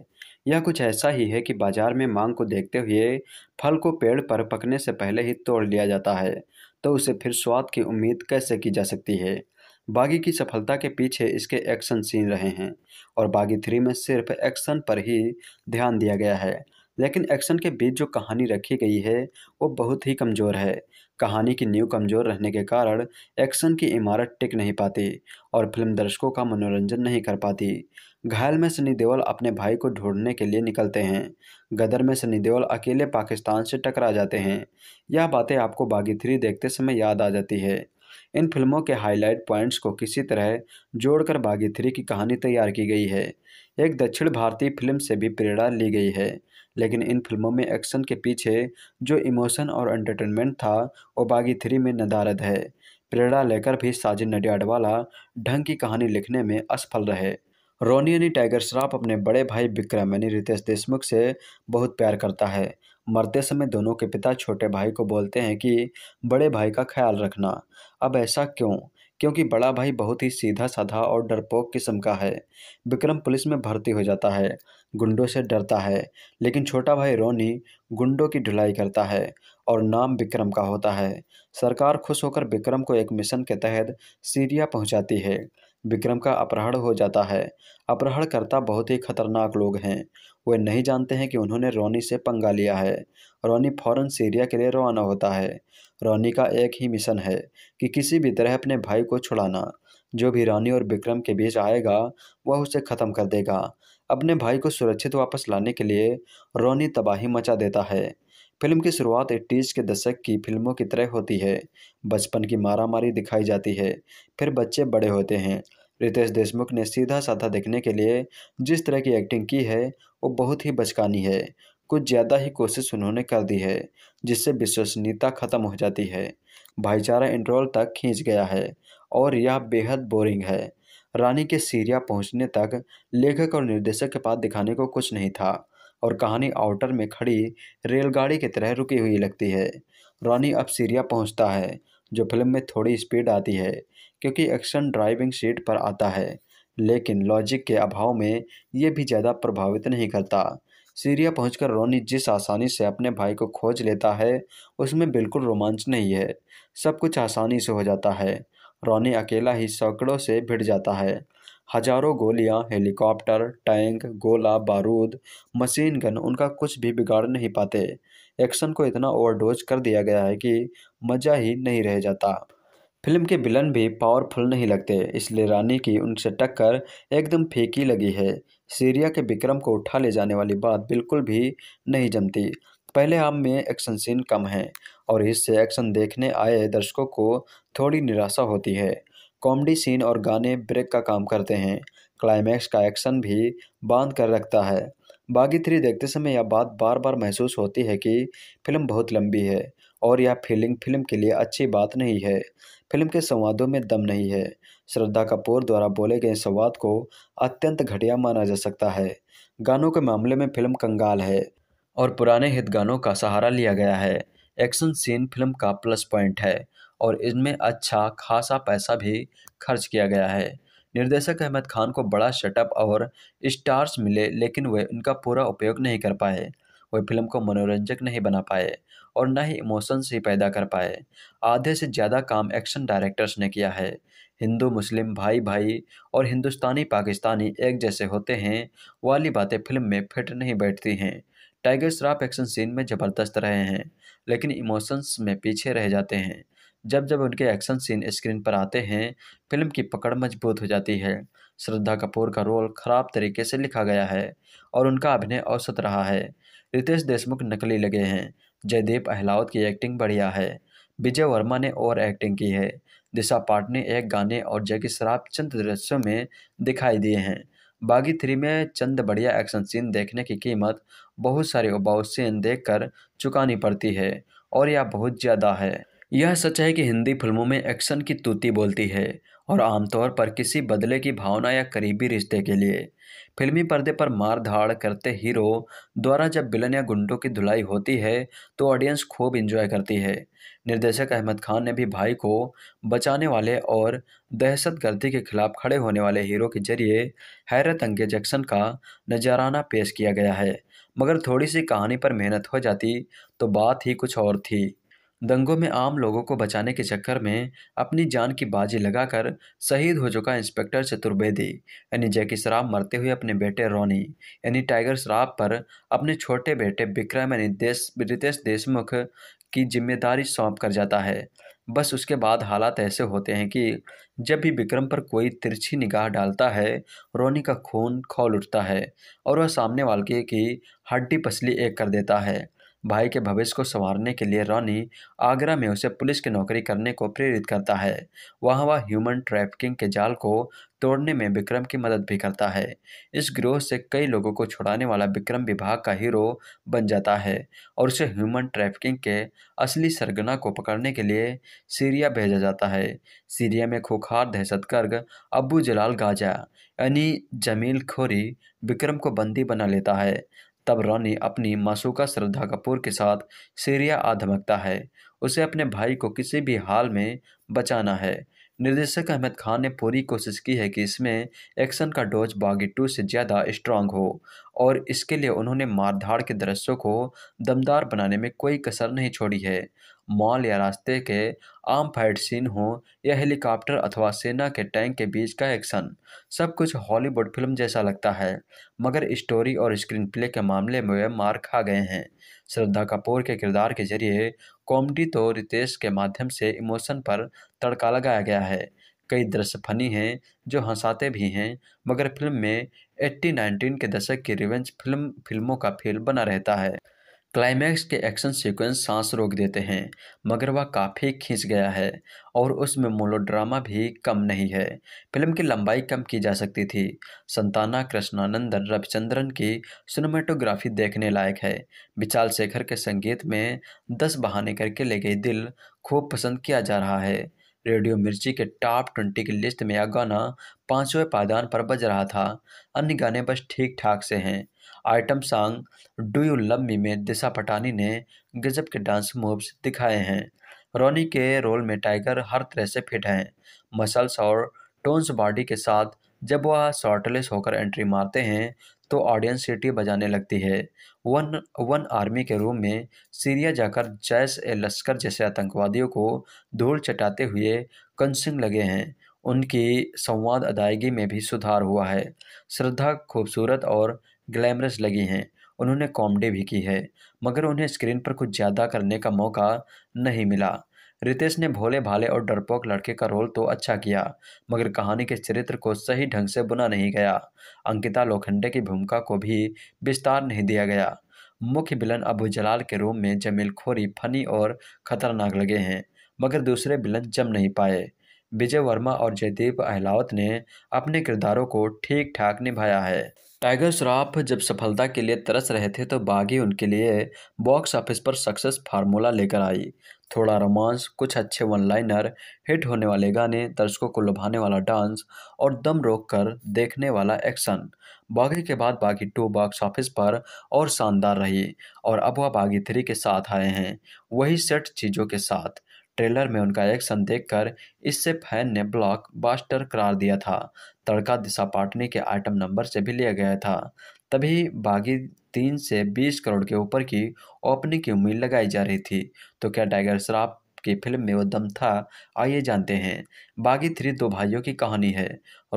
यह कुछ ऐसा ही है कि बाजार में मांग को देखते हुए फल को पेड़ पर पकने से पहले ही तोड़ लिया जाता है तो उसे फिर स्वाद की उम्मीद कैसे की जा सकती है बागी की सफलता के पीछे इसके एक्शन सीन रहे हैं और बागी थ्री में सिर्फ एक्शन पर ही ध्यान दिया गया है लेकिन एक्शन के बीच जो कहानी रखी गई है वो बहुत ही कमज़ोर है कहानी की नींव कमज़ोर रहने के कारण एक्शन की इमारत टिक नहीं पाती और फिल्म दर्शकों का मनोरंजन नहीं कर पाती घायल में सनी देओल अपने भाई को ढूंढने के लिए निकलते हैं गदर में सनी देओल अकेले पाकिस्तान से टकरा जाते हैं यह बातें आपको बागी थ्री देखते समय याद आ जाती है इन फिल्मों के हाईलाइट पॉइंट्स को किसी तरह जोड़कर बागी थ्री की कहानी तैयार की गई है एक दक्षिण भारतीय फिल्म से भी प्रेरणा ली गई है लेकिन इन फिल्मों में एक्शन के पीछे जो इमोशन और एंटरटेनमेंट था वो बागी थ्री में नदारद है प्रेरणा लेकर भी साजिद नडियाडवाला ढंग की कहानी लिखने में असफल रहे रोनी यानी टाइगर श्रॉफ अपने बड़े भाई विक्रम यानी रितेश देशमुख से बहुत प्यार करता है मरते समय दोनों के पिता छोटे भाई को बोलते हैं कि बड़े भाई का ख्याल रखना अब ऐसा क्यों क्योंकि बड़ा भाई बहुत ही सीधा साधा और डरपोक किस्म का है विक्रम पुलिस में भर्ती हो जाता है गुंडों से डरता है लेकिन छोटा भाई रोनी गुंडों की ढुलाई करता है और नाम विक्रम का होता है सरकार खुश होकर विक्रम को एक मिशन के तहत सीरिया पहुंचाती है विक्रम का अपहरण हो जाता है अपहरणकर्ता बहुत ही खतरनाक लोग हैं वे नहीं जानते हैं कि उन्होंने रोनी से पंगा लिया है रोनी फौरन सीरिया के लिए रवाना होता है रोनी का एक ही मिशन है कि किसी भी तरह अपने भाई को छुड़ाना जो भी रानी और विक्रम के बीच आएगा वह उसे ख़त्म कर देगा अपने भाई को सुरक्षित वापस लाने के लिए रोनी तबाही मचा देता है फिल्म की शुरुआत एट्टीज़ के दशक की फिल्मों की तरह होती है बचपन की मारामारी दिखाई जाती है फिर बच्चे बड़े होते हैं रितेश देशमुख ने सीधा साधा देखने के लिए जिस तरह की एक्टिंग की है वो बहुत ही बचकानी है कुछ ज़्यादा ही कोशिश उन्होंने कर दी है जिससे विश्वसनीयता खत्म हो जाती है भाईचारा इंटरवल तक खींच गया है और यह बेहद बोरिंग है रानी के सीरिया पहुंचने तक लेखक और निर्देशक के पास दिखाने को कुछ नहीं था और कहानी आउटर में खड़ी रेलगाड़ी की तरह रुकी हुई लगती है रानी अब सीरिया पहुंचता है जो फिल्म में थोड़ी स्पीड आती है क्योंकि एक्शन ड्राइविंग सीट पर आता है लेकिन लॉजिक के अभाव में ये भी ज़्यादा प्रभावित नहीं करता सीरिया पहुंचकर रोनी जिस आसानी से अपने भाई को खोज लेता है उसमें बिल्कुल रोमांच नहीं है सब कुछ आसानी से हो जाता है रोनी अकेला ही सैकड़ों से भिड़ जाता है हजारों गोलियां, हेलीकॉप्टर टैंक गोला बारूद मशीन गन उनका कुछ भी बिगाड़ नहीं पाते एक्शन को इतना ओवरडोज कर दिया गया है कि मज़ा ही नहीं रह जाता फिल्म के विलन भी पावरफुल नहीं लगते इसलिए रानी की उनसे टक्कर एकदम फेंकी लगी है सीरिया के विक्रम को उठा ले जाने वाली बात बिल्कुल भी नहीं जमती पहले हाफ में एक्शन सीन कम है और इससे एक्शन देखने आए दर्शकों को थोड़ी निराशा होती है कॉमेडी सीन और गाने ब्रेक का काम करते हैं क्लाइमैक्स का एक्शन भी बांध कर रखता है बागी थ्री देखते समय यह बात बार बार महसूस होती है कि फिल्म बहुत लंबी है और यह फीलिंग फिल्म के लिए अच्छी बात नहीं है फिल्म के संवादों में दम नहीं है श्रद्धा कपूर द्वारा बोले गए संवाद को अत्यंत घटिया माना जा सकता है गानों के मामले में फिल्म कंगाल है और पुराने हित गानों का सहारा लिया गया है एक्शन सीन फिल्म का प्लस पॉइंट है और इसमें अच्छा खासा पैसा भी खर्च किया गया है निर्देशक अहमद खान को बड़ा सेटअप और स्टार्स मिले लेकिन वे उनका पूरा उपयोग नहीं कर पाए वे फिल्म को मनोरंजक नहीं बना पाए और न ही इमोशन से पैदा कर पाए आधे से ज़्यादा काम एक्शन डायरेक्टर्स ने किया है हिंदू मुस्लिम भाई भाई और हिंदुस्तानी पाकिस्तानी एक जैसे होते हैं वाली बातें फिल्म में फिट नहीं बैठती हैं टाइगर श्राफ एक्शन सीन में ज़बरदस्त रहे हैं लेकिन इमोशंस में पीछे रह जाते हैं जब जब उनके एक्शन सीन स्क्रीन पर आते हैं फिल्म की पकड़ मजबूत हो जाती है श्रद्धा कपूर का रोल खराब तरीके से लिखा गया है और उनका अभिनय औसत रहा है रितेश देशमुख नकली लगे हैं जयदीप अहलावत की एक्टिंग बढ़िया है विजय वर्मा ने और एक्टिंग की है दिशा ने एक गाने और जैकी शराब चंद दृश्यों में दिखाई दिए हैं बागी थ्री में चंद बढ़िया एक्शन सीन देखने की कीमत बहुत सारे उबाऊ सीन देख कर चुकानी पड़ती है और यह बहुत ज़्यादा है यह सच है कि हिंदी फिल्मों में एक्शन की तूती बोलती है और आमतौर पर किसी बदले की भावना या करीबी रिश्ते के लिए फिल्मी पर्दे पर मार धाड़ करते हीरो द्वारा जब बिलन या गुंडों की धुलाई होती है तो ऑडियंस खूब इंजॉय करती है निर्देशक अहमद खान ने भी भाई को बचाने वाले और दहशत गर्दी के खिलाफ खड़े होने वाले हीरो के जरिए हैरत अंगेज एक्शन का नजराना पेश किया गया है मगर थोड़ी सी कहानी पर मेहनत हो जाती तो बात ही कुछ और थी दंगों में आम लोगों को बचाने के चक्कर में अपनी जान की बाजी लगाकर शहीद हो चुका इंस्पेक्टर चतुर्वेदी यानी जैकी श्राफ मरते हुए अपने बेटे रोनी यानी टाइगर श्राफ पर अपने छोटे बेटे विक्रम यानी देश रितेश देशमुख की जिम्मेदारी सौंप कर जाता है बस उसके बाद हालात ऐसे होते हैं कि जब भी विक्रम पर कोई तिरछी निगाह डालता है रोनी का खून खोल उठता है और वह सामने वाले की हड्डी पसली एक कर देता है भाई के भविष्य को संवारने के लिए रॉनी आगरा में उसे पुलिस की नौकरी करने को प्रेरित करता है वहाँ वह ह्यूमन ट्रैफिकिंग के जाल को तोड़ने में विक्रम की मदद भी करता है इस ग्रोह से कई लोगों को छुड़ाने वाला विक्रम विभाग का हीरो बन जाता है और उसे ह्यूमन ट्रैफिकिंग के असली सरगना को पकड़ने के लिए सीरिया भेजा जाता है सीरिया में खुखार दहशत गर्ग अबू जलाल गाजा यानी जमील खोरी विक्रम को बंदी बना लेता है तब रॉनी अपनी मासूका श्रद्धा कपूर के साथ सीरिया आ धमकता है उसे अपने भाई को किसी भी हाल में बचाना है निर्देशक अहमद खान ने पूरी कोशिश की है कि इसमें एक्शन का डोज बागी टू से ज़्यादा स्ट्रांग हो और इसके लिए उन्होंने मारधाड़ के दृश्यों को दमदार बनाने में कोई कसर नहीं छोड़ी है मॉल या रास्ते के आम फाइट सीन हो या हेलीकॉप्टर अथवा सेना के टैंक के बीच का एक्शन सब कुछ हॉलीवुड फिल्म जैसा लगता है मगर स्टोरी और स्क्रीन प्ले के मामले में वे मार खा गए हैं श्रद्धा कपूर के किरदार के जरिए कॉमेडी तो रितेश के माध्यम से इमोशन पर तड़का लगाया गया है कई दृश्य फनी हैं जो हंसाते भी हैं मगर फिल्म में एट्टी नाइनटीन के दशक की रिवेंज फिल्म फिल्मों का फील बना रहता है क्लाइमैक्स के एक्शन सीक्वेंस सांस रोक देते हैं मगर वह काफ़ी खींच गया है और उसमें मोलोड्रामा भी कम नहीं है फिल्म की लंबाई कम की जा सकती थी संताना कृष्णानंदन रविचंद्रन की सिनेमाटोग्राफी देखने लायक है विशाल शेखर के संगीत में दस बहाने करके ले गई दिल खूब पसंद किया जा रहा है रेडियो मिर्ची के टॉप ट्वेंटी की लिस्ट में यह गाना पाँचवें पायदान पर बज रहा था अन्य गाने बस ठीक ठाक से हैं item song do you love me में दिशा पटानी ने गजब के डांस मूव्स दिखाए हैं रोनी के रोल में टाइगर हर तरह से फिट हैं मसल्स और टोन्स बॉडी के साथ जब वह शॉर्टलेस होकर एंट्री मारते हैं तो ऑडियंस सिटी बजाने लगती है वन वन आर्मी के रूम में सीरिया जाकर जैश ए लश्कर जैसे आतंकवादियों को धूल चटाते हुए कंसिंग लगे हैं उनकी संवाद अदायगी में भी सुधार हुआ है श्रद्धा खूबसूरत और ग्लैमरस लगी हैं उन्होंने कॉमेडी भी की है मगर उन्हें स्क्रीन पर कुछ ज़्यादा करने का मौका नहीं मिला रितेश ने भोले भाले और डरपोक लड़के का रोल तो अच्छा किया मगर कहानी के चरित्र को सही ढंग से बुना नहीं गया अंकिता लोखंडे की भूमिका को भी विस्तार नहीं दिया गया मुख्य बिलन अबू जलाल के रूप में जमील खोरी फनी और खतरनाक लगे हैं मगर दूसरे बिलन जम नहीं पाए विजय वर्मा और जयदीप अहलावत ने अपने किरदारों को ठीक ठाक निभाया है टाइगर श्रॉफ जब सफलता के लिए तरस रहे थे तो बागी उनके लिए बॉक्स ऑफिस पर सक्सेस फार्मूला लेकर आई थोड़ा रोमांस कुछ अच्छे वन लाइनर हिट होने वाले गाने दर्शकों को लुभाने वाला डांस और दम रोक कर देखने वाला एक्शन बागी के बाद बागी टू बॉक्स ऑफिस पर और शानदार रही और अब वह बागी थ्री के साथ आए हैं वही सेट चीज़ों के साथ ट्रेलर में उनका एक्शन देखकर इससे फैन ने ब्लॉक बास्टर करार दिया था तड़का दिशा पाटनी के आइटम नंबर से भी लिया गया था तभी बागी तीन से बीस करोड़ के ऊपर की ओपनिंग की उम्मीद लगाई जा रही थी तो क्या टाइगर श्रॉफ की फिल्म में वो दम था आइए जानते हैं बागी थ्री दो भाइयों की कहानी है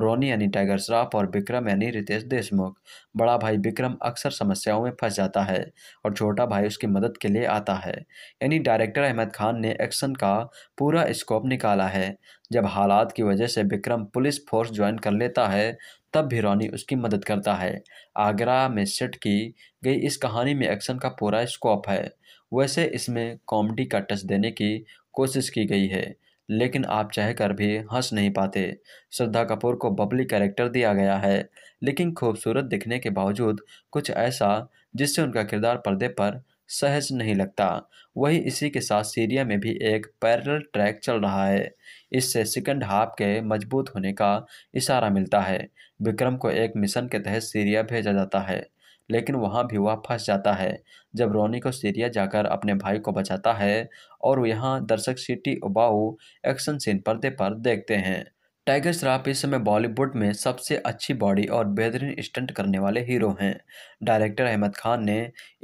रोनी यानी टाइगर श्राफ और विक्रम यानी रितेश देशमुख बड़ा भाई विक्रम अक्सर समस्याओं में फंस जाता है और छोटा भाई उसकी मदद के लिए आता है यानी डायरेक्टर अहमद खान ने एक्शन का पूरा स्कोप निकाला है जब हालात की वजह से विक्रम पुलिस फोर्स ज्वाइन कर लेता है तब भी रोनी उसकी मदद करता है आगरा में सेट की गई इस कहानी में एक्शन का पूरा स्कोप है वैसे इसमें कॉमेडी का टच देने की कोशिश की गई है लेकिन आप चाह कर भी हंस नहीं पाते श्रद्धा कपूर को बबली कैरेक्टर दिया गया है लेकिन खूबसूरत दिखने के बावजूद कुछ ऐसा जिससे उनका किरदार पर्दे पर सहज नहीं लगता वही इसी के साथ सीरिया में भी एक पैरल ट्रैक चल रहा है इससे सेकंड हाफ के मजबूत होने का इशारा मिलता है विक्रम को एक मिशन के तहत सीरिया भेजा जाता है लेकिन वहाँ भी वह फंस जाता है जब रोनी को सीरिया जाकर अपने भाई को बचाता है और यहाँ दर्शक सिटी उबाऊ एक्शन सीन पर्दे पर देखते हैं टाइगर श्राफ इस समय बॉलीवुड में सबसे अच्छी बॉडी और बेहतरीन स्टंट करने वाले हीरो हैं डायरेक्टर अहमद खान ने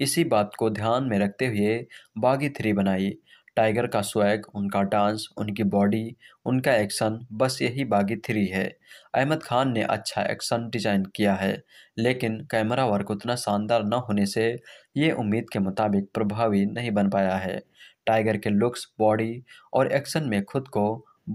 इसी बात को ध्यान में रखते हुए बागी थ्री बनाई टाइगर का स्वैग उनका डांस उनकी बॉडी उनका एक्शन बस यही बागी थ्री है अहमद खान ने अच्छा एक्शन डिजाइन किया है लेकिन कैमरा वर्क उतना शानदार न होने से ये उम्मीद के मुताबिक प्रभावी नहीं बन पाया है टाइगर के लुक्स बॉडी और एक्शन में खुद को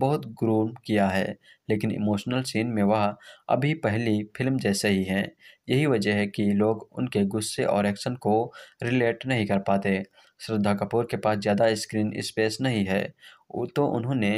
बहुत ग्रूम किया है लेकिन इमोशनल सीन में वह अभी पहली फिल्म जैसे ही हैं यही वजह है कि लोग उनके गुस्से और एक्शन को रिलेट नहीं कर पाते श्रद्धा कपूर के पास ज़्यादा स्क्रीन स्पेस नहीं है तो उन्होंने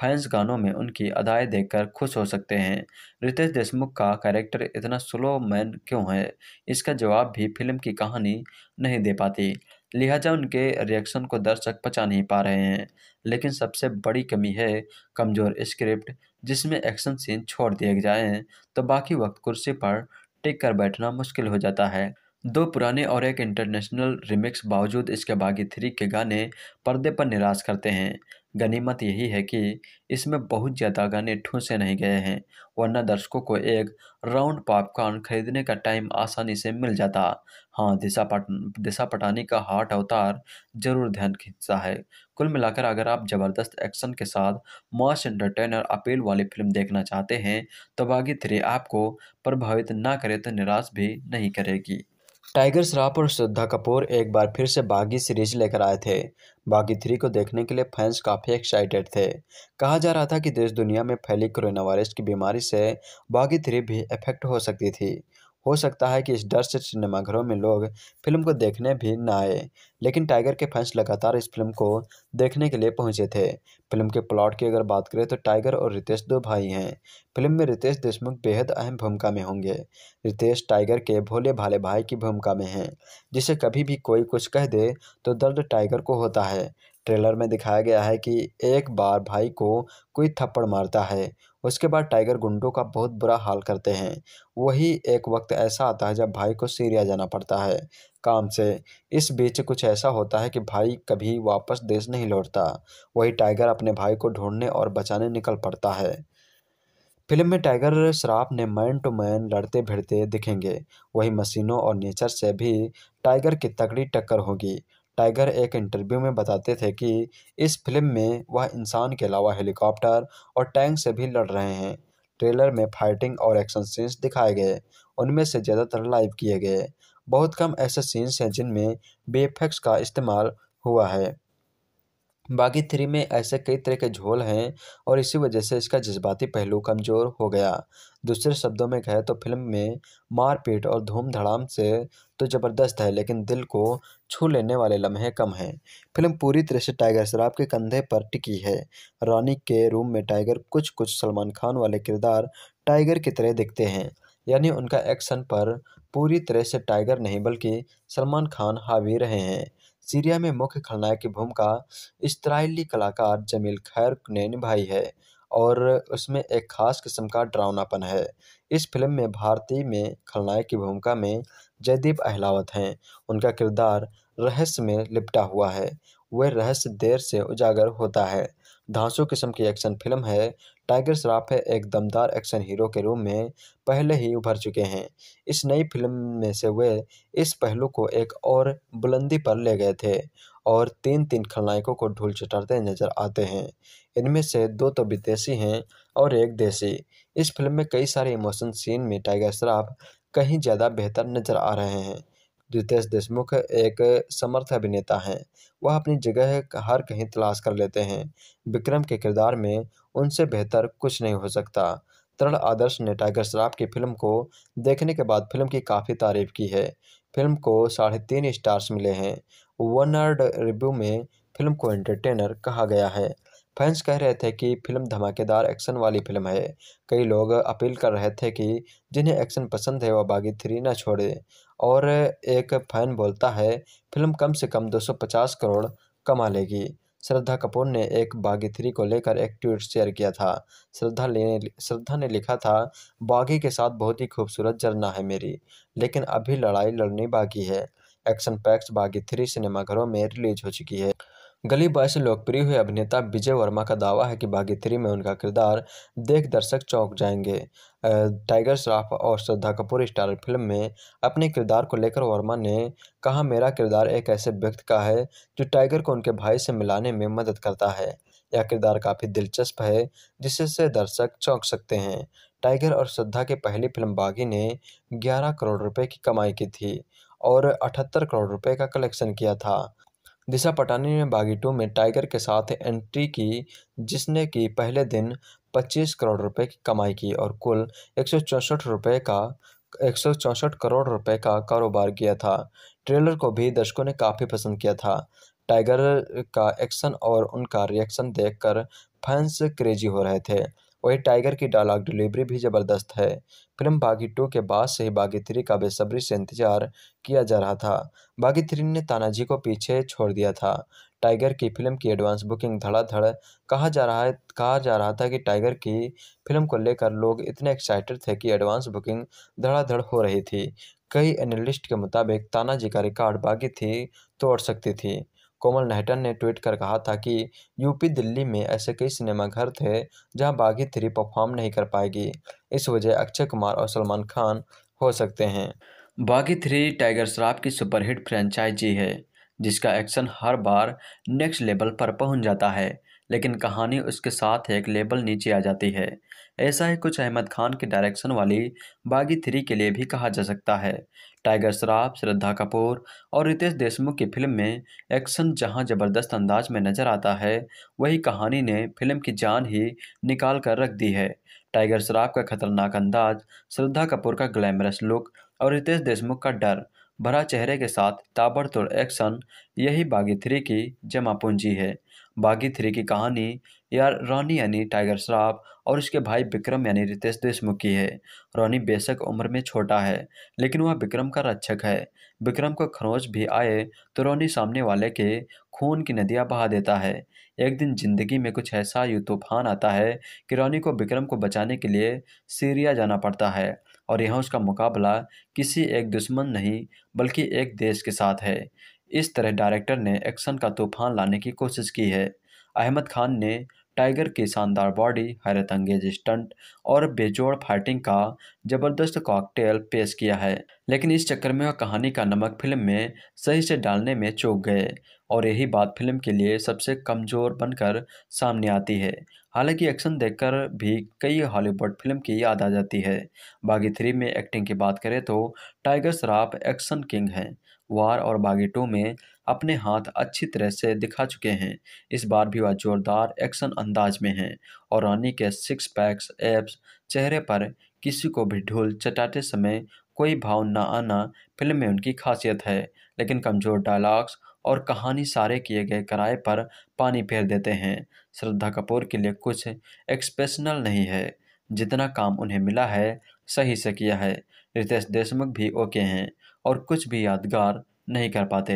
फैंस गानों में उनकी अदाएँ देखकर खुश हो सकते हैं रितेश देशमुख का कैरेक्टर इतना स्लो मैन क्यों है इसका जवाब भी फिल्म की कहानी नहीं दे पाती लिहाजा उनके रिएक्शन को दर्शक पचा नहीं पा रहे हैं लेकिन सबसे बड़ी कमी है कमज़ोर स्क्रिप्ट जिसमें एक्शन सीन छोड़ दिए जाएँ तो बाकी वक्त कुर्सी पर टिक कर बैठना मुश्किल हो जाता है दो पुराने और एक इंटरनेशनल रिमिक्स बावजूद इसके बागी थ्री के गाने पर्दे पर निराश करते हैं गनीमत यही है कि इसमें बहुत ज़्यादा गाने ठूंसे नहीं गए हैं वरना दर्शकों को एक राउंड पॉपकॉर्न खरीदने का टाइम आसानी से मिल जाता हाँ दिशा पट दिशा पटानी का हार्ट अवतार जरूर ध्यान खींचता है कुल मिलाकर अगर आप ज़बरदस्त एक्शन के साथ मॉस एंटरटेनर अपील वाली फिल्म देखना चाहते हैं तो बागी थ्री आपको प्रभावित ना करे तो निराश भी नहीं करेगी टाइगर श्राफ और श्रद्धा कपूर एक बार फिर से बागी सीरीज लेकर आए थे बागी थ्री को देखने के लिए फैंस काफ़ी एक्साइटेड थे कहा जा रहा था कि देश दुनिया में फैली कोरोना वायरस की बीमारी से बागी थ्री भी इफेक्ट हो सकती थी हो सकता है कि इस डर से सिनेमाघरों में लोग फिल्म को देखने भी ना आए लेकिन टाइगर के फैंस लगातार इस फिल्म को देखने के लिए पहुंचे थे फिल्म के प्लॉट की अगर बात करें तो टाइगर और रितेश दो भाई हैं फिल्म में रितेश देशमुख बेहद अहम भूमिका में होंगे रितेश टाइगर के भोले भाले भाई की भूमिका में हैं जिसे कभी भी कोई कुछ कह दे तो दर्द टाइगर को होता है ट्रेलर में दिखाया गया है कि एक बार भाई को कोई थप्पड़ मारता है उसके बाद टाइगर गुंडों का बहुत बुरा हाल करते हैं वही एक वक्त ऐसा आता है जब भाई को सीरिया जाना पड़ता है काम से इस बीच कुछ ऐसा होता है कि भाई कभी वापस देश नहीं लौटता वही टाइगर अपने भाई को ढूंढने और बचाने निकल पड़ता है फिल्म में टाइगर श्राफ ने मैन टू मैन लड़ते भिड़ते दिखेंगे वही मशीनों और नेचर से भी टाइगर की तगड़ी टक्कर होगी टाइगर एक इंटरव्यू में बताते थे कि इस फिल्म में वह इंसान के अलावा हेलीकॉप्टर और टैंक से भी लड़ रहे हैं ट्रेलर में फाइटिंग और एक्शन सीन्स दिखाए गए उनमें से ज़्यादातर लाइव किए गए बहुत कम ऐसे सीन्स हैं जिनमें बेफेक्स का इस्तेमाल हुआ है बागी थ्री में ऐसे कई तरह के झोल हैं और इसी वजह से इसका जज्बाती पहलू कमज़ोर हो गया दूसरे शब्दों में कहें तो फिल्म में मारपीट और धूमधड़ाम से तो ज़बरदस्त है लेकिन दिल को छू लेने वाले लम्हे कम हैं फिल्म पूरी तरह से टाइगर शराब के कंधे पर टिकी है रानी के रूम में टाइगर कुछ कुछ सलमान खान वाले किरदार टाइगर की तरह दिखते हैं यानी उनका एक्शन पर पूरी तरह से टाइगर नहीं बल्कि सलमान खान हावी रहे हैं सीरिया में मुख्य खलनायक की भूमिका इसराइली कलाकार जमील खैर ने निभाई है और उसमें एक खास किस्म का ड्रावनापन है इस फिल्म में भारती में खलनायक की भूमिका में जयदीप अहलावत हैं उनका किरदार रहस्य में लिपटा हुआ है वह रहस्य देर से उजागर होता है धांसू किस्म की एक्शन फिल्म है टाइगर श्राफ है एक दमदार एक्शन हीरो के रूप में पहले ही उभर चुके हैं इस नई फिल्म में से वे इस पहलू को एक और बुलंदी पर ले गए थे और तीन तीन खलनायकों को ढूल चटाते नजर आते हैं इनमें से दो तो विदेशी हैं और एक देसी इस फिल्म में कई सारे इमोशन सीन में टाइगर श्राफ कहीं ज़्यादा बेहतर नजर आ रहे हैं रितेश देशमुख एक समर्थ अभिनेता हैं वह अपनी जगह हर कहीं तलाश कर लेते हैं विक्रम के किरदार में उनसे बेहतर कुछ नहीं हो सकता तरण आदर्श ने टाइगर श्राफ की फिल्म को देखने के बाद फिल्म की काफ़ी तारीफ की है फिल्म को साढ़े तीन स्टार्स मिले हैं वनर्ड रिव्यू में फिल्म को एंटरटेनर कहा गया है फैंस कह रहे थे कि फिल्म धमाकेदार एक्शन वाली फिल्म है कई लोग अपील कर रहे थे कि जिन्हें एक्शन पसंद है वह बागी थ्री न छोड़े और एक फैन बोलता है फिल्म कम से कम 250 करोड़ कमा लेगी श्रद्धा कपूर ने एक बागी थ्री को लेकर एक ट्वीट शेयर किया था श्रद्धा ने श्रद्धा ने लिखा था बागी के साथ बहुत ही खूबसूरत जरना है मेरी लेकिन अभी लड़ाई लड़नी बाकी है एक्शन पैक्स बागी थ्री सिनेमाघरों में रिलीज हो चुकी है गली बॉय से लोकप्रिय हुए अभिनेता विजय वर्मा का दावा है कि बागी थ्री में उनका किरदार देख दर्शक चौंक जाएंगे टाइगर श्राफ और श्रद्धा कपूर स्टार फिल्म में अपने किरदार को लेकर वर्मा ने कहा मेरा किरदार एक ऐसे व्यक्ति का है जो टाइगर को उनके भाई से मिलाने में मदद करता है यह किरदार काफ़ी दिलचस्प है जिससे दर्शक चौंक सकते हैं टाइगर और श्रद्धा की पहली फिल्म बागी ने ग्यारह करोड़ रुपए की कमाई की थी और अठहत्तर करोड़ रुपए का कलेक्शन किया था दिशा पटानी ने बागी टू में टाइगर के साथ एंट्री की जिसने कि पहले दिन 25 करोड़ रुपए की कमाई की और कुल एक रुपए का एक करोड़ रुपए का कारोबार किया था ट्रेलर को भी दर्शकों ने काफ़ी पसंद किया था टाइगर का एक्शन और उनका रिएक्शन देखकर फैंस क्रेजी हो रहे थे वहीं टाइगर की डायलॉग डिलीवरी भी ज़बरदस्त है फिल्म बागी टू के बाद से ही बागी थ्री का बेसब्री से इंतजार किया जा रहा था बागी थ्री ने तानाजी को पीछे छोड़ दिया था टाइगर की फिल्म की एडवांस बुकिंग धड़ाधड़ कहा जा रहा है कहा जा रहा था कि टाइगर की फिल्म को लेकर लोग इतने एक्साइटेड थे कि एडवांस बुकिंग धड़ाधड़ हो रही थी कई एनालिस्ट के मुताबिक तानाजी का रिकॉर्ड बागी थी तोड़ सकती थी कोमल नहटन ने ट्वीट कर कहा था कि यूपी दिल्ली में ऐसे कई सिनेमाघर थे जहां बागी थ्री परफॉर्म नहीं कर पाएगी इस वजह अक्षय कुमार और सलमान खान हो सकते हैं बागी थ्री टाइगर श्राफ की सुपरहिट फ्रेंचाइजी है जिसका एक्शन हर बार नेक्स्ट लेवल पर पहुंच जाता है लेकिन कहानी उसके साथ एक लेबल नीचे आ जाती है ऐसा ही कुछ अहमद खान की डायरेक्शन वाली बागी थ्री के लिए भी कहा जा सकता है टाइगर श्राफ श्रद्धा कपूर और रितेश देशमुख की फिल्म में एक्शन जहां ज़बरदस्त अंदाज में नज़र आता है वही कहानी ने फिल्म की जान ही निकाल कर रख दी है टाइगर श्राफ का खतरनाक अंदाज श्रद्धा कपूर का ग्लैमरस लुक और रितेश देशमुख का डर भरा चेहरे के साथ ताबड़तोड़ एक्शन यही बागी थ्री की जमा पूंजी है बागी थ्री की कहानी यार रॉनी यानी टाइगर श्राफ और उसके भाई विक्रम यानी रितेश देशमुख की है रॉनी बेशक उम्र में छोटा है लेकिन वह विक्रम का रक्षक है विक्रम को खरोच भी आए तो रॉनी सामने वाले के खून की नदियाँ बहा देता है एक दिन जिंदगी में कुछ ऐसा यू तूफान आता है कि रॉनी को विक्रम को बचाने के लिए सीरिया जाना पड़ता है और यहाँ उसका मुकाबला किसी एक दुश्मन नहीं बल्कि एक देश के साथ है इस तरह डायरेक्टर ने एक्शन का तूफान लाने की कोशिश की है अहमद खान ने टाइगर की शानदार बॉडी हैरत अंगेज स्टंट और बेजोड़ फाइटिंग का जबरदस्त कॉकटेल पेश किया है लेकिन इस चक्कर में वह कहानी का नमक फिल्म में सही से डालने में चूक गए और यही बात फिल्म के लिए सबसे कमज़ोर बनकर सामने आती है हालांकि एक्शन देखकर भी कई हॉलीवुड फिल्म की याद आ जाती है बागी थ्री में एक्टिंग की बात करें तो टाइगर श्राफ एक्शन किंग हैं वार और बागेटों में अपने हाथ अच्छी तरह से दिखा चुके हैं इस बार भी वह जोरदार एक्शन अंदाज में हैं और रानी के सिक्स पैक्स एब्स चेहरे पर किसी को भी ढोल चटाते समय कोई भाव न आना फिल्म में उनकी खासियत है लेकिन कमज़ोर डायलॉग्स और कहानी सारे किए गए किराए पर पानी फेर देते हैं श्रद्धा कपूर के लिए कुछ एक्सप्रेशनल नहीं है जितना काम उन्हें मिला है सही से किया है रितेश देशमुख भी ओके हैं और कुछ भी यादगार नहीं कर पाते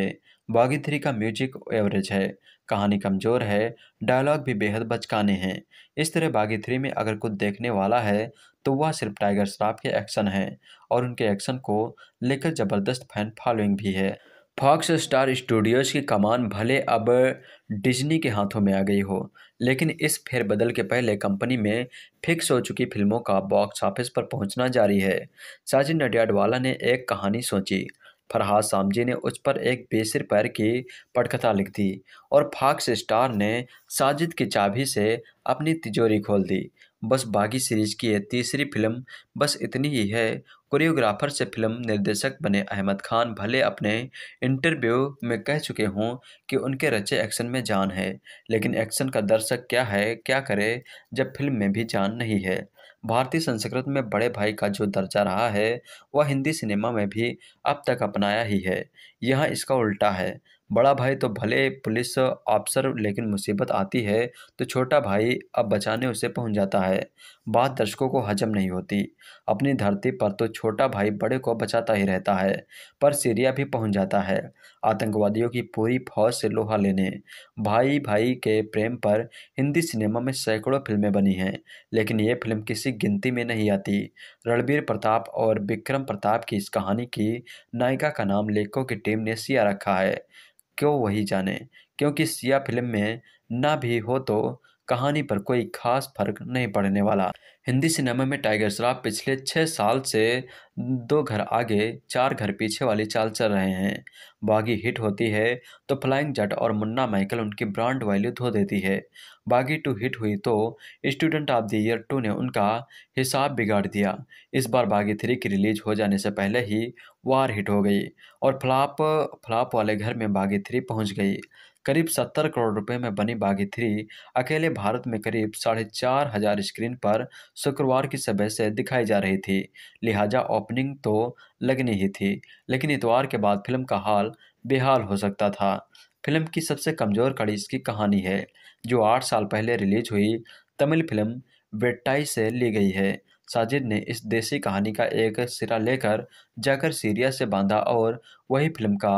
बागी थ्री का म्यूजिक एवरेज है कहानी कमज़ोर है डायलॉग भी बेहद बचकाने हैं इस तरह बागी थ्री में अगर कुछ देखने वाला है तो वह सिर्फ टाइगर श्राफ के एक्शन हैं और उनके एक्शन को लेकर ज़बरदस्त फैन फॉलोइंग भी है फॉक्स स्टार स्टूडियोज़ की कमान भले अब डिज्नी के हाथों में आ गई हो लेकिन इस फेरबदल के पहले कंपनी में फिक्स हो चुकी फिल्मों का बॉक्स ऑफिस पर पहुंचना जारी है साजिद नडियाडवाला ने एक कहानी सोची फरहाद सामजी ने उस पर एक बेसिर पैर की पटकथा लिख दी और फॉक्स स्टार ने साजिद की चाबी से अपनी तिजोरी खोल दी बस बागी सीरीज की यह तीसरी फिल्म बस इतनी ही है कोरियोग्राफर से फिल्म निर्देशक बने अहमद खान भले अपने इंटरव्यू में कह चुके हों कि उनके रचे एक्शन में जान है लेकिन एक्शन का दर्शक क्या है क्या करे जब फिल्म में भी जान नहीं है भारतीय संस्कृत में बड़े भाई का जो दर्जा रहा है वह हिंदी सिनेमा में भी अब तक अपनाया ही है यहाँ इसका उल्टा है बड़ा भाई तो भले पुलिस ऑफिसर लेकिन मुसीबत आती है तो छोटा भाई अब बचाने उसे पहुंच जाता है बात दर्शकों को हजम नहीं होती अपनी धरती पर तो छोटा भाई बड़े को बचाता ही रहता है पर सीरिया भी पहुंच जाता है आतंकवादियों की पूरी फौज से लोहा लेने भाई भाई के प्रेम पर हिंदी सिनेमा में सैकड़ों फिल्में बनी हैं लेकिन ये फिल्म किसी गिनती में नहीं आती रणबीर प्रताप और विक्रम प्रताप की इस कहानी की नायिका का नाम लेखकों की टीम ने सिया रखा है क्यों वही जाने क्योंकि सिया फिल्म में ना भी हो तो कहानी पर कोई खास फर्क नहीं पड़ने वाला हिंदी सिनेमा में टाइगर श्रॉफ पिछले छः साल से दो घर आगे चार घर पीछे वाली चाल चल रहे हैं बागी हिट होती है तो फ्लाइंग जट और मुन्ना माइकल उनकी ब्रांड वैल्यू धो देती है बागी टू हिट हुई तो student of the year two ने उनका हिसाब बिगाड़ दिया इस बार बागी थ्री की रिलीज हो जाने से पहले ही वार हिट हो गई और फ्लाप फ्लाप वाले घर में बागी थ्री पहुँच गई करीब सत्तर करोड़ रुपए में बनी बागी थ्री अकेले भारत में करीब साढ़े चार हजार स्क्रीन पर शुक्रवार की सुबह से दिखाई जा रही थी लिहाजा ओपनिंग तो लगनी ही थी लेकिन इतवार के बाद फिल्म का हाल बेहाल हो सकता था फिल्म की सबसे कमज़ोर कड़ी इसकी कहानी है जो आठ साल पहले रिलीज हुई तमिल फिल्म वेट्टाई से ली गई है साजिद ने इस देसी कहानी का एक सिरा लेकर जाकर सीरिया से बांधा और वही फिल्म का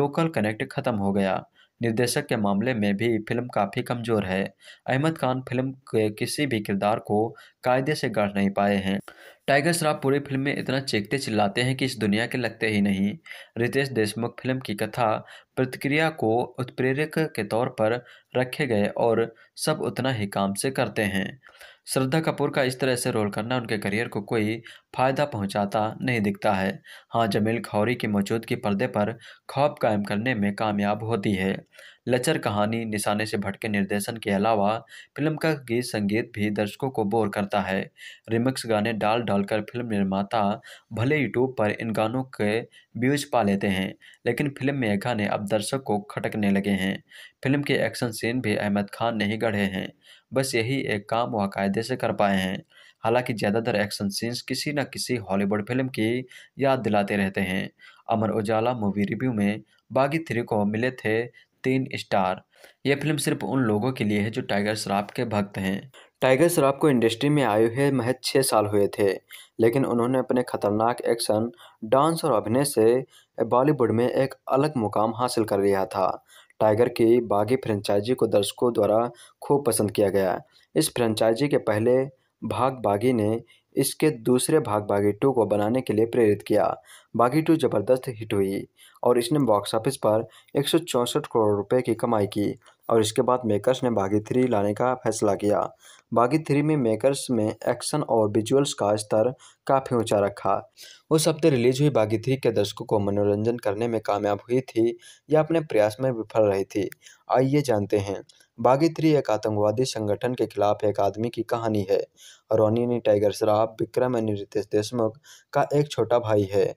लोकल कनेक्ट खत्म हो गया निर्देशक के मामले में भी फिल्म काफ़ी कमज़ोर है अहमद खान फिल्म के किसी भी किरदार को कायदे से गढ़ नहीं पाए हैं टाइगर श्राफ पूरी फिल्म में इतना चेकते चिल्लाते हैं कि इस दुनिया के लगते ही नहीं रितेश देशमुख फिल्म की कथा प्रतिक्रिया को उत्प्रेरक के तौर पर रखे गए और सब उतना ही काम से करते हैं श्रद्धा कपूर का इस तरह से रोल करना उनके करियर को कोई फायदा पहुंचाता नहीं दिखता है हाँ जमील खौरी की मौजूदगी पर्दे पर खौप कायम करने में कामयाब होती है लचर कहानी निशाने से भटके निर्देशन के अलावा फिल्म का गीत संगीत भी दर्शकों को बोर करता है रिमिक्स गाने डाल डालकर फिल्म निर्माता भले यूट्यूब पर इन गानों के व्यूज पा लेते हैं लेकिन फिल्म में ये गाने अब दर्शक को खटकने लगे हैं फिल्म के एक्शन सीन भी अहमद खान ने ही गढ़े हैं बस यही एक काम वह कायदे से कर पाए हैं हालांकि ज़्यादातर एक्शन सीन्स किसी न किसी हॉलीवुड फिल्म की याद दिलाते रहते हैं अमर उजाला मूवी रिव्यू में बागी थ्री को मिले थे तीन स्टार ये फिल्म सिर्फ उन लोगों के लिए है जो टाइगर श्राफ के भक्त हैं टाइगर श्राफ को इंडस्ट्री में आए हुए महज छः साल हुए थे लेकिन उन्होंने अपने खतरनाक एक्शन डांस और अभिनय से बॉलीवुड में एक अलग मुकाम हासिल कर लिया था टाइगर की बागी फ्रेंचाइजी को दर्शकों द्वारा खूब पसंद किया गया इस फ्रेंचाइजी के पहले भाग बागी ने इसके दूसरे भाग बागी टू को बनाने के लिए प्रेरित किया बागी टू ज़बरदस्त हिट हुई और इसने बॉक्स ऑफिस पर एक करोड़ रुपए की कमाई की और इसके बाद मेकर्स ने बागी थ्री लाने का फैसला किया बाकी थ्री में मेकर्स में एक्शन और विजुअल्स का स्तर काफ़ी ऊंचा रखा उस हफ्ते रिलीज हुई बागी थ्री के दर्शकों को मनोरंजन करने में कामयाब हुई थी या अपने प्रयास में विफल रही थी आइए जानते हैं बागी थ्री एक आतंकवादी संगठन के खिलाफ एक आदमी की कहानी है रोनी ने टाइगर श्राफ विक्रम यानी रितेश देशमुख का एक छोटा भाई है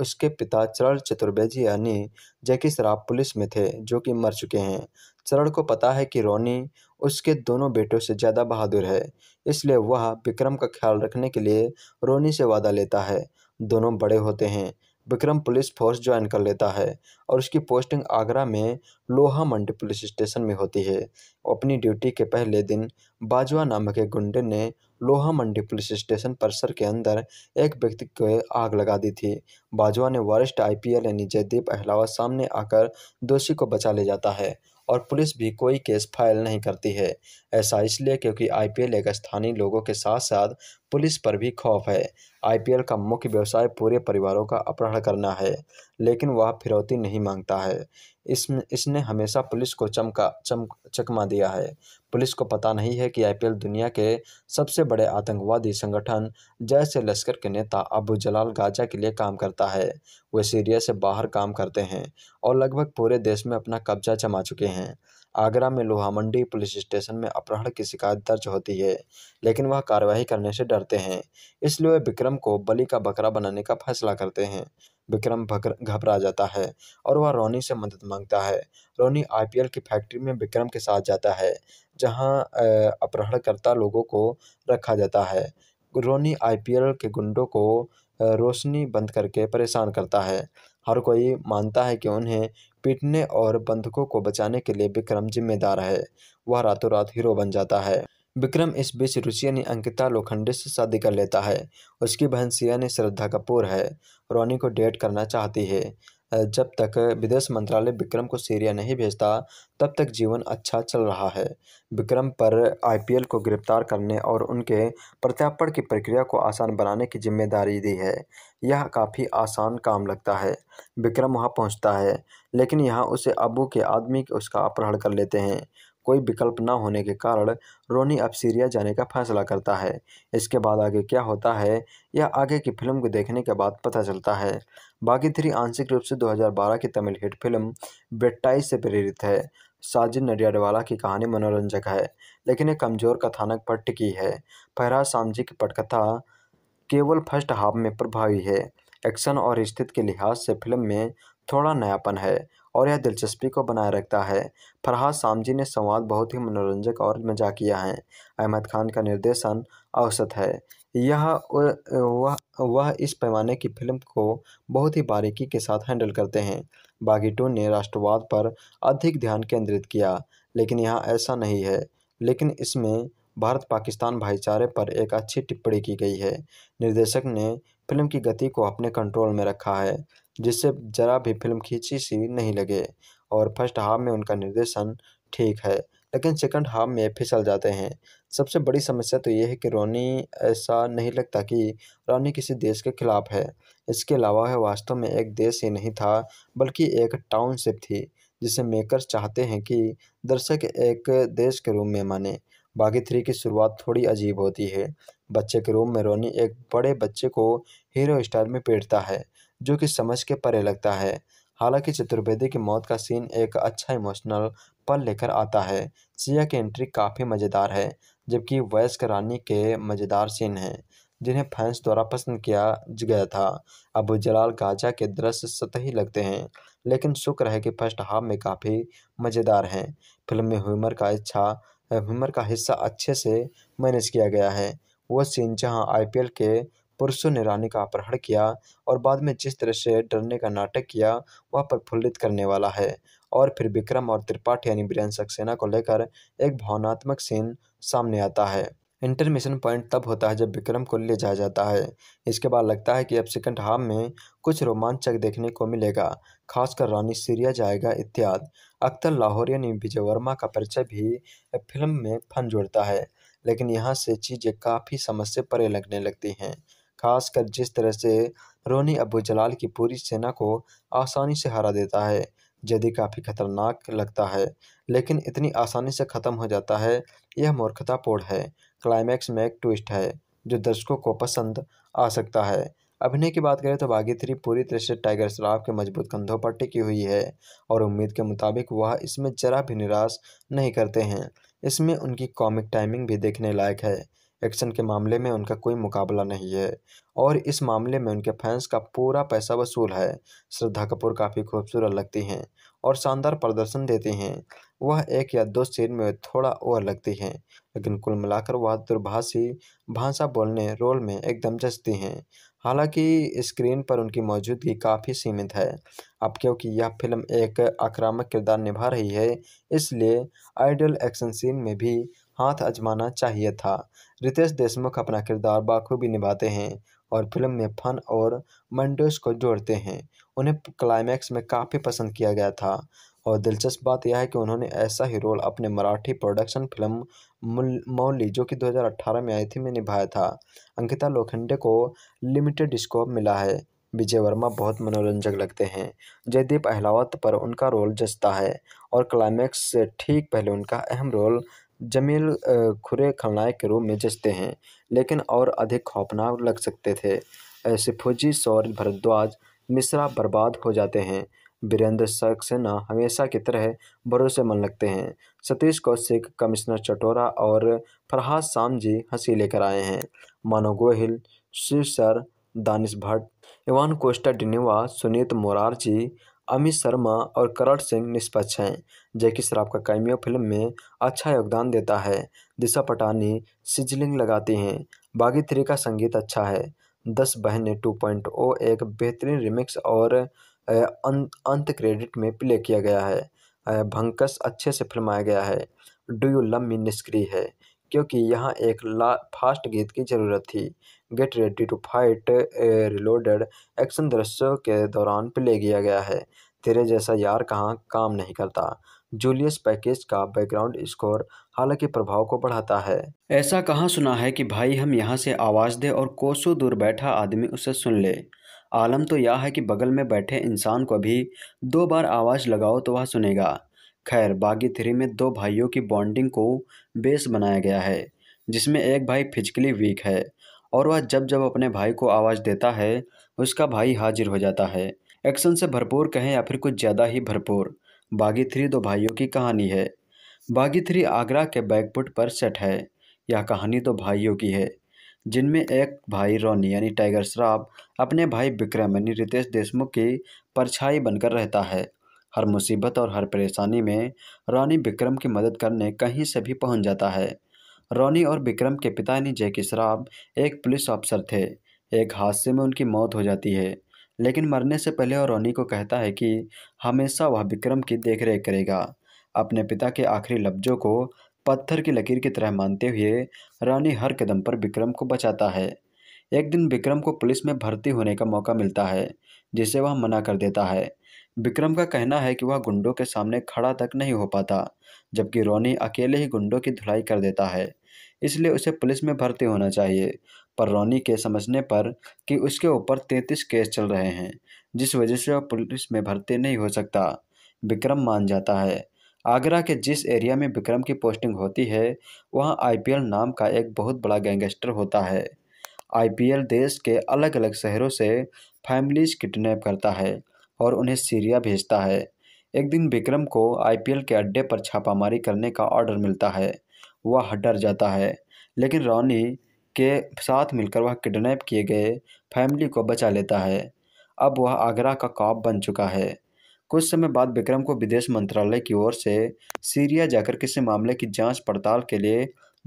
उसके पिता चरण चतुर्वेदी यानी जैकी श्राफ पुलिस में थे जो कि मर चुके हैं चरण को पता है कि रोनी उसके दोनों बेटों से ज़्यादा बहादुर है इसलिए वह विक्रम का ख्याल रखने के लिए रोनी से वादा लेता है दोनों बड़े होते हैं विक्रम पुलिस फोर्स ज्वाइन कर लेता है और उसकी पोस्टिंग आगरा में लोहा मंडी पुलिस स्टेशन में होती है अपनी ड्यूटी के पहले दिन बाजवा नामक एक गुंडे ने लोहा मंडी पुलिस स्टेशन परिसर के अंदर एक व्यक्ति को आग लगा दी थी बाजवा ने वरिष्ठ आईपीएल यानी जयदीप अहलावत सामने आकर दोषी को बचा ले जाता है और पुलिस भी कोई केस फाइल नहीं करती है ऐसा इसलिए क्योंकि आईपीएल एक स्थानीय लोगों के साथ साथ पुलिस पर भी खौफ है आईपीएल का मुख्य व्यवसाय पूरे परिवारों का अपहरण करना है लेकिन वह फिरौती नहीं मांगता है इसमें इसने हमेशा पुलिस को चमका चम चकमा दिया है पुलिस को पता नहीं है कि आईपीएल दुनिया के सबसे बड़े आतंकवादी संगठन जैसे लश्कर के नेता अबू जलाल गाजा के लिए काम करता है वे सीरिया से बाहर काम करते हैं और लगभग पूरे देश में अपना कब्जा जमा चुके हैं आगरा में लोहा मंडी पुलिस स्टेशन में अपहरण की शिकायत दर्ज होती है लेकिन वह कार्रवाई करने से डरते हैं इसलिए वह विक्रम को बलि का बकरा बनाने का फैसला करते हैं विक्रम घबरा जाता है और वह रोनी से मदद मांगता है रोनी आईपीएल की फैक्ट्री में विक्रम के साथ जाता है जहाँ अपहरणकर्ता लोगों को रखा जाता है रोनी आईपीएल के गुंडों को रोशनी बंद करके परेशान करता है हर कोई मानता है कि उन्हें पीटने और बंधकों को बचाने के लिए विक्रम जिम्मेदार है वह रातों रात हीरो बन जाता है विक्रम इस बीच रुचिया ने अंकिता लोखंडे से शादी कर लेता है उसकी बहन सिया ने श्रद्धा कपूर है रोनी को डेट करना चाहती है जब तक विदेश मंत्रालय विक्रम को सीरिया नहीं भेजता तब तक जीवन अच्छा चल रहा है विक्रम पर आईपीएल को गिरफ्तार करने और उनके प्रत्यार्पण की प्रक्रिया को आसान बनाने की जिम्मेदारी दी है यह काफ़ी आसान काम लगता है विक्रम वहां पहुंचता है लेकिन यहां उसे अबू के आदमी उसका अपहरण कर लेते हैं कोई विकल्प न होने के कारण रोनी अब सीरिया जाने का फैसला करता है इसके बाद आगे क्या होता है यह आगे की फिल्म को देखने के बाद पता चलता है बागी थ्री आंशिक रूप से 2012 की तमिल हिट फिल्म बेट्टाई से प्रेरित है साजिद नडियाडवाला की कहानी मनोरंजक है लेकिन एक कमज़ोर कथानक पर टिकी है फहरा सामजी की पटकथा केवल फर्स्ट हाफ में प्रभावी है एक्शन और स्थिति के लिहाज से फिल्म में थोड़ा नयापन है और यह दिलचस्पी को बनाए रखता है फरहाद सामजी ने संवाद बहुत ही मनोरंजक और मजाकिया है अहमद खान का निर्देशन औसत है यह वह वह इस पैमाने की फिल्म को बहुत ही बारीकी के साथ हैंडल करते हैं बागी टू ने राष्ट्रवाद पर अधिक ध्यान केंद्रित किया लेकिन यह ऐसा नहीं है लेकिन इसमें भारत पाकिस्तान भाईचारे पर एक अच्छी टिप्पणी की गई है निर्देशक ने फिल्म की गति को अपने कंट्रोल में रखा है जिससे ज़रा भी फिल्म खींची सी नहीं लगे और फर्स्ट हाफ में उनका निर्देशन ठीक है लेकिन सेकंड हाफ में फिसल जाते हैं सबसे बड़ी समस्या तो यह है कि रोनी ऐसा नहीं लगता कि रोनी किसी देश के खिलाफ है इसके अलावा वह वास्तव में एक देश ही नहीं था बल्कि एक टाउनशिप थी जिसे मेकर्स चाहते हैं कि दर्शक एक देश के रूप में माने बागी थ्री की शुरुआत थोड़ी अजीब होती है बच्चे के रूम में रोनी एक बड़े बच्चे को हीरो स्टाइल में पेटता है जो कि समझ के परे लगता है हालांकि चतुर्वेदी की मौत का सीन एक अच्छा इमोशनल पल लेकर आता है सिया की एंट्री काफ़ी मज़ेदार है जबकि वयस्क रानी के मज़ेदार सीन हैं जिन्हें फैंस द्वारा पसंद किया गया था अब जलाल गाजा के दृश्य सतही लगते हैं लेकिन शुक्र है कि फर्स्ट हाफ में काफ़ी मज़ेदार हैं फिल्म में ह्यूमर का इच्छा ह्यूमर का हिस्सा अच्छे से मैनेज किया गया है वो सीन जहां आईपीएल के पुरुषों ने रानी का अपहरण किया और बाद में जिस तरह से डरने का नाटक किया वह प्रफुल्लित करने वाला है और फिर विक्रम और त्रिपाठी यानी बीरेन सक्सेना को लेकर एक भावनात्मक सीन सामने आता है इंटरमिशन पॉइंट तब होता है जब विक्रम को ले जाया जाता है इसके बाद लगता है कि अब सेकंड हाफ में कुछ रोमांचक देखने को मिलेगा खासकर रानी सीरिया जाएगा इत्यादि अख्तर लाहौर यानी विजय वर्मा का परिचय भी फिल्म में फन जोड़ता है लेकिन यहाँ से चीज़ें काफ़ी समस्या परे लगने लगती हैं खासकर जिस तरह से रोनी अबू जलाल की पूरी सेना को आसानी से हरा देता है जदि काफ़ी खतरनाक लगता है लेकिन इतनी आसानी से ख़त्म हो जाता है यह मूर्खतापूर्ण है क्लाइमैक्स में एक ट्विस्ट है जो दर्शकों को पसंद आ सकता है अभिनय की बात करें तो बागी थ्री पूरी तरह से टाइगर श्राफ के मजबूत कंधों पर टिकी हुई है और उम्मीद के मुताबिक वह इसमें जरा भी निराश नहीं करते हैं इसमें उनकी कॉमिक टाइमिंग भी देखने लायक है एक्शन के मामले में उनका कोई मुकाबला नहीं है और इस मामले में उनके फैंस का पूरा पैसा वसूल है श्रद्धा कपूर काफ़ी खूबसूरत लगती हैं और शानदार प्रदर्शन देती हैं वह एक या दो सीन में थोड़ा ओवर लगती हैं लेकिन कुल मिलाकर वह दुर्भाषी भाषा बोलने रोल में एकदम जचती हैं हालांकि स्क्रीन पर उनकी मौजूदगी काफ़ी सीमित है अब क्योंकि यह फिल्म एक आक्रामक किरदार निभा रही है इसलिए आइडियल एक्शन सीन में भी हाथ आजमाना चाहिए था रितेश देशमुख अपना किरदार बाखूबी निभाते हैं और फिल्म में फन और मंडोज को जोड़ते हैं उन्हें क्लाइमैक्स में काफ़ी पसंद किया गया था और दिलचस्प बात यह है कि उन्होंने ऐसा ही रोल अपने मराठी प्रोडक्शन फिल्म मौली जो कि 2018 में आई थी में निभाया था अंकिता लोखंडे को लिमिटेड स्कोप मिला है विजय वर्मा बहुत मनोरंजक लगते हैं जयदीप अहलावत पर उनका रोल जचता है और क्लाइमैक्स से ठीक पहले उनका अहम रोल जमील खुरे खलनायक के रूप में जचते हैं लेकिन और अधिक खौफनाक लग सकते थे ऐसे फौजी सौर भरद्वाज मिश्रा बर्बाद हो जाते हैं वीरेंद्र सक्सेना हमेशा की तरह भरोसेमंद लगते हैं सतीश कौशिक कमिश्नर चटोरा और फरहाद जी हंसी लेकर आए हैं मानो गोहिल शिव सर दानिश भट्ट इवान कोस्टा डिनेवा सुनीत मोरारजी अमित शर्मा और करण सिंह निष्पक्ष हैं जैकी श्राफ का कैमियो फिल्म में अच्छा योगदान देता है दिशा पटानी सिजलिंग लगाती हैं बागी थ्री का संगीत अच्छा है दस बहने टू पॉइंट ओ एक बेहतरीन रिमिक्स और अं, अंत क्रेडिट में प्ले किया गया है भंकस अच्छे से फिल्माया गया है डू यू लव मी निष्क्रिय है क्योंकि यहाँ एक ला फास्ट गीत की ज़रूरत थी get ready to fight reloaded action दृश्यों के दौरान प्ले किया गया है तेरे जैसा यार कहाँ काम नहीं करता जूलियस पैकेज का बैकग्राउंड स्कोर हालांकि प्रभाव को बढ़ाता है ऐसा कहाँ सुना है कि भाई हम यहाँ से आवाज़ दे और कोसों दूर बैठा आदमी उसे सुन ले आलम तो यह है कि बगल में बैठे इंसान को भी दो बार आवाज़ लगाओ तो वह सुनेगा खैर बागी थ्री में दो भाइयों की बॉन्डिंग को बेस बनाया गया है जिसमें एक भाई फिजिकली वीक है और वह जब जब अपने भाई को आवाज़ देता है उसका भाई हाजिर हो जाता है एक्शन से भरपूर कहें या फिर कुछ ज़्यादा ही भरपूर बागी थ्री दो भाइयों की कहानी है बागी थ्री आगरा के बैकपुट पर सेट है यह कहानी दो भाइयों की है जिनमें एक भाई रोनी यानी टाइगर श्राफ अपने भाई विक्रम यानी रितेश देशमुख की परछाई बनकर रहता है हर मुसीबत और हर परेशानी में रोनी विक्रम की मदद करने कहीं से भी पहुंच जाता है रोनी और विक्रम के पिता यानी जैकी श्राफ एक पुलिस अफसर थे एक हादसे में उनकी मौत हो जाती है लेकिन मरने से पहले वह रोनी को कहता है कि हमेशा वह विक्रम की देखरेख करेगा अपने पिता के आखिरी लफ्जों को पत्थर की लकीर की तरह मानते हुए रानी हर कदम पर विक्रम को बचाता है एक दिन विक्रम को पुलिस में भर्ती होने का मौका मिलता है जिसे वह मना कर देता है विक्रम का कहना है कि वह गुंडों के सामने खड़ा तक नहीं हो पाता जबकि रोनी अकेले ही गुंडों की धुलाई कर देता है इसलिए उसे पुलिस में भर्ती होना चाहिए पर रोनी के समझने पर कि उसके ऊपर तैंतीस केस चल रहे हैं जिस वजह से वह पुलिस में भर्ती नहीं हो सकता विक्रम मान जाता है आगरा के जिस एरिया में विक्रम की पोस्टिंग होती है वहाँ आई नाम का एक बहुत बड़ा गैंगस्टर होता है आई देश के अलग अलग शहरों से फैमिलीज किडनेप करता है और उन्हें सीरिया भेजता है एक दिन विक्रम को आईपीएल के अड्डे पर छापामारी करने का ऑर्डर मिलता है वह डर जाता है लेकिन रॉनी के साथ मिलकर वह किडनैप किए गए फैमिली को बचा लेता है अब वह आगरा का कॉप बन चुका है कुछ समय बाद विक्रम को विदेश मंत्रालय की ओर से सीरिया जाकर किसी मामले की जांच पड़ताल के लिए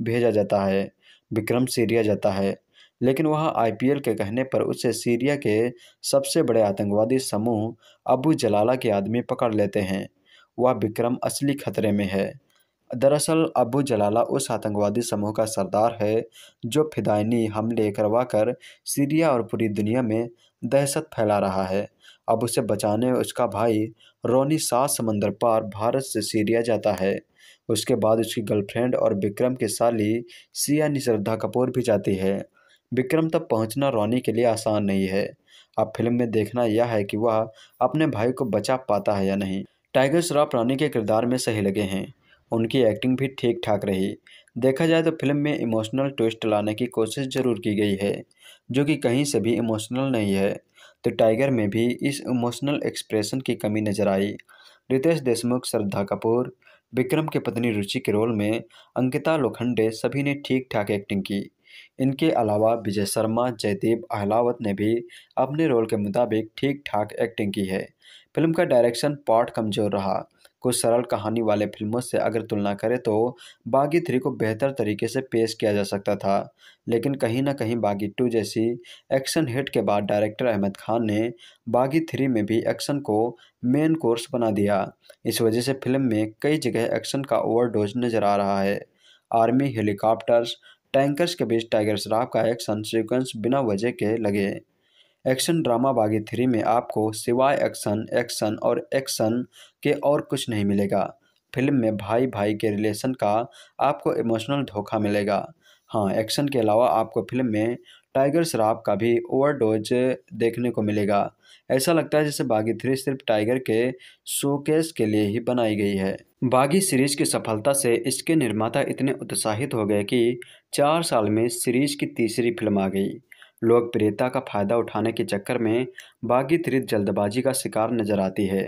भेजा जाता है विक्रम सीरिया जाता है लेकिन वह आईपीएल के कहने पर उसे सीरिया के सबसे बड़े आतंकवादी समूह अबू जलाला के आदमी पकड़ लेते हैं वह विक्रम असली खतरे में है दरअसल अबू जलाला उस आतंकवादी समूह का सरदार है जो फिदायनी हमले करवाकर सीरिया और पूरी दुनिया में दहशत फैला रहा है अब उसे बचाने उसका भाई रोनी सात समंदर पार भारत से सीरिया जाता है उसके बाद उसकी गर्लफ्रेंड और विक्रम की साली सिया निश्रद्धा कपूर भी जाती है विक्रम तक पहुंचना रोनी के लिए आसान नहीं है अब फिल्म में देखना यह है कि वह अपने भाई को बचा पाता है या नहीं टाइगर श्रॉफ रानी के किरदार में सही लगे हैं उनकी एक्टिंग भी ठीक ठाक रही देखा जाए तो फिल्म में इमोशनल ट्विस्ट लाने की कोशिश जरूर की गई है जो कि कहीं से भी इमोशनल नहीं है तो टाइगर में भी इस इमोशनल एक्सप्रेशन की कमी नजर आई रितेश देशमुख श्रद्धा कपूर विक्रम के पत्नी रुचि के रोल में अंकिता लोखंडे सभी ने ठीक ठाक एक्टिंग की इनके अलावा विजय शर्मा जयदीप अहलावत ने भी अपने रोल के मुताबिक ठीक ठाक एक्टिंग की है फिल्म का डायरेक्शन पार्ट कमज़ोर रहा कुछ सरल कहानी वाले फिल्मों से अगर तुलना करें तो बागी थ्री को बेहतर तरीके से पेश किया जा सकता था लेकिन कहीं ना कहीं बागी टू जैसी एक्शन हिट के बाद डायरेक्टर अहमद खान ने बागी थ्री में भी एक्शन को मेन कोर्स बना दिया इस वजह से फिल्म में कई जगह एक्शन का ओवरडोज नजर आ रहा है आर्मी हेलीकॉप्टर्स टैंकर्स के बीच टाइगर श्राफ का एक्शन सीक्वेंस बिना वजह के लगे एक्शन ड्रामा बागी थ्री में आपको सिवाय एक्शन एक्शन और एक्शन के और कुछ नहीं मिलेगा फिल्म में भाई भाई के रिलेशन का आपको इमोशनल धोखा मिलेगा हाँ एक्शन के अलावा आपको फिल्म में टाइगर शराब का भी ओवरडोज देखने को मिलेगा ऐसा लगता है जैसे बागी थ्री सिर्फ टाइगर के शोकेस के लिए ही बनाई गई है बागी सीरीज की सफलता से इसके निर्माता इतने उत्साहित हो गए कि चार साल में सीरीज की तीसरी फिल्म आ गई लोकप्रियता का फ़ायदा उठाने के चक्कर में बागी त्रित जल्दबाजी का शिकार नजर आती है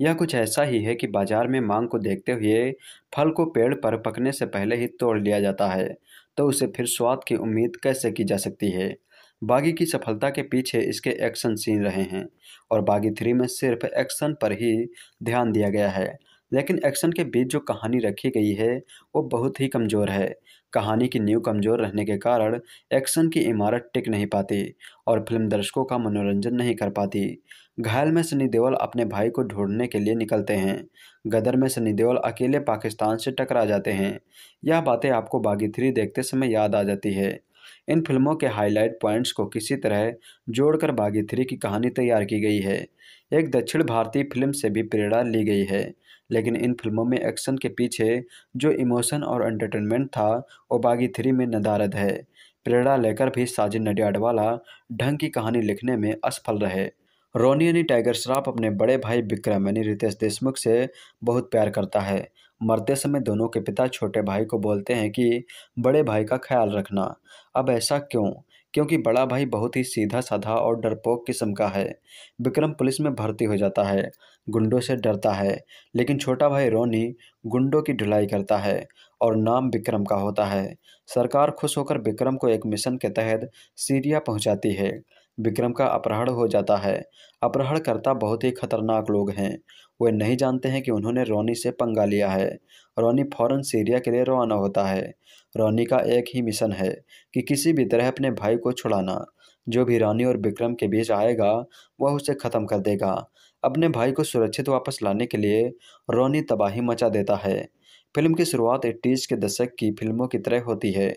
यह कुछ ऐसा ही है कि बाजार में मांग को देखते हुए फल को पेड़ पर पकने से पहले ही तोड़ लिया जाता है तो उसे फिर स्वाद की उम्मीद कैसे की जा सकती है बागी की सफलता के पीछे इसके एक्शन सीन रहे हैं और बागी थ्री में सिर्फ एक्शन पर ही ध्यान दिया गया है लेकिन एक्शन के बीच जो कहानी रखी गई है वो बहुत ही कमज़ोर है कहानी की नींव कमज़ोर रहने के कारण एक्शन की इमारत टिक नहीं पाती और फिल्म दर्शकों का मनोरंजन नहीं कर पाती घायल में सनी देओल अपने भाई को ढूंढने के लिए निकलते हैं गदर में सनी देओल अकेले पाकिस्तान से टकरा जाते हैं यह बातें आपको बागी थ्री देखते समय याद आ जाती है इन फिल्मों के हाईलाइट पॉइंट्स को किसी तरह जोड़कर बागी थ्री की कहानी तैयार की गई है एक दक्षिण भारतीय फिल्म से भी प्रेरणा ली गई है लेकिन इन फिल्मों में एक्शन के पीछे जो इमोशन और एंटरटेनमेंट था वो बागी थ्री में नदारद है प्रेरणा लेकर भी साजिद नडियाडवाला ढंग की कहानी लिखने में असफल रहे रोनी यानी टाइगर श्राफ अपने बड़े भाई विक्रम यानी रितेश देशमुख से बहुत प्यार करता है मरते समय दोनों के पिता छोटे भाई को बोलते हैं कि बड़े भाई का ख्याल रखना अब ऐसा क्यों क्योंकि बड़ा भाई बहुत ही सीधा साधा और डरपोक किस्म का है विक्रम पुलिस में भर्ती हो जाता है गुंडों से डरता है लेकिन छोटा भाई रोनी गुंडों की ढुलाई करता है और नाम विक्रम का होता है सरकार खुश होकर विक्रम को एक मिशन के तहत सीरिया पहुंचाती है विक्रम का अपहरण हो जाता है अपहरणकर्ता बहुत ही खतरनाक लोग हैं वे नहीं जानते हैं कि उन्होंने रोनी से पंगा लिया है रोनी फौरन सीरिया के लिए रवाना होता है रोनी का एक ही मिशन है कि किसी भी तरह अपने भाई को छुड़ाना जो भी रानी और विक्रम के बीच आएगा वह उसे ख़त्म कर देगा अपने भाई को सुरक्षित वापस लाने के लिए रोनी तबाही मचा देता है फिल्म की शुरुआत एट्टीज़ के दशक की फिल्मों की तरह होती है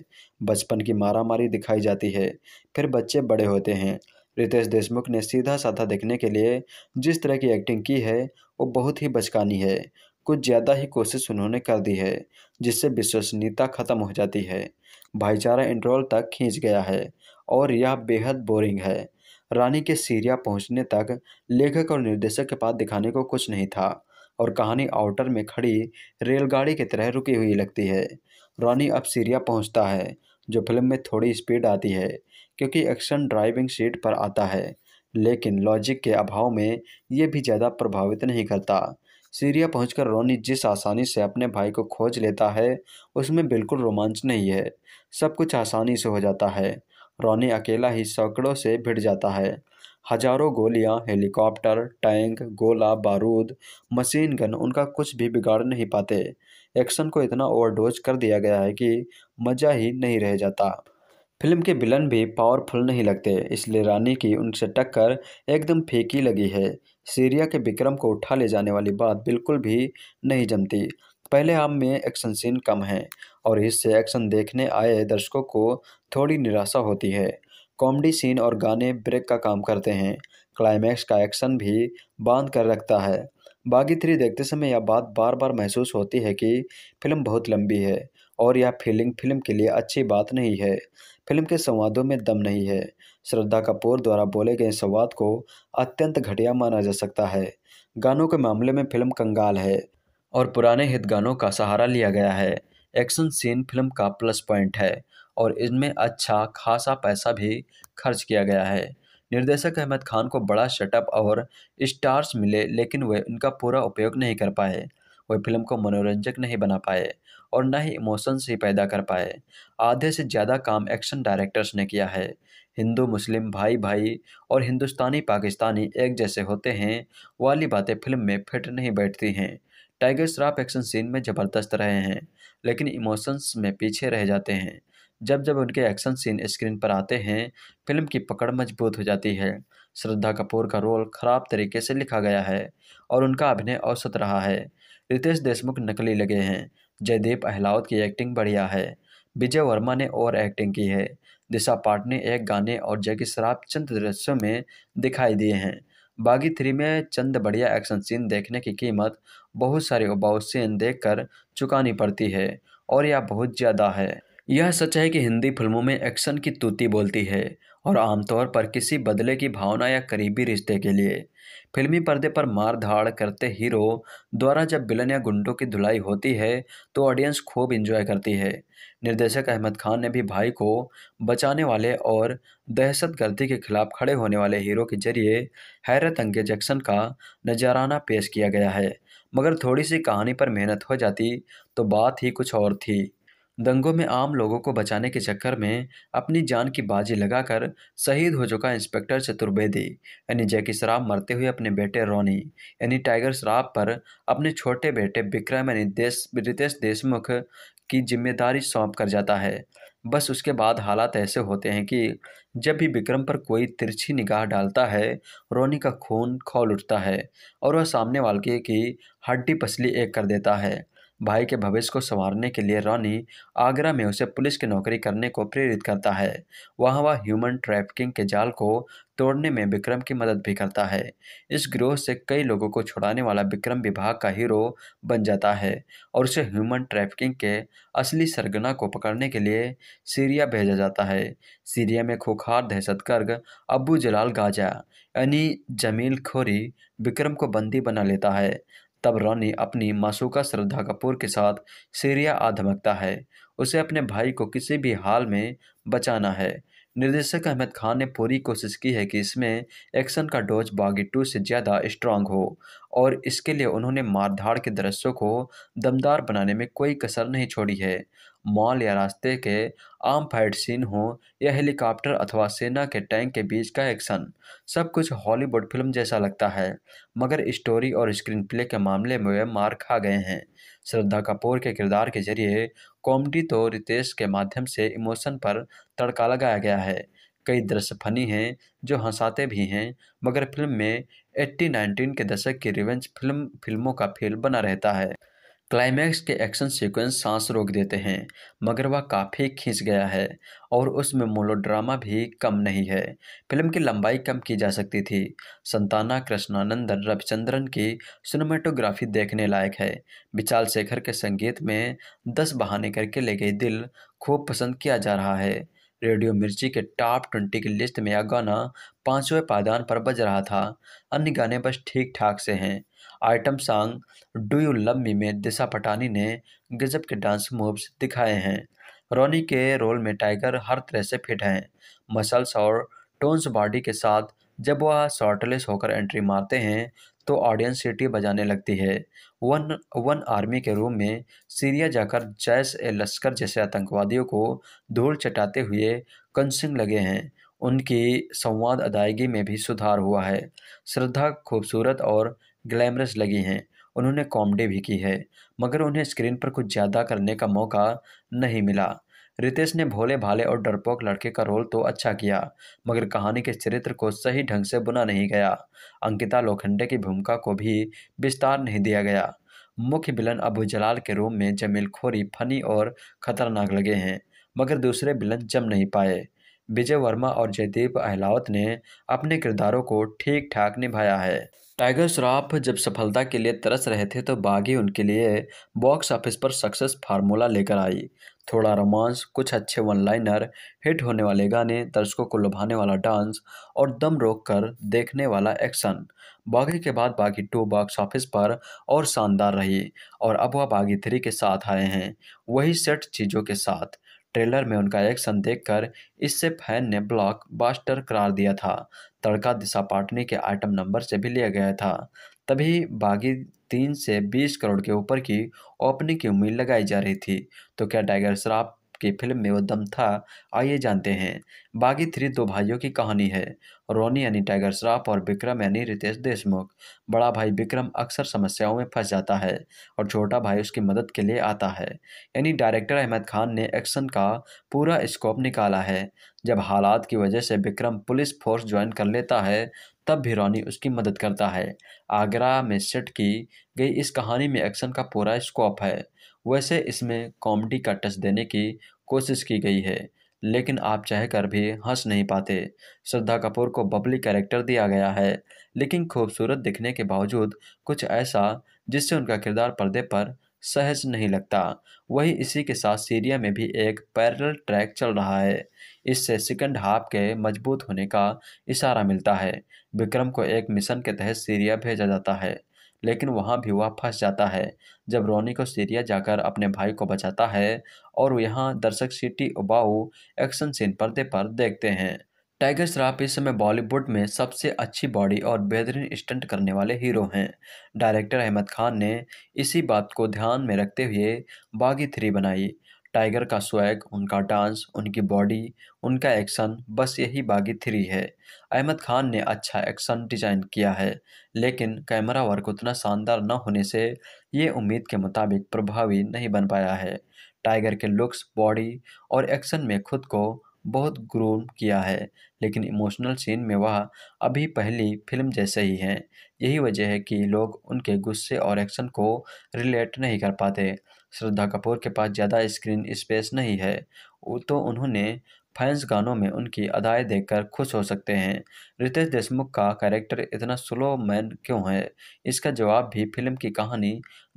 बचपन की मारामारी दिखाई जाती है फिर बच्चे बड़े होते हैं रितेश देशमुख ने सीधा साधा देखने के लिए जिस तरह की एक्टिंग की है वो बहुत ही बचकानी है कुछ ज़्यादा ही कोशिश उन्होंने कर दी है जिससे विश्वसनीयता खत्म हो जाती है भाईचारा इंट्रोल तक खींच गया है और यह बेहद बोरिंग है रानी के सीरिया पहुंचने तक लेखक और निर्देशक के पास दिखाने को कुछ नहीं था और कहानी आउटर में खड़ी रेलगाड़ी की तरह रुकी हुई लगती है रानी अब सीरिया पहुंचता है जो फिल्म में थोड़ी स्पीड आती है क्योंकि एक्शन ड्राइविंग सीट पर आता है लेकिन लॉजिक के अभाव में ये भी ज़्यादा प्रभावित नहीं करता सीरिया पहुंचकर रोनी जिस आसानी से अपने भाई को खोज लेता है उसमें बिल्कुल रोमांच नहीं है सब कुछ आसानी से हो जाता है रॉनी अकेला ही सैकड़ों से भिड़ जाता है हजारों गोलियां, हेलीकॉप्टर टैंक गोला बारूद मशीन गन उनका कुछ भी बिगाड़ नहीं पाते एक्शन को इतना ओवरडोज कर दिया गया है कि मज़ा ही नहीं रह जाता फिल्म के विलन भी पावरफुल नहीं लगते इसलिए रानी की उनसे टक्कर एकदम फीकी लगी है सीरिया के विक्रम को उठा ले जाने वाली बात बिल्कुल भी नहीं जमती पहले हाफ में एक्शन सीन कम है और इससे एक्शन देखने आए दर्शकों को थोड़ी निराशा होती है कॉमेडी सीन और गाने ब्रेक का काम करते हैं क्लाइमैक्स का एक्शन भी बांध कर रखता है बागी थ्री देखते समय यह बात बार बार महसूस होती है कि फिल्म बहुत लंबी है और यह फीलिंग फिल्म के लिए अच्छी बात नहीं है फिल्म के संवादों में दम नहीं है श्रद्धा कपूर द्वारा बोले गए संवाद को अत्यंत घटिया माना जा सकता है गानों के मामले में फिल्म कंगाल है और पुराने हित गानों का सहारा लिया गया है एक्शन सीन फिल्म का प्लस पॉइंट है और इनमें अच्छा खासा पैसा भी खर्च किया गया है निर्देशक अहमद खान को बड़ा शटअप और स्टार्स मिले लेकिन वे उनका पूरा उपयोग नहीं कर पाए वे फिल्म को मनोरंजक नहीं बना पाए और न ही इमोशंस ही पैदा कर पाए आधे से ज़्यादा काम एक्शन डायरेक्टर्स ने किया है हिंदू मुस्लिम भाई भाई और हिंदुस्तानी पाकिस्तानी एक जैसे होते हैं वाली बातें फिल्म में फिट नहीं बैठती हैं टाइगर श्राफ एक्शन सीन में ज़बरदस्त रहे हैं लेकिन इमोशंस में पीछे रह जाते हैं जब जब उनके एक्शन सीन स्क्रीन पर आते हैं फिल्म की पकड़ मजबूत हो जाती है श्रद्धा कपूर का रोल खराब तरीके से लिखा गया है और उनका अभिनय औसत रहा है रितेश देशमुख नकली लगे हैं जयदीप अहलावत की एक्टिंग बढ़िया है विजय वर्मा ने और एक्टिंग की है दिशा ने एक गाने और जैकी शराब चंद दृश्यों में दिखाई दिए हैं बागी थ्री में चंद बढ़िया एक्शन सीन देखने की कीमत बहुत सारे उबाऊ सीन देखकर चुकानी पड़ती है और यह बहुत ज़्यादा है यह सच है कि हिंदी फिल्मों में एक्शन की तूती बोलती है और आमतौर पर किसी बदले की भावना या करीबी रिश्ते के लिए फिल्मी पर्दे पर मार धाड़ करते हीरो द्वारा जब बिलन या गुंडों की धुलाई होती है तो ऑडियंस खूब इंजॉय करती है निर्देशक अहमद खान ने भी भाई को बचाने वाले और दहशत गर्दी के खिलाफ खड़े होने वाले हीरो के जरिए हैरत अंगेज एक्शन का नजराना पेश किया गया है मगर थोड़ी सी कहानी पर मेहनत हो जाती तो बात ही कुछ और थी दंगों में आम लोगों को बचाने के चक्कर में अपनी जान की बाजी लगाकर शहीद हो चुका इंस्पेक्टर चतुर्वेदी यानी जैकी श्राफ मरते हुए अपने बेटे रोनी यानी टाइगर श्राफ पर अपने छोटे बेटे विक्रम यानी देश रितेश देशमुख की जिम्मेदारी सौंप कर जाता है बस उसके बाद हालात ऐसे होते हैं कि जब भी विक्रम पर कोई तिरछी निगाह डालता है रोनी का खून खोल उठता है और वह सामने वाले की हड्डी पसली एक कर देता है भाई के भविष्य को संवारने के लिए रॉनी आगरा में उसे पुलिस की नौकरी करने को प्रेरित करता है वहाँ वह ह्यूमन ट्रैफिकिंग के जाल को तोड़ने में विक्रम की मदद भी करता है इस ग्रोह से कई लोगों को छुड़ाने वाला विक्रम विभाग का हीरो बन जाता है और उसे ह्यूमन ट्रैफिकिंग के असली सरगना को पकड़ने के लिए सीरिया भेजा जाता है सीरिया में खुखार गर्ग अबू जलाल गाजा यानी जमील खोरी विक्रम को बंदी बना लेता है तब रॉनी अपनी मासूका श्रद्धा कपूर के साथ सीरिया आधमकता है उसे अपने भाई को किसी भी हाल में बचाना है निर्देशक अहमद खान ने पूरी कोशिश की है कि इसमें एक्शन का डोज बागी टू से ज़्यादा स्ट्रांग हो और इसके लिए उन्होंने मारधाड़ के दृश्यों को दमदार बनाने में कोई कसर नहीं छोड़ी है मॉल या रास्ते के आम फाइट सीन हो या हेलीकॉप्टर अथवा सेना के टैंक के बीच का एक्शन सब कुछ हॉलीवुड फिल्म जैसा लगता है मगर स्टोरी और स्क्रीन प्ले के मामले में वे मार खा गए हैं श्रद्धा कपूर के किरदार के जरिए कॉमेडी तो रितेश के माध्यम से इमोशन पर तड़का लगाया गया है कई दृश्य फनी हैं जो हंसाते भी हैं मगर फिल्म में एट्टी नाइनटीन के दशक की रिवेंज फिल्म फिल्मों का फील बना रहता है क्लाइमैक्स के एक्शन सीक्वेंस सांस रोक देते हैं मगर वह काफ़ी खींच गया है और उसमें मोलोड्रामा भी कम नहीं है फिल्म की लंबाई कम की जा सकती थी संताना कृष्णानंदन रविचंद्रन की सिनेमाटोग्राफी देखने लायक है विशाल शेखर के संगीत में दस बहाने करके ले गई दिल खूब पसंद किया जा रहा है रेडियो मिर्ची के टॉप ट्वेंटी की लिस्ट में यह गाना पाँचवें पायदान पर बज रहा था अन्य गाने बस ठीक ठाक से हैं item song do you love me में दिशा पटानी ने गजब के डांस मूव्स दिखाए हैं रोनी के रोल में टाइगर हर तरह से फिट हैं मसल्स और टोन्स बॉडी के साथ जब वह शॉर्टलेस होकर एंट्री मारते हैं तो ऑडियंस सिटी बजाने लगती है वन वन आर्मी के रूम में सीरिया जाकर जैस ए लश्कर जैसे आतंकवादियों को धूल चटाते हुए कंसिंग लगे हैं उनकी संवाद अदायगी में भी सुधार हुआ है श्रद्धा खूबसूरत और ग्लैमरस लगी हैं उन्होंने कॉमेडी भी की है मगर उन्हें स्क्रीन पर कुछ ज़्यादा करने का मौका नहीं मिला रितेश ने भोले भाले और डरपोक लड़के का रोल तो अच्छा किया मगर कहानी के चरित्र को सही ढंग से बुना नहीं गया अंकिता लोखंडे की भूमिका को भी विस्तार नहीं दिया गया मुख्य विलन अबू जलाल के रूम में जमील खोरी फनी और खतरनाक लगे हैं मगर दूसरे विलन जम नहीं पाए विजय वर्मा और जयदीप अहलावत ने अपने किरदारों को ठीक ठाक निभाया है टाइगर श्रॉफ जब सफलता के लिए तरस रहे थे तो बागी उनके लिए बॉक्स ऑफिस पर सक्सेस फार्मूला लेकर आई थोड़ा रोमांस कुछ अच्छे वन लाइनर हिट होने वाले गाने दर्शकों को लुभाने वाला डांस और दम रोक कर देखने वाला एक्शन बागी के बाद बागी टू बॉक्स ऑफिस पर और शानदार रही और अब वह बागी थ्री के साथ आए हैं वही सेट चीज़ों के साथ ट्रेलर में उनका एक्शन देखकर इससे फैन ने ब्लॉक बास्टर करार दिया था तड़का दिशा पाटनी के आइटम नंबर से भी लिया गया था तभी बागी तीन से बीस करोड़ के ऊपर की ओपनिंग की उम्मीद लगाई जा रही थी तो क्या टाइगर श्राफ की फिल्म में वो दम था आइए जानते हैं बागी थ्री दो भाइयों की कहानी है रोनी यानी टाइगर श्राफ और विक्रम यानी रितेश देशमुख बड़ा भाई विक्रम अक्सर समस्याओं में फंस जाता है और छोटा भाई उसकी मदद के लिए आता है यानी डायरेक्टर अहमद खान ने एक्शन का पूरा स्कोप निकाला है जब हालात की वजह से विक्रम पुलिस फोर्स ज्वाइन कर लेता है तब भी रोनी उसकी मदद करता है आगरा में सेट की गई इस कहानी में एक्शन का पूरा स्कोप है वैसे इसमें कॉमेडी का टच देने की कोशिश की गई है लेकिन आप चाह कर भी हंस नहीं पाते श्रद्धा कपूर को बबली कैरेक्टर दिया गया है लेकिन खूबसूरत दिखने के बावजूद कुछ ऐसा जिससे उनका किरदार पर्दे पर सहज नहीं लगता वही इसी के साथ सीरिया में भी एक पैरल ट्रैक चल रहा है इससे सेकंड हाफ के मजबूत होने का इशारा मिलता है विक्रम को एक मिशन के तहत सीरिया भेजा जाता है लेकिन वहाँ भी वह फंस जाता है जब रोनी को सीरिया जाकर अपने भाई को बचाता है और यहाँ दर्शक सिटी उबाऊ एक्शन सीन पर्दे पर देखते हैं टाइगर श्राफ इस समय बॉलीवुड में सबसे अच्छी बॉडी और बेहतरीन स्टंट करने वाले हीरो हैं डायरेक्टर अहमद खान ने इसी बात को ध्यान में रखते हुए बागी थ्री बनाई टाइगर का स्वैग उनका डांस उनकी बॉडी उनका एक्शन बस यही बागी थ्री है अहमद खान ने अच्छा एक्शन डिजाइन किया है लेकिन कैमरा वर्क उतना शानदार न होने से ये उम्मीद के मुताबिक प्रभावी नहीं बन पाया है टाइगर के लुक्स बॉडी और एक्शन में खुद को बहुत ग्रूम किया है लेकिन इमोशनल सीन में वह अभी पहली फिल्म जैसे ही हैं यही वजह है कि लोग उनके गुस्से और एक्शन को रिलेट नहीं कर पाते श्रद्धा कपूर के पास ज़्यादा स्क्रीन स्पेस नहीं है तो उन्होंने फैंस गानों में उनकी अदाएँ देखकर खुश हो सकते हैं रितेश देशमुख का कैरेक्टर इतना स्लो मैन क्यों है इसका जवाब भी फिल्म की कहानी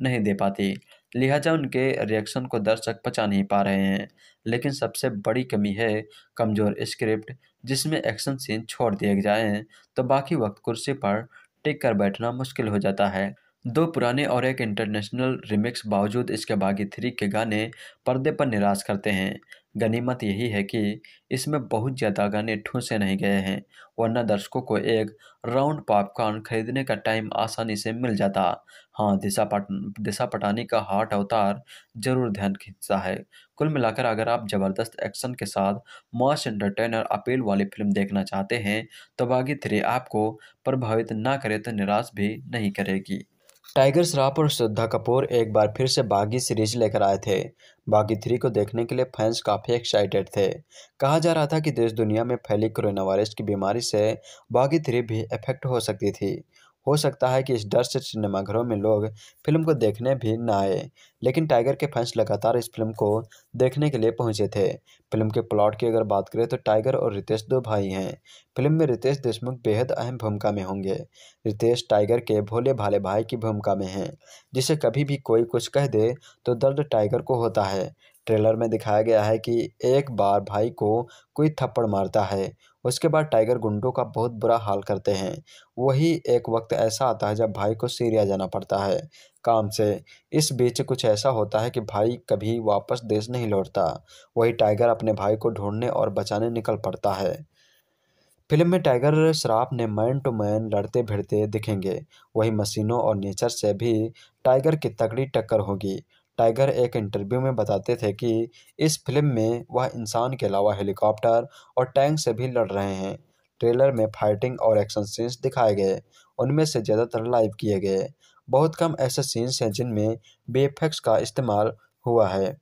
नहीं दे पाती लिहाजा उनके रिएक्शन को दर्शक पचा नहीं पा रहे हैं लेकिन सबसे बड़ी कमी है कमज़ोर स्क्रिप्ट जिसमें एक्शन सीन छोड़ दिए जाएँ तो बाकी वक्त कुर्सी पर टिक कर बैठना मुश्किल हो जाता है दो पुराने और एक इंटरनेशनल रिमिक्स बावजूद इसके बागी थ्री के गाने पर्दे पर निराश करते हैं गनीमत यही है कि इसमें बहुत ज़्यादा गाने ठूसे नहीं गए हैं वरना दर्शकों को एक राउंड पॉपकॉर्न खरीदने का टाइम आसानी से मिल जाता हाँ दिशा पट दिशा पटानी का हार्ट अवतार जरूर ध्यान खींचता है कुल मिलाकर अगर आप ज़बरदस्त एक्शन के साथ मॉस एंटरटेनर अपील वाली फिल्म देखना चाहते हैं तो बागी थ्री आपको प्रभावित ना करे तो निराश भी नहीं करेगी टाइगर श्राफ और श्रद्धा कपूर एक बार फिर से बागी सीरीज लेकर आए थे बागी थ्री को देखने के लिए फैंस काफ़ी एक्साइटेड थे कहा जा रहा था कि देश दुनिया में फैली कोरोना वायरस की बीमारी से बागी थ्री भी इफेक्ट हो सकती थी हो सकता है कि इस डर से सिनेमाघरों में लोग फिल्म को देखने भी न आए लेकिन टाइगर के फैंस लगातार इस फिल्म को देखने के लिए पहुंचे थे फिल्म के प्लॉट की अगर बात करें तो टाइगर और रितेश दो भाई हैं फिल्म में रितेश देशमुख बेहद अहम भूमिका में होंगे रितेश टाइगर के भोले भाले भाई की भूमिका में हैं जिसे कभी भी कोई कुछ कह दे तो दर्द टाइगर को होता है ट्रेलर में दिखाया गया है कि एक बार भाई को कोई थप्पड़ मारता है उसके बाद टाइगर गुंडों का बहुत बुरा हाल करते हैं वही एक वक्त ऐसा आता है जब भाई को सीरिया जाना पड़ता है काम से इस बीच कुछ ऐसा होता है कि भाई कभी वापस देश नहीं लौटता वही टाइगर अपने भाई को ढूंढने और बचाने निकल पड़ता है फिल्म में टाइगर श्राफ ने मैन टू मैन लड़ते भिड़ते दिखेंगे वही मशीनों और नेचर से भी टाइगर की तगड़ी टक्कर होगी टाइगर एक इंटरव्यू में बताते थे कि इस फिल्म में वह इंसान के अलावा हेलीकॉप्टर और टैंक से भी लड़ रहे हैं ट्रेलर में फाइटिंग और एक्शन सीन्स दिखाए गए उनमें से ज़्यादातर लाइव किए गए बहुत कम ऐसे सीन्स हैं जिनमें बेफेक्स का इस्तेमाल हुआ है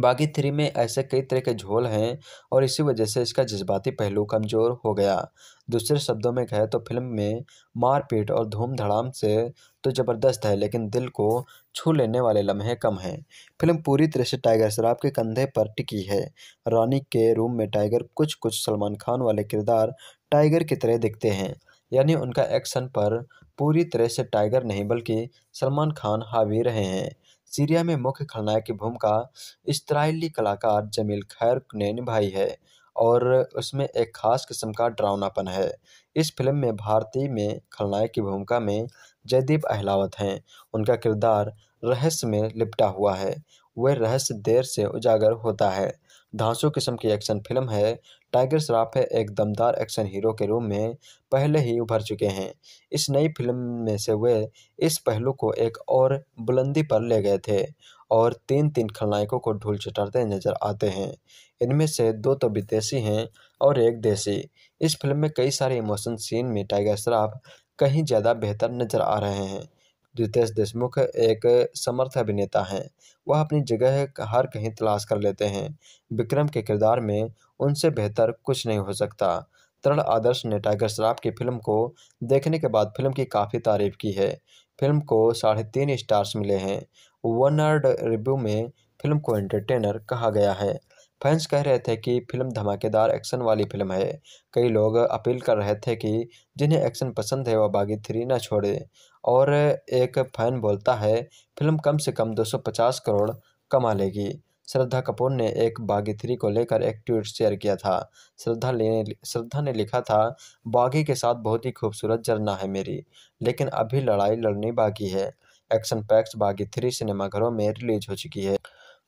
बाकी थ्री में ऐसे कई तरह के झोल हैं और इसी वजह से इसका जज्बाती पहलू कमज़ोर हो गया दूसरे शब्दों में कहे तो फिल्म में मारपीट और धूम धड़ाम से तो ज़बरदस्त है लेकिन दिल को छू लेने वाले लम्हे कम हैं फिल्म पूरी तरह से टाइगर शराब के कंधे पर टिकी है रानी के रूम में टाइगर कुछ कुछ सलमान खान वाले किरदार टाइगर की तरह दिखते हैं यानी उनका एक्शन पर पूरी तरह से टाइगर नहीं बल्कि सलमान खान हावी रहे हैं सीरिया में मुख्य खलनायक की भूमिका इसराइली कलाकार जमील खैर ने निभाई है और उसमें एक खास किस्म का डरावनापन है इस फिल्म में भारतीय में खलनायक की भूमिका में जयदीप अहलावत हैं उनका किरदार रहस्य में लिपटा हुआ है वह रहस्य देर से उजागर होता है धांसू किस्म की एक्शन फिल्म है टाइगर श्राफ एक दमदार एक्शन हीरो के रूप में पहले ही उभर चुके हैं इस नई फिल्म में से वे इस पहलू को एक और बुलंदी पर ले गए थे और तीन तीन खलनायकों को ढूल चटाते नजर आते हैं इनमें से दो तो विदेशी हैं और एक देसी इस फिल्म में कई सारे इमोशन सीन में टाइगर श्राफ कहीं ज़्यादा बेहतर नजर आ रहे हैं रितेश देशमुख एक समर्थ अभिनेता हैं वह अपनी जगह हर कहीं तलाश कर लेते हैं विक्रम के किरदार में उनसे बेहतर कुछ नहीं हो सकता तरण आदर्श ने टाइगर श्राफ की फिल्म को देखने के बाद फिल्म की काफ़ी तारीफ की है फिल्म को साढ़े तीन स्टार्स मिले हैं वन आर्ड रिव्यू में फिल्म को एंटरटेनर कहा गया है फैंस कह रहे थे कि फिल्म धमाकेदार एक्शन वाली फिल्म है कई लोग अपील कर रहे थे कि जिन्हें एक्शन पसंद है वह बागी थ्री ना छोड़े और एक फैन बोलता है फिल्म कम से कम 250 करोड़ कमा लेगी श्रद्धा कपूर ने एक थ्री को लेकर एक ट्वीट शेयर किया था श्रद्धा ने श्रद्धा ने लिखा था बागी के साथ बहुत ही खूबसूरत जरना है मेरी लेकिन अभी लड़ाई लड़नी बाकी है एक्शन पैक्स बागी थ्री सिनेमाघरों में रिलीज हो चुकी है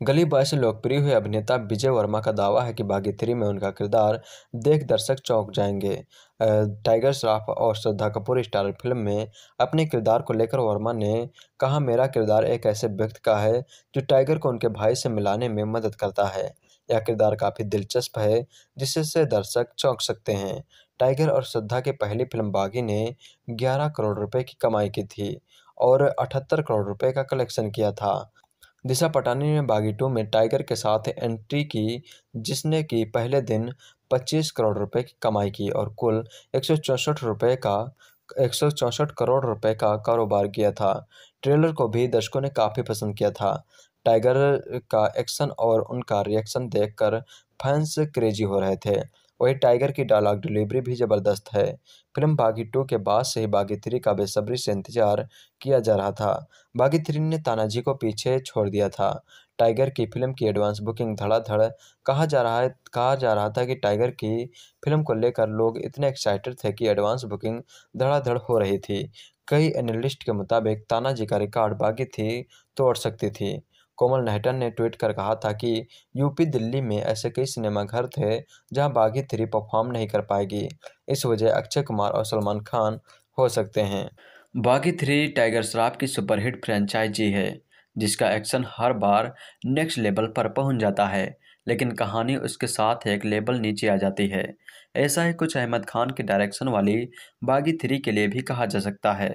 गली बॉय से लोकप्रिय हुए अभिनेता विजय वर्मा का दावा है कि बागी थ्री में उनका किरदार देख दर्शक चौंक जाएंगे टाइगर श्राफ और श्रद्धा कपूर स्टार फिल्म में अपने किरदार को लेकर वर्मा ने कहा मेरा किरदार एक ऐसे व्यक्ति का है जो टाइगर को उनके भाई से मिलाने में मदद करता है यह किरदार काफ़ी दिलचस्प है जिससे दर्शक चौंक सकते हैं टाइगर और श्रद्धा की पहली फिल्म बागी ने 11 करोड़ रुपए की कमाई की थी और 78 करोड़ रुपए का कलेक्शन किया था दिशा पटानी ने टू में टाइगर के साथ एंट्री की जिसने कि पहले दिन 25 करोड़ रुपए की कमाई की और कुल एक रुपए का एक करोड़ रुपए का कारोबार किया था ट्रेलर को भी दर्शकों ने काफ़ी पसंद किया था टाइगर का एक्शन और उनका रिएक्शन देखकर फैंस क्रेजी हो रहे थे वही टाइगर की डायलॉग डिलीवरी भी ज़बरदस्त है फिल्म बागी टू के बाद से ही बागी थ्री का बेसब्री से इंतजार किया जा रहा था बागी थ्री ने तानाजी को पीछे छोड़ दिया था टाइगर की फिल्म की एडवांस बुकिंग धड़ाधड़ कहा जा रहा है कहा जा रहा था कि टाइगर की फिल्म को लेकर लोग इतने एक्साइटेड थे कि एडवांस बुकिंग धड़ाधड़ हो रही थी कई एनालिस्ट के मुताबिक तानाजी का रिकॉर्ड बागी थी तोड़ सकती थी कोमल नहटन ने ट्वीट कर कहा था कि यूपी दिल्ली में ऐसे कई सिनेमाघर थे जहां बागी थ्री परफॉर्म नहीं कर पाएगी इस वजह अक्षय कुमार और सलमान खान हो सकते हैं बागी थ्री टाइगर श्राफ की सुपरहिट फ्रेंचाइजी है जिसका एक्शन हर बार नेक्स्ट लेवल पर पहुंच जाता है लेकिन कहानी उसके साथ एक लेवल नीचे आ जाती है ऐसा ही कुछ अहमद खान के डायरेक्शन वाली बागी थ्री के लिए भी कहा जा सकता है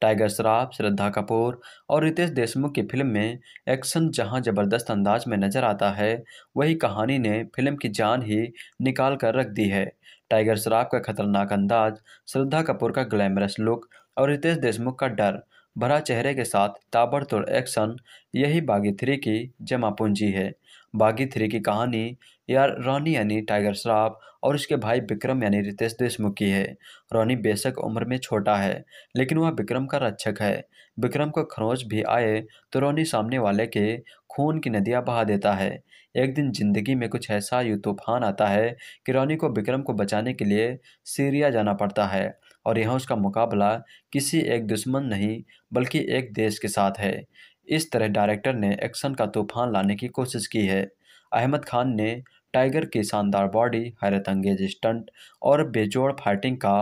टाइगर श्राफ श्रद्धा कपूर और रितेश देशमुख की फिल्म में एक्शन जहां जबरदस्त अंदाज में नजर आता है वही कहानी ने फिल्म की जान ही निकाल कर रख दी है टाइगर श्राफ का खतरनाक अंदाज श्रद्धा कपूर का ग्लैमरस लुक और रितेश देशमुख का डर भरा चेहरे के साथ ताबड़तोड़ एक्शन यही बागी थ्री की जमा पूंजी है बागी थ्री की कहानी यार रोनी यानी टाइगर श्राफ और उसके भाई विक्रम यानी रितेश देशमुख की है रोनी बेशक उम्र में छोटा है लेकिन वह विक्रम का रक्षक है विक्रम को खरोच भी आए तो रोनी सामने वाले के खून की नदियाँ बहा देता है एक दिन जिंदगी में कुछ ऐसा यू तूफान आता है कि रोनी को विक्रम को बचाने के लिए सीरिया जाना पड़ता है और यहाँ उसका मुकाबला किसी एक दुश्मन नहीं बल्कि एक देश के साथ है इस तरह डायरेक्टर ने एक्शन का तूफान लाने की कोशिश की है अहमद खान ने टाइगर की शानदार बॉडी हैरत अंगेज स्टंट और बेजोड़ फाइटिंग का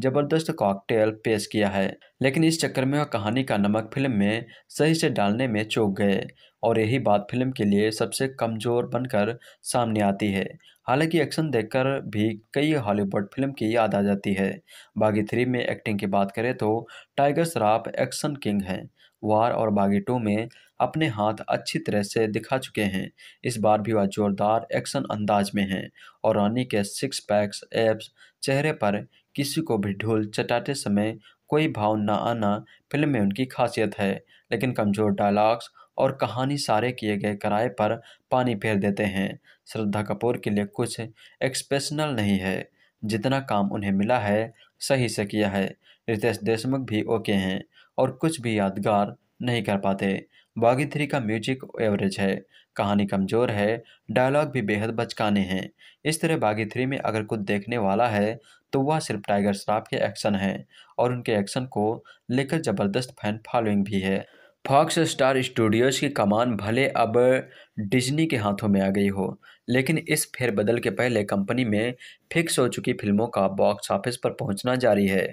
जबरदस्त कॉकटेल पेश किया है लेकिन इस चक्कर में वह कहानी का नमक फिल्म में सही से डालने में चूक गए और यही बात फिल्म के लिए सबसे कमज़ोर बनकर सामने आती है हालांकि एक्शन देखकर भी कई हॉलीवुड फिल्म की याद आ जाती है बागी थ्री में एक्टिंग की बात करें तो टाइगर श्राफ एक्शन किंग हैं वार और टू में अपने हाथ अच्छी तरह से दिखा चुके हैं इस बार भी वह जोरदार एक्शन अंदाज में हैं और रानी के सिक्स पैक्स एप्स चेहरे पर किसी को भी ढोल चटाते समय कोई भाव ना आना फिल्म में उनकी खासियत है लेकिन कमज़ोर डायलॉग्स और कहानी सारे किए गए किराए पर पानी फेर देते हैं श्रद्धा कपूर के लिए कुछ एक्सप्रेशनल नहीं है जितना काम उन्हें मिला है सही से किया है रितेश देशमुख भी ओके हैं और कुछ भी यादगार नहीं कर पाते बागी थ्री का म्यूजिक एवरेज है कहानी कमज़ोर है डायलॉग भी बेहद बचकाने हैं इस तरह बागी थ्री में अगर कुछ देखने वाला है तो वह सिर्फ टाइगर श्राफ के एक्शन हैं और उनके एक्शन को लेकर ज़बरदस्त फैन फॉलोइंग भी है फॉक्स स्टार स्टूडियोज की कमान भले अब डिज्नी के हाथों में आ गई हो लेकिन इस फेरबदल के पहले कंपनी में फिक्स हो चुकी फिल्मों का बॉक्स ऑफिस पर पहुंचना जारी है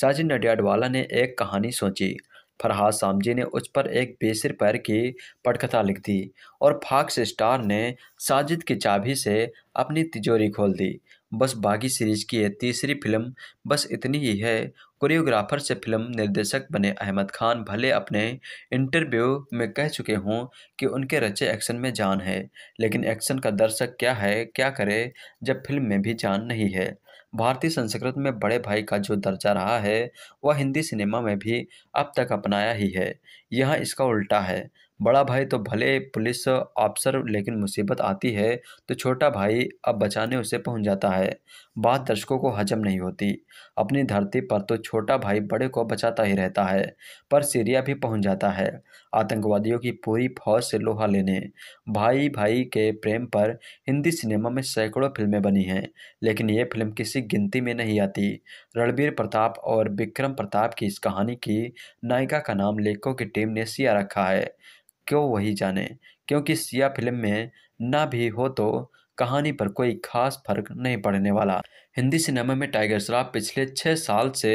साजिन नडियाडवाला ने एक कहानी सोची फरहाद सामजी ने उस पर एक बेसिर पैर की पटकथा लिख दी और फॉक्स स्टार ने साजिद की चाबी से अपनी तिजोरी खोल दी बस बागी सीरीज की ये तीसरी फिल्म बस इतनी ही है कोरियोग्राफर से फिल्म निर्देशक बने अहमद खान भले अपने इंटरव्यू में कह चुके हों कि उनके रचे एक्शन में जान है लेकिन एक्शन का दर्शक क्या है क्या करे जब फिल्म में भी जान नहीं है भारतीय संस्कृत में बड़े भाई का जो दर्जा रहा है वह हिंदी सिनेमा में भी अब तक अपनाया ही है यह इसका उल्टा है बड़ा भाई तो भले पुलिस ऑफिसर लेकिन मुसीबत आती है तो छोटा भाई अब बचाने उसे पहुंच जाता है बात दर्शकों को हजम नहीं होती अपनी धरती पर तो छोटा भाई बड़े को बचाता ही रहता है पर सीरिया भी पहुंच जाता है आतंकवादियों की पूरी फौज से लोहा लेने भाई भाई के प्रेम पर हिंदी सिनेमा में सैकड़ों फिल्में बनी हैं लेकिन ये फिल्म किसी गिनती में नहीं आती रणबीर प्रताप और विक्रम प्रताप की इस कहानी की नायिका का नाम लेखकों की टीम ने सिया रखा है क्यों वही जाने क्योंकि सिया फिल्म में ना भी हो तो कहानी पर कोई खास फर्क नहीं पड़ने वाला हिंदी सिनेमा में टाइगर श्रॉफ पिछले छः साल से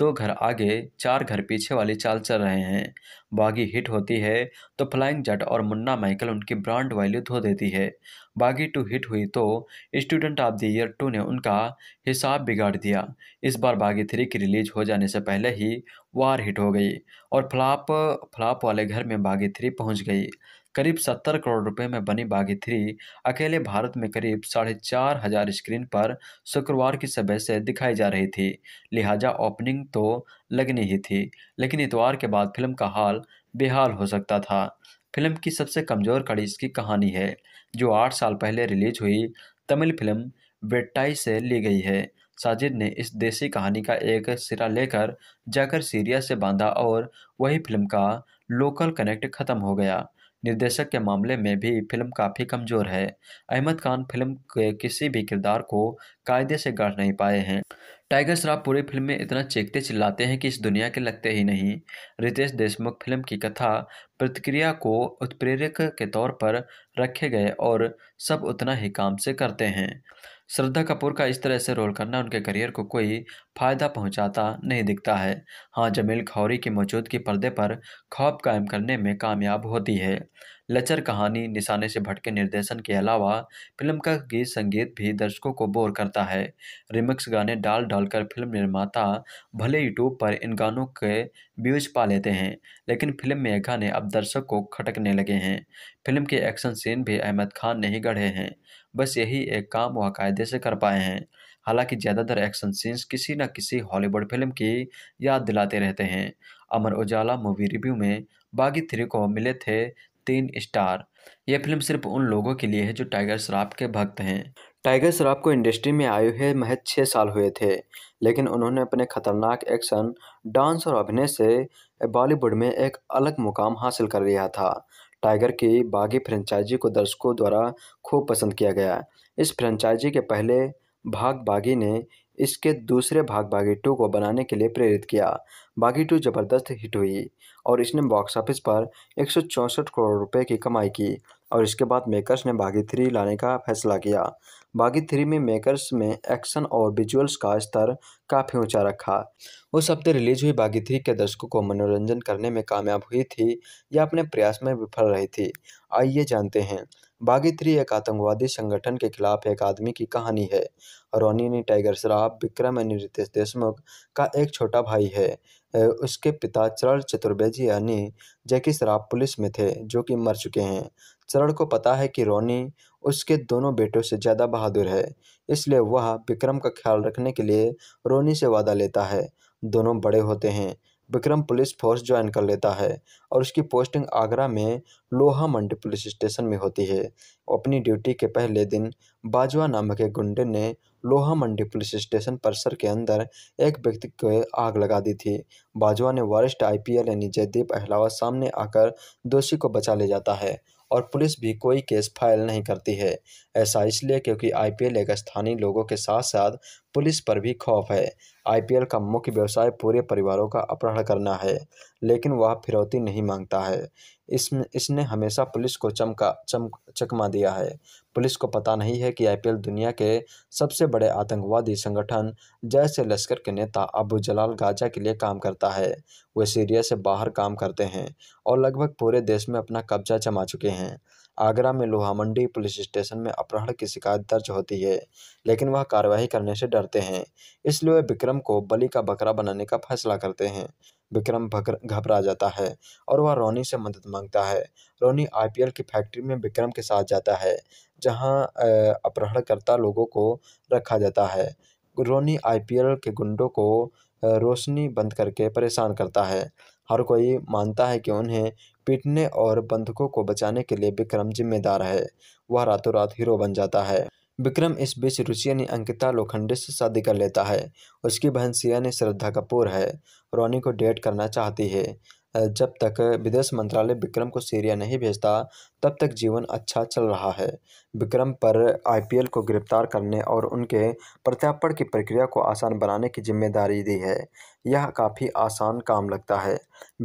दो घर आगे चार घर पीछे वाली चाल चल रहे हैं बागी हिट होती है तो फ्लाइंग जट और मुन्ना माइकल उनकी ब्रांड वैल्यू धो देती है बागी टू हिट हुई तो student of the year two ने उनका हिसाब बिगाड़ दिया इस बार बागी थ्री की रिलीज हो जाने से पहले ही वार हिट हो गई और फ्लाप फ्लाप वाले घर में बागी थ्री पहुँच गई करीब सत्तर करोड़ रुपए में बनी बागी थ्री अकेले भारत में करीब साढ़े चार हजार स्क्रीन पर शुक्रवार की सुबह से दिखाई जा रही थी लिहाजा ओपनिंग तो लगनी ही थी लेकिन इतवार के बाद फिल्म का हाल बेहाल हो सकता था फिल्म की सबसे कमज़ोर कड़ी इसकी कहानी है जो आठ साल पहले रिलीज हुई तमिल फिल्म वेट्टाई से ली गई है साजिद ने इस देसी कहानी का एक सिरा लेकर जाकर सीरिया से बांधा और वही फिल्म का लोकल कनेक्ट ख़त्म हो गया निर्देशक के मामले में भी फिल्म काफ़ी कमज़ोर है अहमद खान फिल्म के किसी भी किरदार को कायदे से गढ़ नहीं पाए हैं टाइगर श्रॉफ पूरी फिल्म में इतना चेकते चिल्लाते हैं कि इस दुनिया के लगते ही नहीं रितेश देशमुख फिल्म की कथा प्रतिक्रिया को उत्प्रेरक के तौर पर रखे गए और सब उतना ही काम से करते हैं श्रद्धा कपूर का इस तरह से रोल करना उनके करियर को कोई फायदा पहुंचाता नहीं दिखता है हाँ जमील खौरी की मौजूदगी पर्दे पर खौफ कायम करने में कामयाब होती है लचर कहानी निशाने से भटके निर्देशन के अलावा फिल्म का गीत संगीत भी दर्शकों को बोर करता है रिमिक्स गाने डाल डाल कर फिल्म निर्माता भले यूट्यूब पर इन गानों के व्यूज पा लेते हैं लेकिन फिल्म में गाने अब दर्शक को खटकने लगे हैं फिल्म के एक्शन सीन भी अहमद खान ने ही गढ़े हैं बस यही एक काम वह कायदे से कर पाए हैं हालांकि ज़्यादातर एक्शन सीन्स किसी न किसी हॉलीवुड फिल्म की याद दिलाते रहते हैं अमर उजाला मूवी रिव्यू में बागी थ्री को मिले थे तीन स्टार यह फिल्म सिर्फ उन लोगों के लिए है जो टाइगर श्राफ के भक्त हैं टाइगर श्राफ को इंडस्ट्री में आए हुए महज छः साल हुए थे लेकिन उन्होंने अपने खतरनाक एक्शन डांस और अभिनय से बॉलीवुड में एक अलग मुकाम हासिल कर लिया था टाइगर की बागी फ्रेंचाइजी को दर्शकों द्वारा खूब पसंद किया गया इस फ्रेंचाइजी के पहले भाग बागी ने इसके दूसरे भाग बागी टू को बनाने के लिए प्रेरित किया बागी टू ज़बरदस्त हिट हुई और इसने बॉक्स ऑफिस पर एक करोड़ रुपए की कमाई की और इसके बाद मेकर्स ने बागी थ्री लाने का फैसला किया बागी थ्री में मेकर्स में एक्शन और विजुअल्स का स्तर काफ़ी ऊंचा रखा उस हफ्ते रिलीज हुई बागी थ्री के दर्शकों को मनोरंजन करने में कामयाब हुई थी या अपने प्रयास में विफल रही थी आइए जानते हैं बागी थ्री एक आतंकवादी संगठन के खिलाफ एक आदमी की कहानी है रोनी ने टाइगर शराब विक्रम एनी रितेश देशमुख का एक छोटा भाई है उसके पिता चरण चतुर्वेदी यानी जैकी शराब पुलिस में थे जो कि मर चुके हैं चरण को पता है कि रोनी उसके दोनों बेटों से ज़्यादा बहादुर है इसलिए वह विक्रम का ख्याल रखने के लिए रोनी से वादा लेता है दोनों बड़े होते हैं विक्रम पुलिस फोर्स ज्वाइन कर लेता है और उसकी पोस्टिंग आगरा में लोहा मंडी पुलिस स्टेशन में होती है अपनी ड्यूटी के पहले दिन बाजवा नामक एक गुंडे ने लोहा मंडी पुलिस स्टेशन परिसर के अंदर एक व्यक्ति को आग लगा दी थी बाजवा ने वरिष्ठ आईपीएल यानी जयदीप अहलावा सामने आकर दोषी को बचा ले जाता है और पुलिस भी कोई केस फाइल नहीं करती है ऐसा इसलिए क्योंकि आईपीएल एक स्थानीय लोगों के साथ साथ पुलिस पर भी खौफ है आईपीएल का मुख्य व्यवसाय पूरे परिवारों का अपहरण करना है लेकिन वह फिरौती नहीं मांगता है इस इसने हमेशा पुलिस को चमका चम चकमा दिया है पुलिस को पता नहीं है कि आईपीएल दुनिया के सबसे बड़े आतंकवादी संगठन जैसे लश्कर के नेता अबू जलाल गाजा के लिए काम करता है वे सीरिया से बाहर काम करते हैं और लगभग पूरे देश में अपना कब्जा जमा चुके हैं आगरा में लोहा मंडी पुलिस स्टेशन में अपहरण की शिकायत दर्ज होती है लेकिन वह कार्रवाई करने से डरते हैं इसलिए वह विक्रम को बलि का बकरा बनाने का फैसला करते हैं विक्रम घबरा जाता है और वह रोनी से मदद मांगता है रोनी आईपीएल की फैक्ट्री में विक्रम के साथ जाता है जहां अपहरणकर्ता लोगों को रखा जाता है रोनी आईपीएल के गुंडों को रोशनी बंद करके परेशान करता है हर कोई मानता है कि उन्हें पीटने और बंधकों को बचाने के लिए विक्रम जिम्मेदार है वह रातों रात हीरो बन जाता है विक्रम इस बीच रुचि ने अंकिता लोखंडे से शादी कर लेता है उसकी बहन सिया ने श्रद्धा कपूर है रोनी को डेट करना चाहती है जब तक विदेश मंत्रालय विक्रम को सीरिया नहीं भेजता तब तक जीवन अच्छा चल रहा है विक्रम पर आईपीएल को गिरफ्तार करने और उनके प्रत्यार्पण की प्रक्रिया को आसान बनाने की जिम्मेदारी दी है यह काफ़ी आसान काम लगता है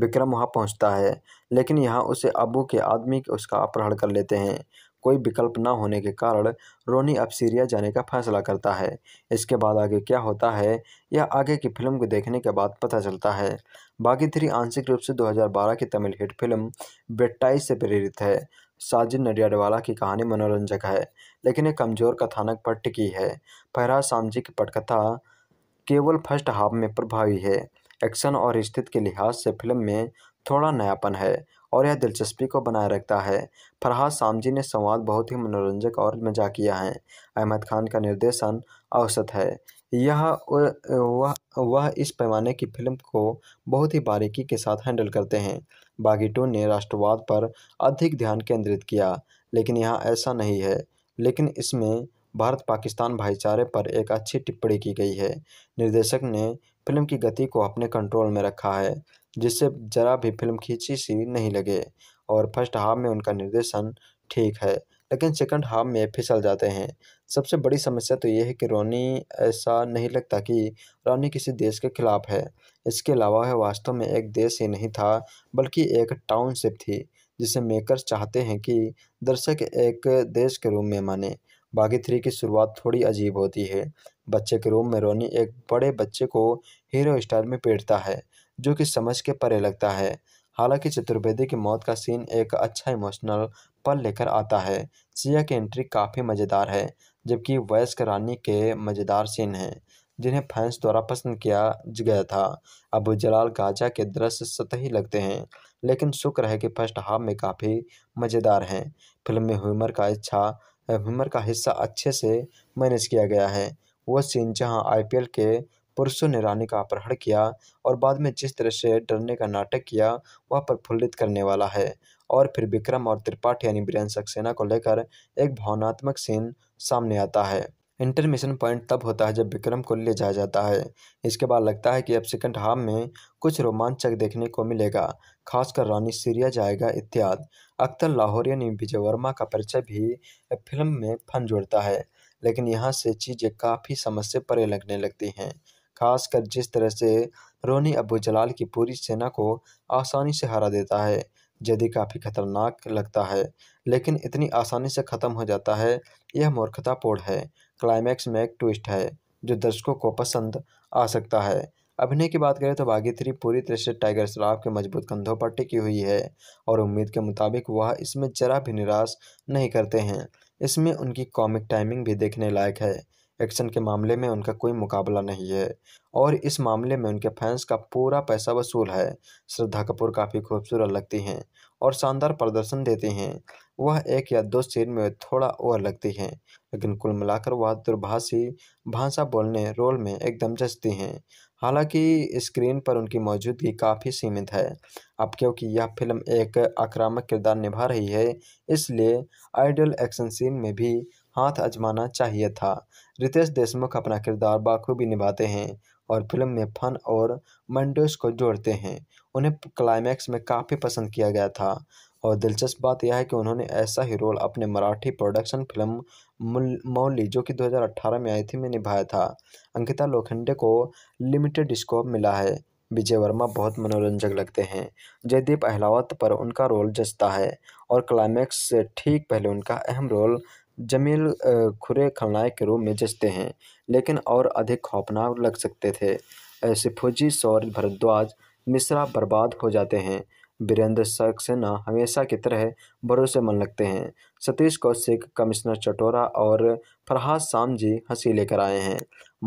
विक्रम वहां पहुंचता है लेकिन यहां उसे अबू के आदमी उसका अपहरण कर लेते हैं कोई विकल्प न होने के कारण रोनी अब सीरिया जाने का फैसला करता है इसके बाद आगे क्या होता है यह आगे की फिल्म को देखने के बाद पता चलता है बागी थ्री आंशिक रूप से 2012 की तमिल हिट फिल्म बेट्टाई से प्रेरित है साजिद नडियाडवाला की कहानी मनोरंजक है लेकिन एक कमज़ोर कथानक पट की है फहराज सामजी की पटकथा केवल फर्स्ट हाफ में प्रभावी है एक्शन और स्थिति के लिहाज से फिल्म में थोड़ा नयापन है और यह दिलचस्पी को बनाए रखता है फरहाद सामजी ने संवाद बहुत ही मनोरंजक और किया है अहमद खान का निर्देशन औसत है यह वह वह इस पैमाने की फिल्म को बहुत ही बारीकी के साथ हैंडल करते हैं बागीटो ने राष्ट्रवाद पर अधिक ध्यान केंद्रित किया लेकिन यह ऐसा नहीं है लेकिन इसमें भारत पाकिस्तान भाईचारे पर एक अच्छी टिप्पणी की गई है निर्देशक ने फिल्म की गति को अपने कंट्रोल में रखा है जिससे ज़रा भी फिल्म खींची सी नहीं लगे और फर्स्ट हाफ में उनका निर्देशन ठीक है लेकिन सेकंड हाफ में फिसल जाते हैं सबसे बड़ी समस्या तो यह है कि रोनी ऐसा नहीं लगता कि रोनी किसी देश के खिलाफ है इसके अलावा वह वास्तव में एक देश ही नहीं था बल्कि एक टाउनशिप थी जिसे मेकर्स चाहते हैं कि दर्शक एक देश के रूप में माने बागी थ्री की शुरुआत थोड़ी अजीब होती है बच्चे के रूम में रोनी एक बड़े बच्चे को हीरो स्टार में पेटता है जो कि समझ के परे लगता है हालांकि चतुर्वेदी की मौत का सीन एक अच्छा इमोशनल पल लेकर आता है सिया की एंट्री काफ़ी मज़ेदार है जबकि वयस्क रानी के मज़ेदार सीन हैं जिन्हें फैंस द्वारा पसंद किया गया था अब जलाल गाजा के दृश्य सतही लगते हैं लेकिन शुक्र है कि फर्स्ट हाफ में काफ़ी मज़ेदार हैं फिल्म में ह्यूमर का इच्छा ह्यूमर का हिस्सा अच्छे से मैनेज किया गया है वह सीन जहां आईपीएल के पुरुषों ने रानी का अपहरण किया और बाद में जिस तरह से डरने का नाटक किया वह प्रफुल्लित करने वाला है और फिर विक्रम और त्रिपाठी यानी बीरेन सक्सेना को लेकर एक भावनात्मक सीन सामने आता है इंटरमिशन पॉइंट तब होता है जब विक्रम को ले जाया जाता है इसके बाद लगता है कि अब सेकंड हाफ में कुछ रोमांचक देखने को मिलेगा खासकर रानी सीरिया जाएगा इत्यादि अख्तर लाहौरिया ने विजय वर्मा का परिचय भी फिल्म में फन जोड़ता है लेकिन यहाँ से चीज़ें काफ़ी समझ से परे लगने लगती हैं खासकर जिस तरह से रोनी अबू जलाल की पूरी सेना को आसानी से हरा देता है यदि काफ़ी खतरनाक लगता है लेकिन इतनी आसानी से ख़त्म हो जाता है यह मूर्खतापूर्ण है क्लाइमैक्स में एक ट्विस्ट है जो दर्शकों को पसंद आ सकता है अभिनय की बात करें तो बागी थ्री पूरी तरह से टाइगर श्राफ के मजबूत कंधों पर टिकी हुई है और उम्मीद के मुताबिक वह इसमें जरा भी निराश नहीं करते हैं इसमें उनकी कॉमिक टाइमिंग भी देखने लायक है एक्शन के मामले में उनका कोई मुकाबला नहीं है और इस मामले में उनके फैंस का पूरा पैसा वसूल है श्रद्धा कपूर काफ़ी खूबसूरत लगती हैं और शानदार प्रदर्शन देती हैं वह एक या दो सीन में थोड़ा ओवर लगती हैं लेकिन कुल मिलाकर वह दुर्भाषी भाषा बोलने रोल में एकदम जचती हैं हालांकि स्क्रीन पर उनकी मौजूदगी काफ़ी सीमित है अब क्योंकि यह फिल्म एक आक्रामक किरदार निभा रही है इसलिए आइडियल एक्शन सीन में भी हाथ आजमाना चाहिए था रितेश देशमुख अपना किरदार बाखूबी निभाते हैं और फिल्म में फन और मंडोस को जोड़ते हैं उन्हें क्लाइमैक्स में काफ़ी पसंद किया गया था और दिलचस्प बात यह है कि उन्होंने ऐसा ही रोल अपने मराठी प्रोडक्शन फिल्म मौली जो कि 2018 में आई थी में निभाया था अंकिता लोखंडे को लिमिटेड स्कोप मिला है विजय वर्मा बहुत मनोरंजक लगते हैं जयदीप अहलावत पर उनका रोल जचता है और क्लाइमैक्स से ठीक पहले उनका अहम रोल जमील खुरे खलनायक के रूप में जचते हैं लेकिन और अधिक खौफनाक लग सकते थे ऐसे फौजी सौर भारद्वाज मिश्रा बर्बाद हो जाते हैं वीरेंद्र सक्सेना हमेशा की तरह भरोसेमंद लगते हैं सतीश कौशिक कमिश्नर चटोरा और फरहाद शाम जी हंसी लेकर आए हैं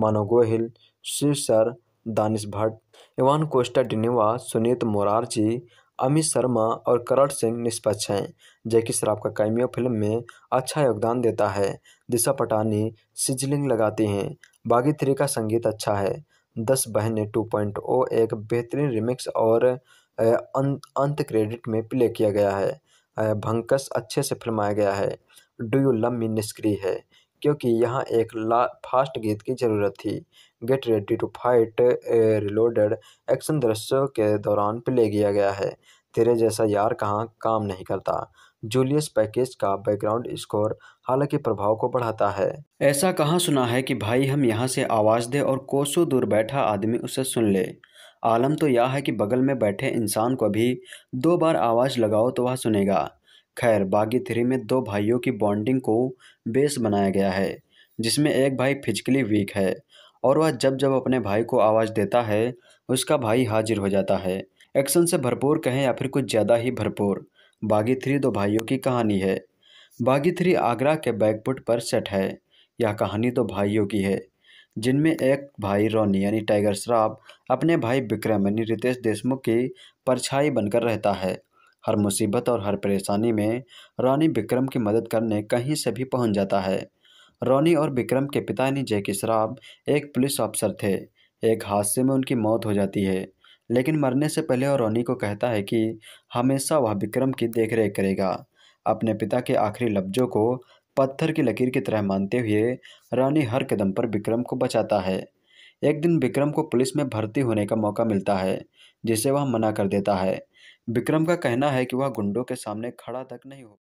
मानो गोहिल शिव सर दानिश भट्ट इवान कोस्टा डिनेवा सुनीत मोरारजी अमित शर्मा और करण सिंह निष्पक्ष हैं जैकी शराब का कैमियो फिल्म में अच्छा योगदान देता है दिशा पटानी सिजलिंग लगाती हैं बागी थ्री का संगीत अच्छा है दस बहने टू पॉइंट ओ एक बेहतरीन रिमिक्स और अं, अंत क्रेडिट में प्ले किया गया है भंकस अच्छे से फिल्माया गया है डू यू लव मी निष्क्रिय है क्योंकि यहाँ एक ला फास्ट गीत की ज़रूरत थी get ready to fight reloaded action दृश्यों के दौरान प्ले किया गया है तेरे जैसा यार कहाँ काम नहीं करता जूलियस पैकेज का बैकग्राउंड स्कोर हालांकि प्रभाव को बढ़ाता है ऐसा कहाँ सुना है कि भाई हम यहाँ से आवाज़ दे और कोसों दूर बैठा आदमी उसे सुन ले आलम तो यह है कि बगल में बैठे इंसान को भी दो बार आवाज़ लगाओ तो वह सुनेगा खैर बागी थ्री में दो भाइयों की बॉन्डिंग को बेस बनाया गया है जिसमें एक भाई फिजिकली वीक है और वह जब जब अपने भाई को आवाज़ देता है उसका भाई हाजिर हो जाता है एक्शन से भरपूर कहें या फिर कुछ ज़्यादा ही भरपूर बागी थ्री दो भाइयों की कहानी है बागी थ्री आगरा के बैकपुट पर सेट है यह कहानी दो भाइयों की है जिनमें एक भाई रोनी यानी टाइगर श्राफ अपने भाई विक्रम यानी रितेश देशमुख की परछाई बनकर रहता है हर मुसीबत और हर परेशानी में रानी विक्रम की मदद करने कहीं से भी पहुंच जाता है रोनी और विक्रम के पिता ने जैकी श्राफ एक पुलिस ऑफिसर थे एक हादसे में उनकी मौत हो जाती है लेकिन मरने से पहले और रोनी को कहता है कि हमेशा वह विक्रम की देखरेख करेगा अपने पिता के आखिरी लफ्जों को पत्थर की लकीर की तरह मानते हुए रानी हर कदम पर विक्रम को बचाता है एक दिन विक्रम को पुलिस में भर्ती होने का मौका मिलता है जिसे वह मना कर देता है विक्रम का कहना है कि वह गुंडों के सामने खड़ा तक नहीं हो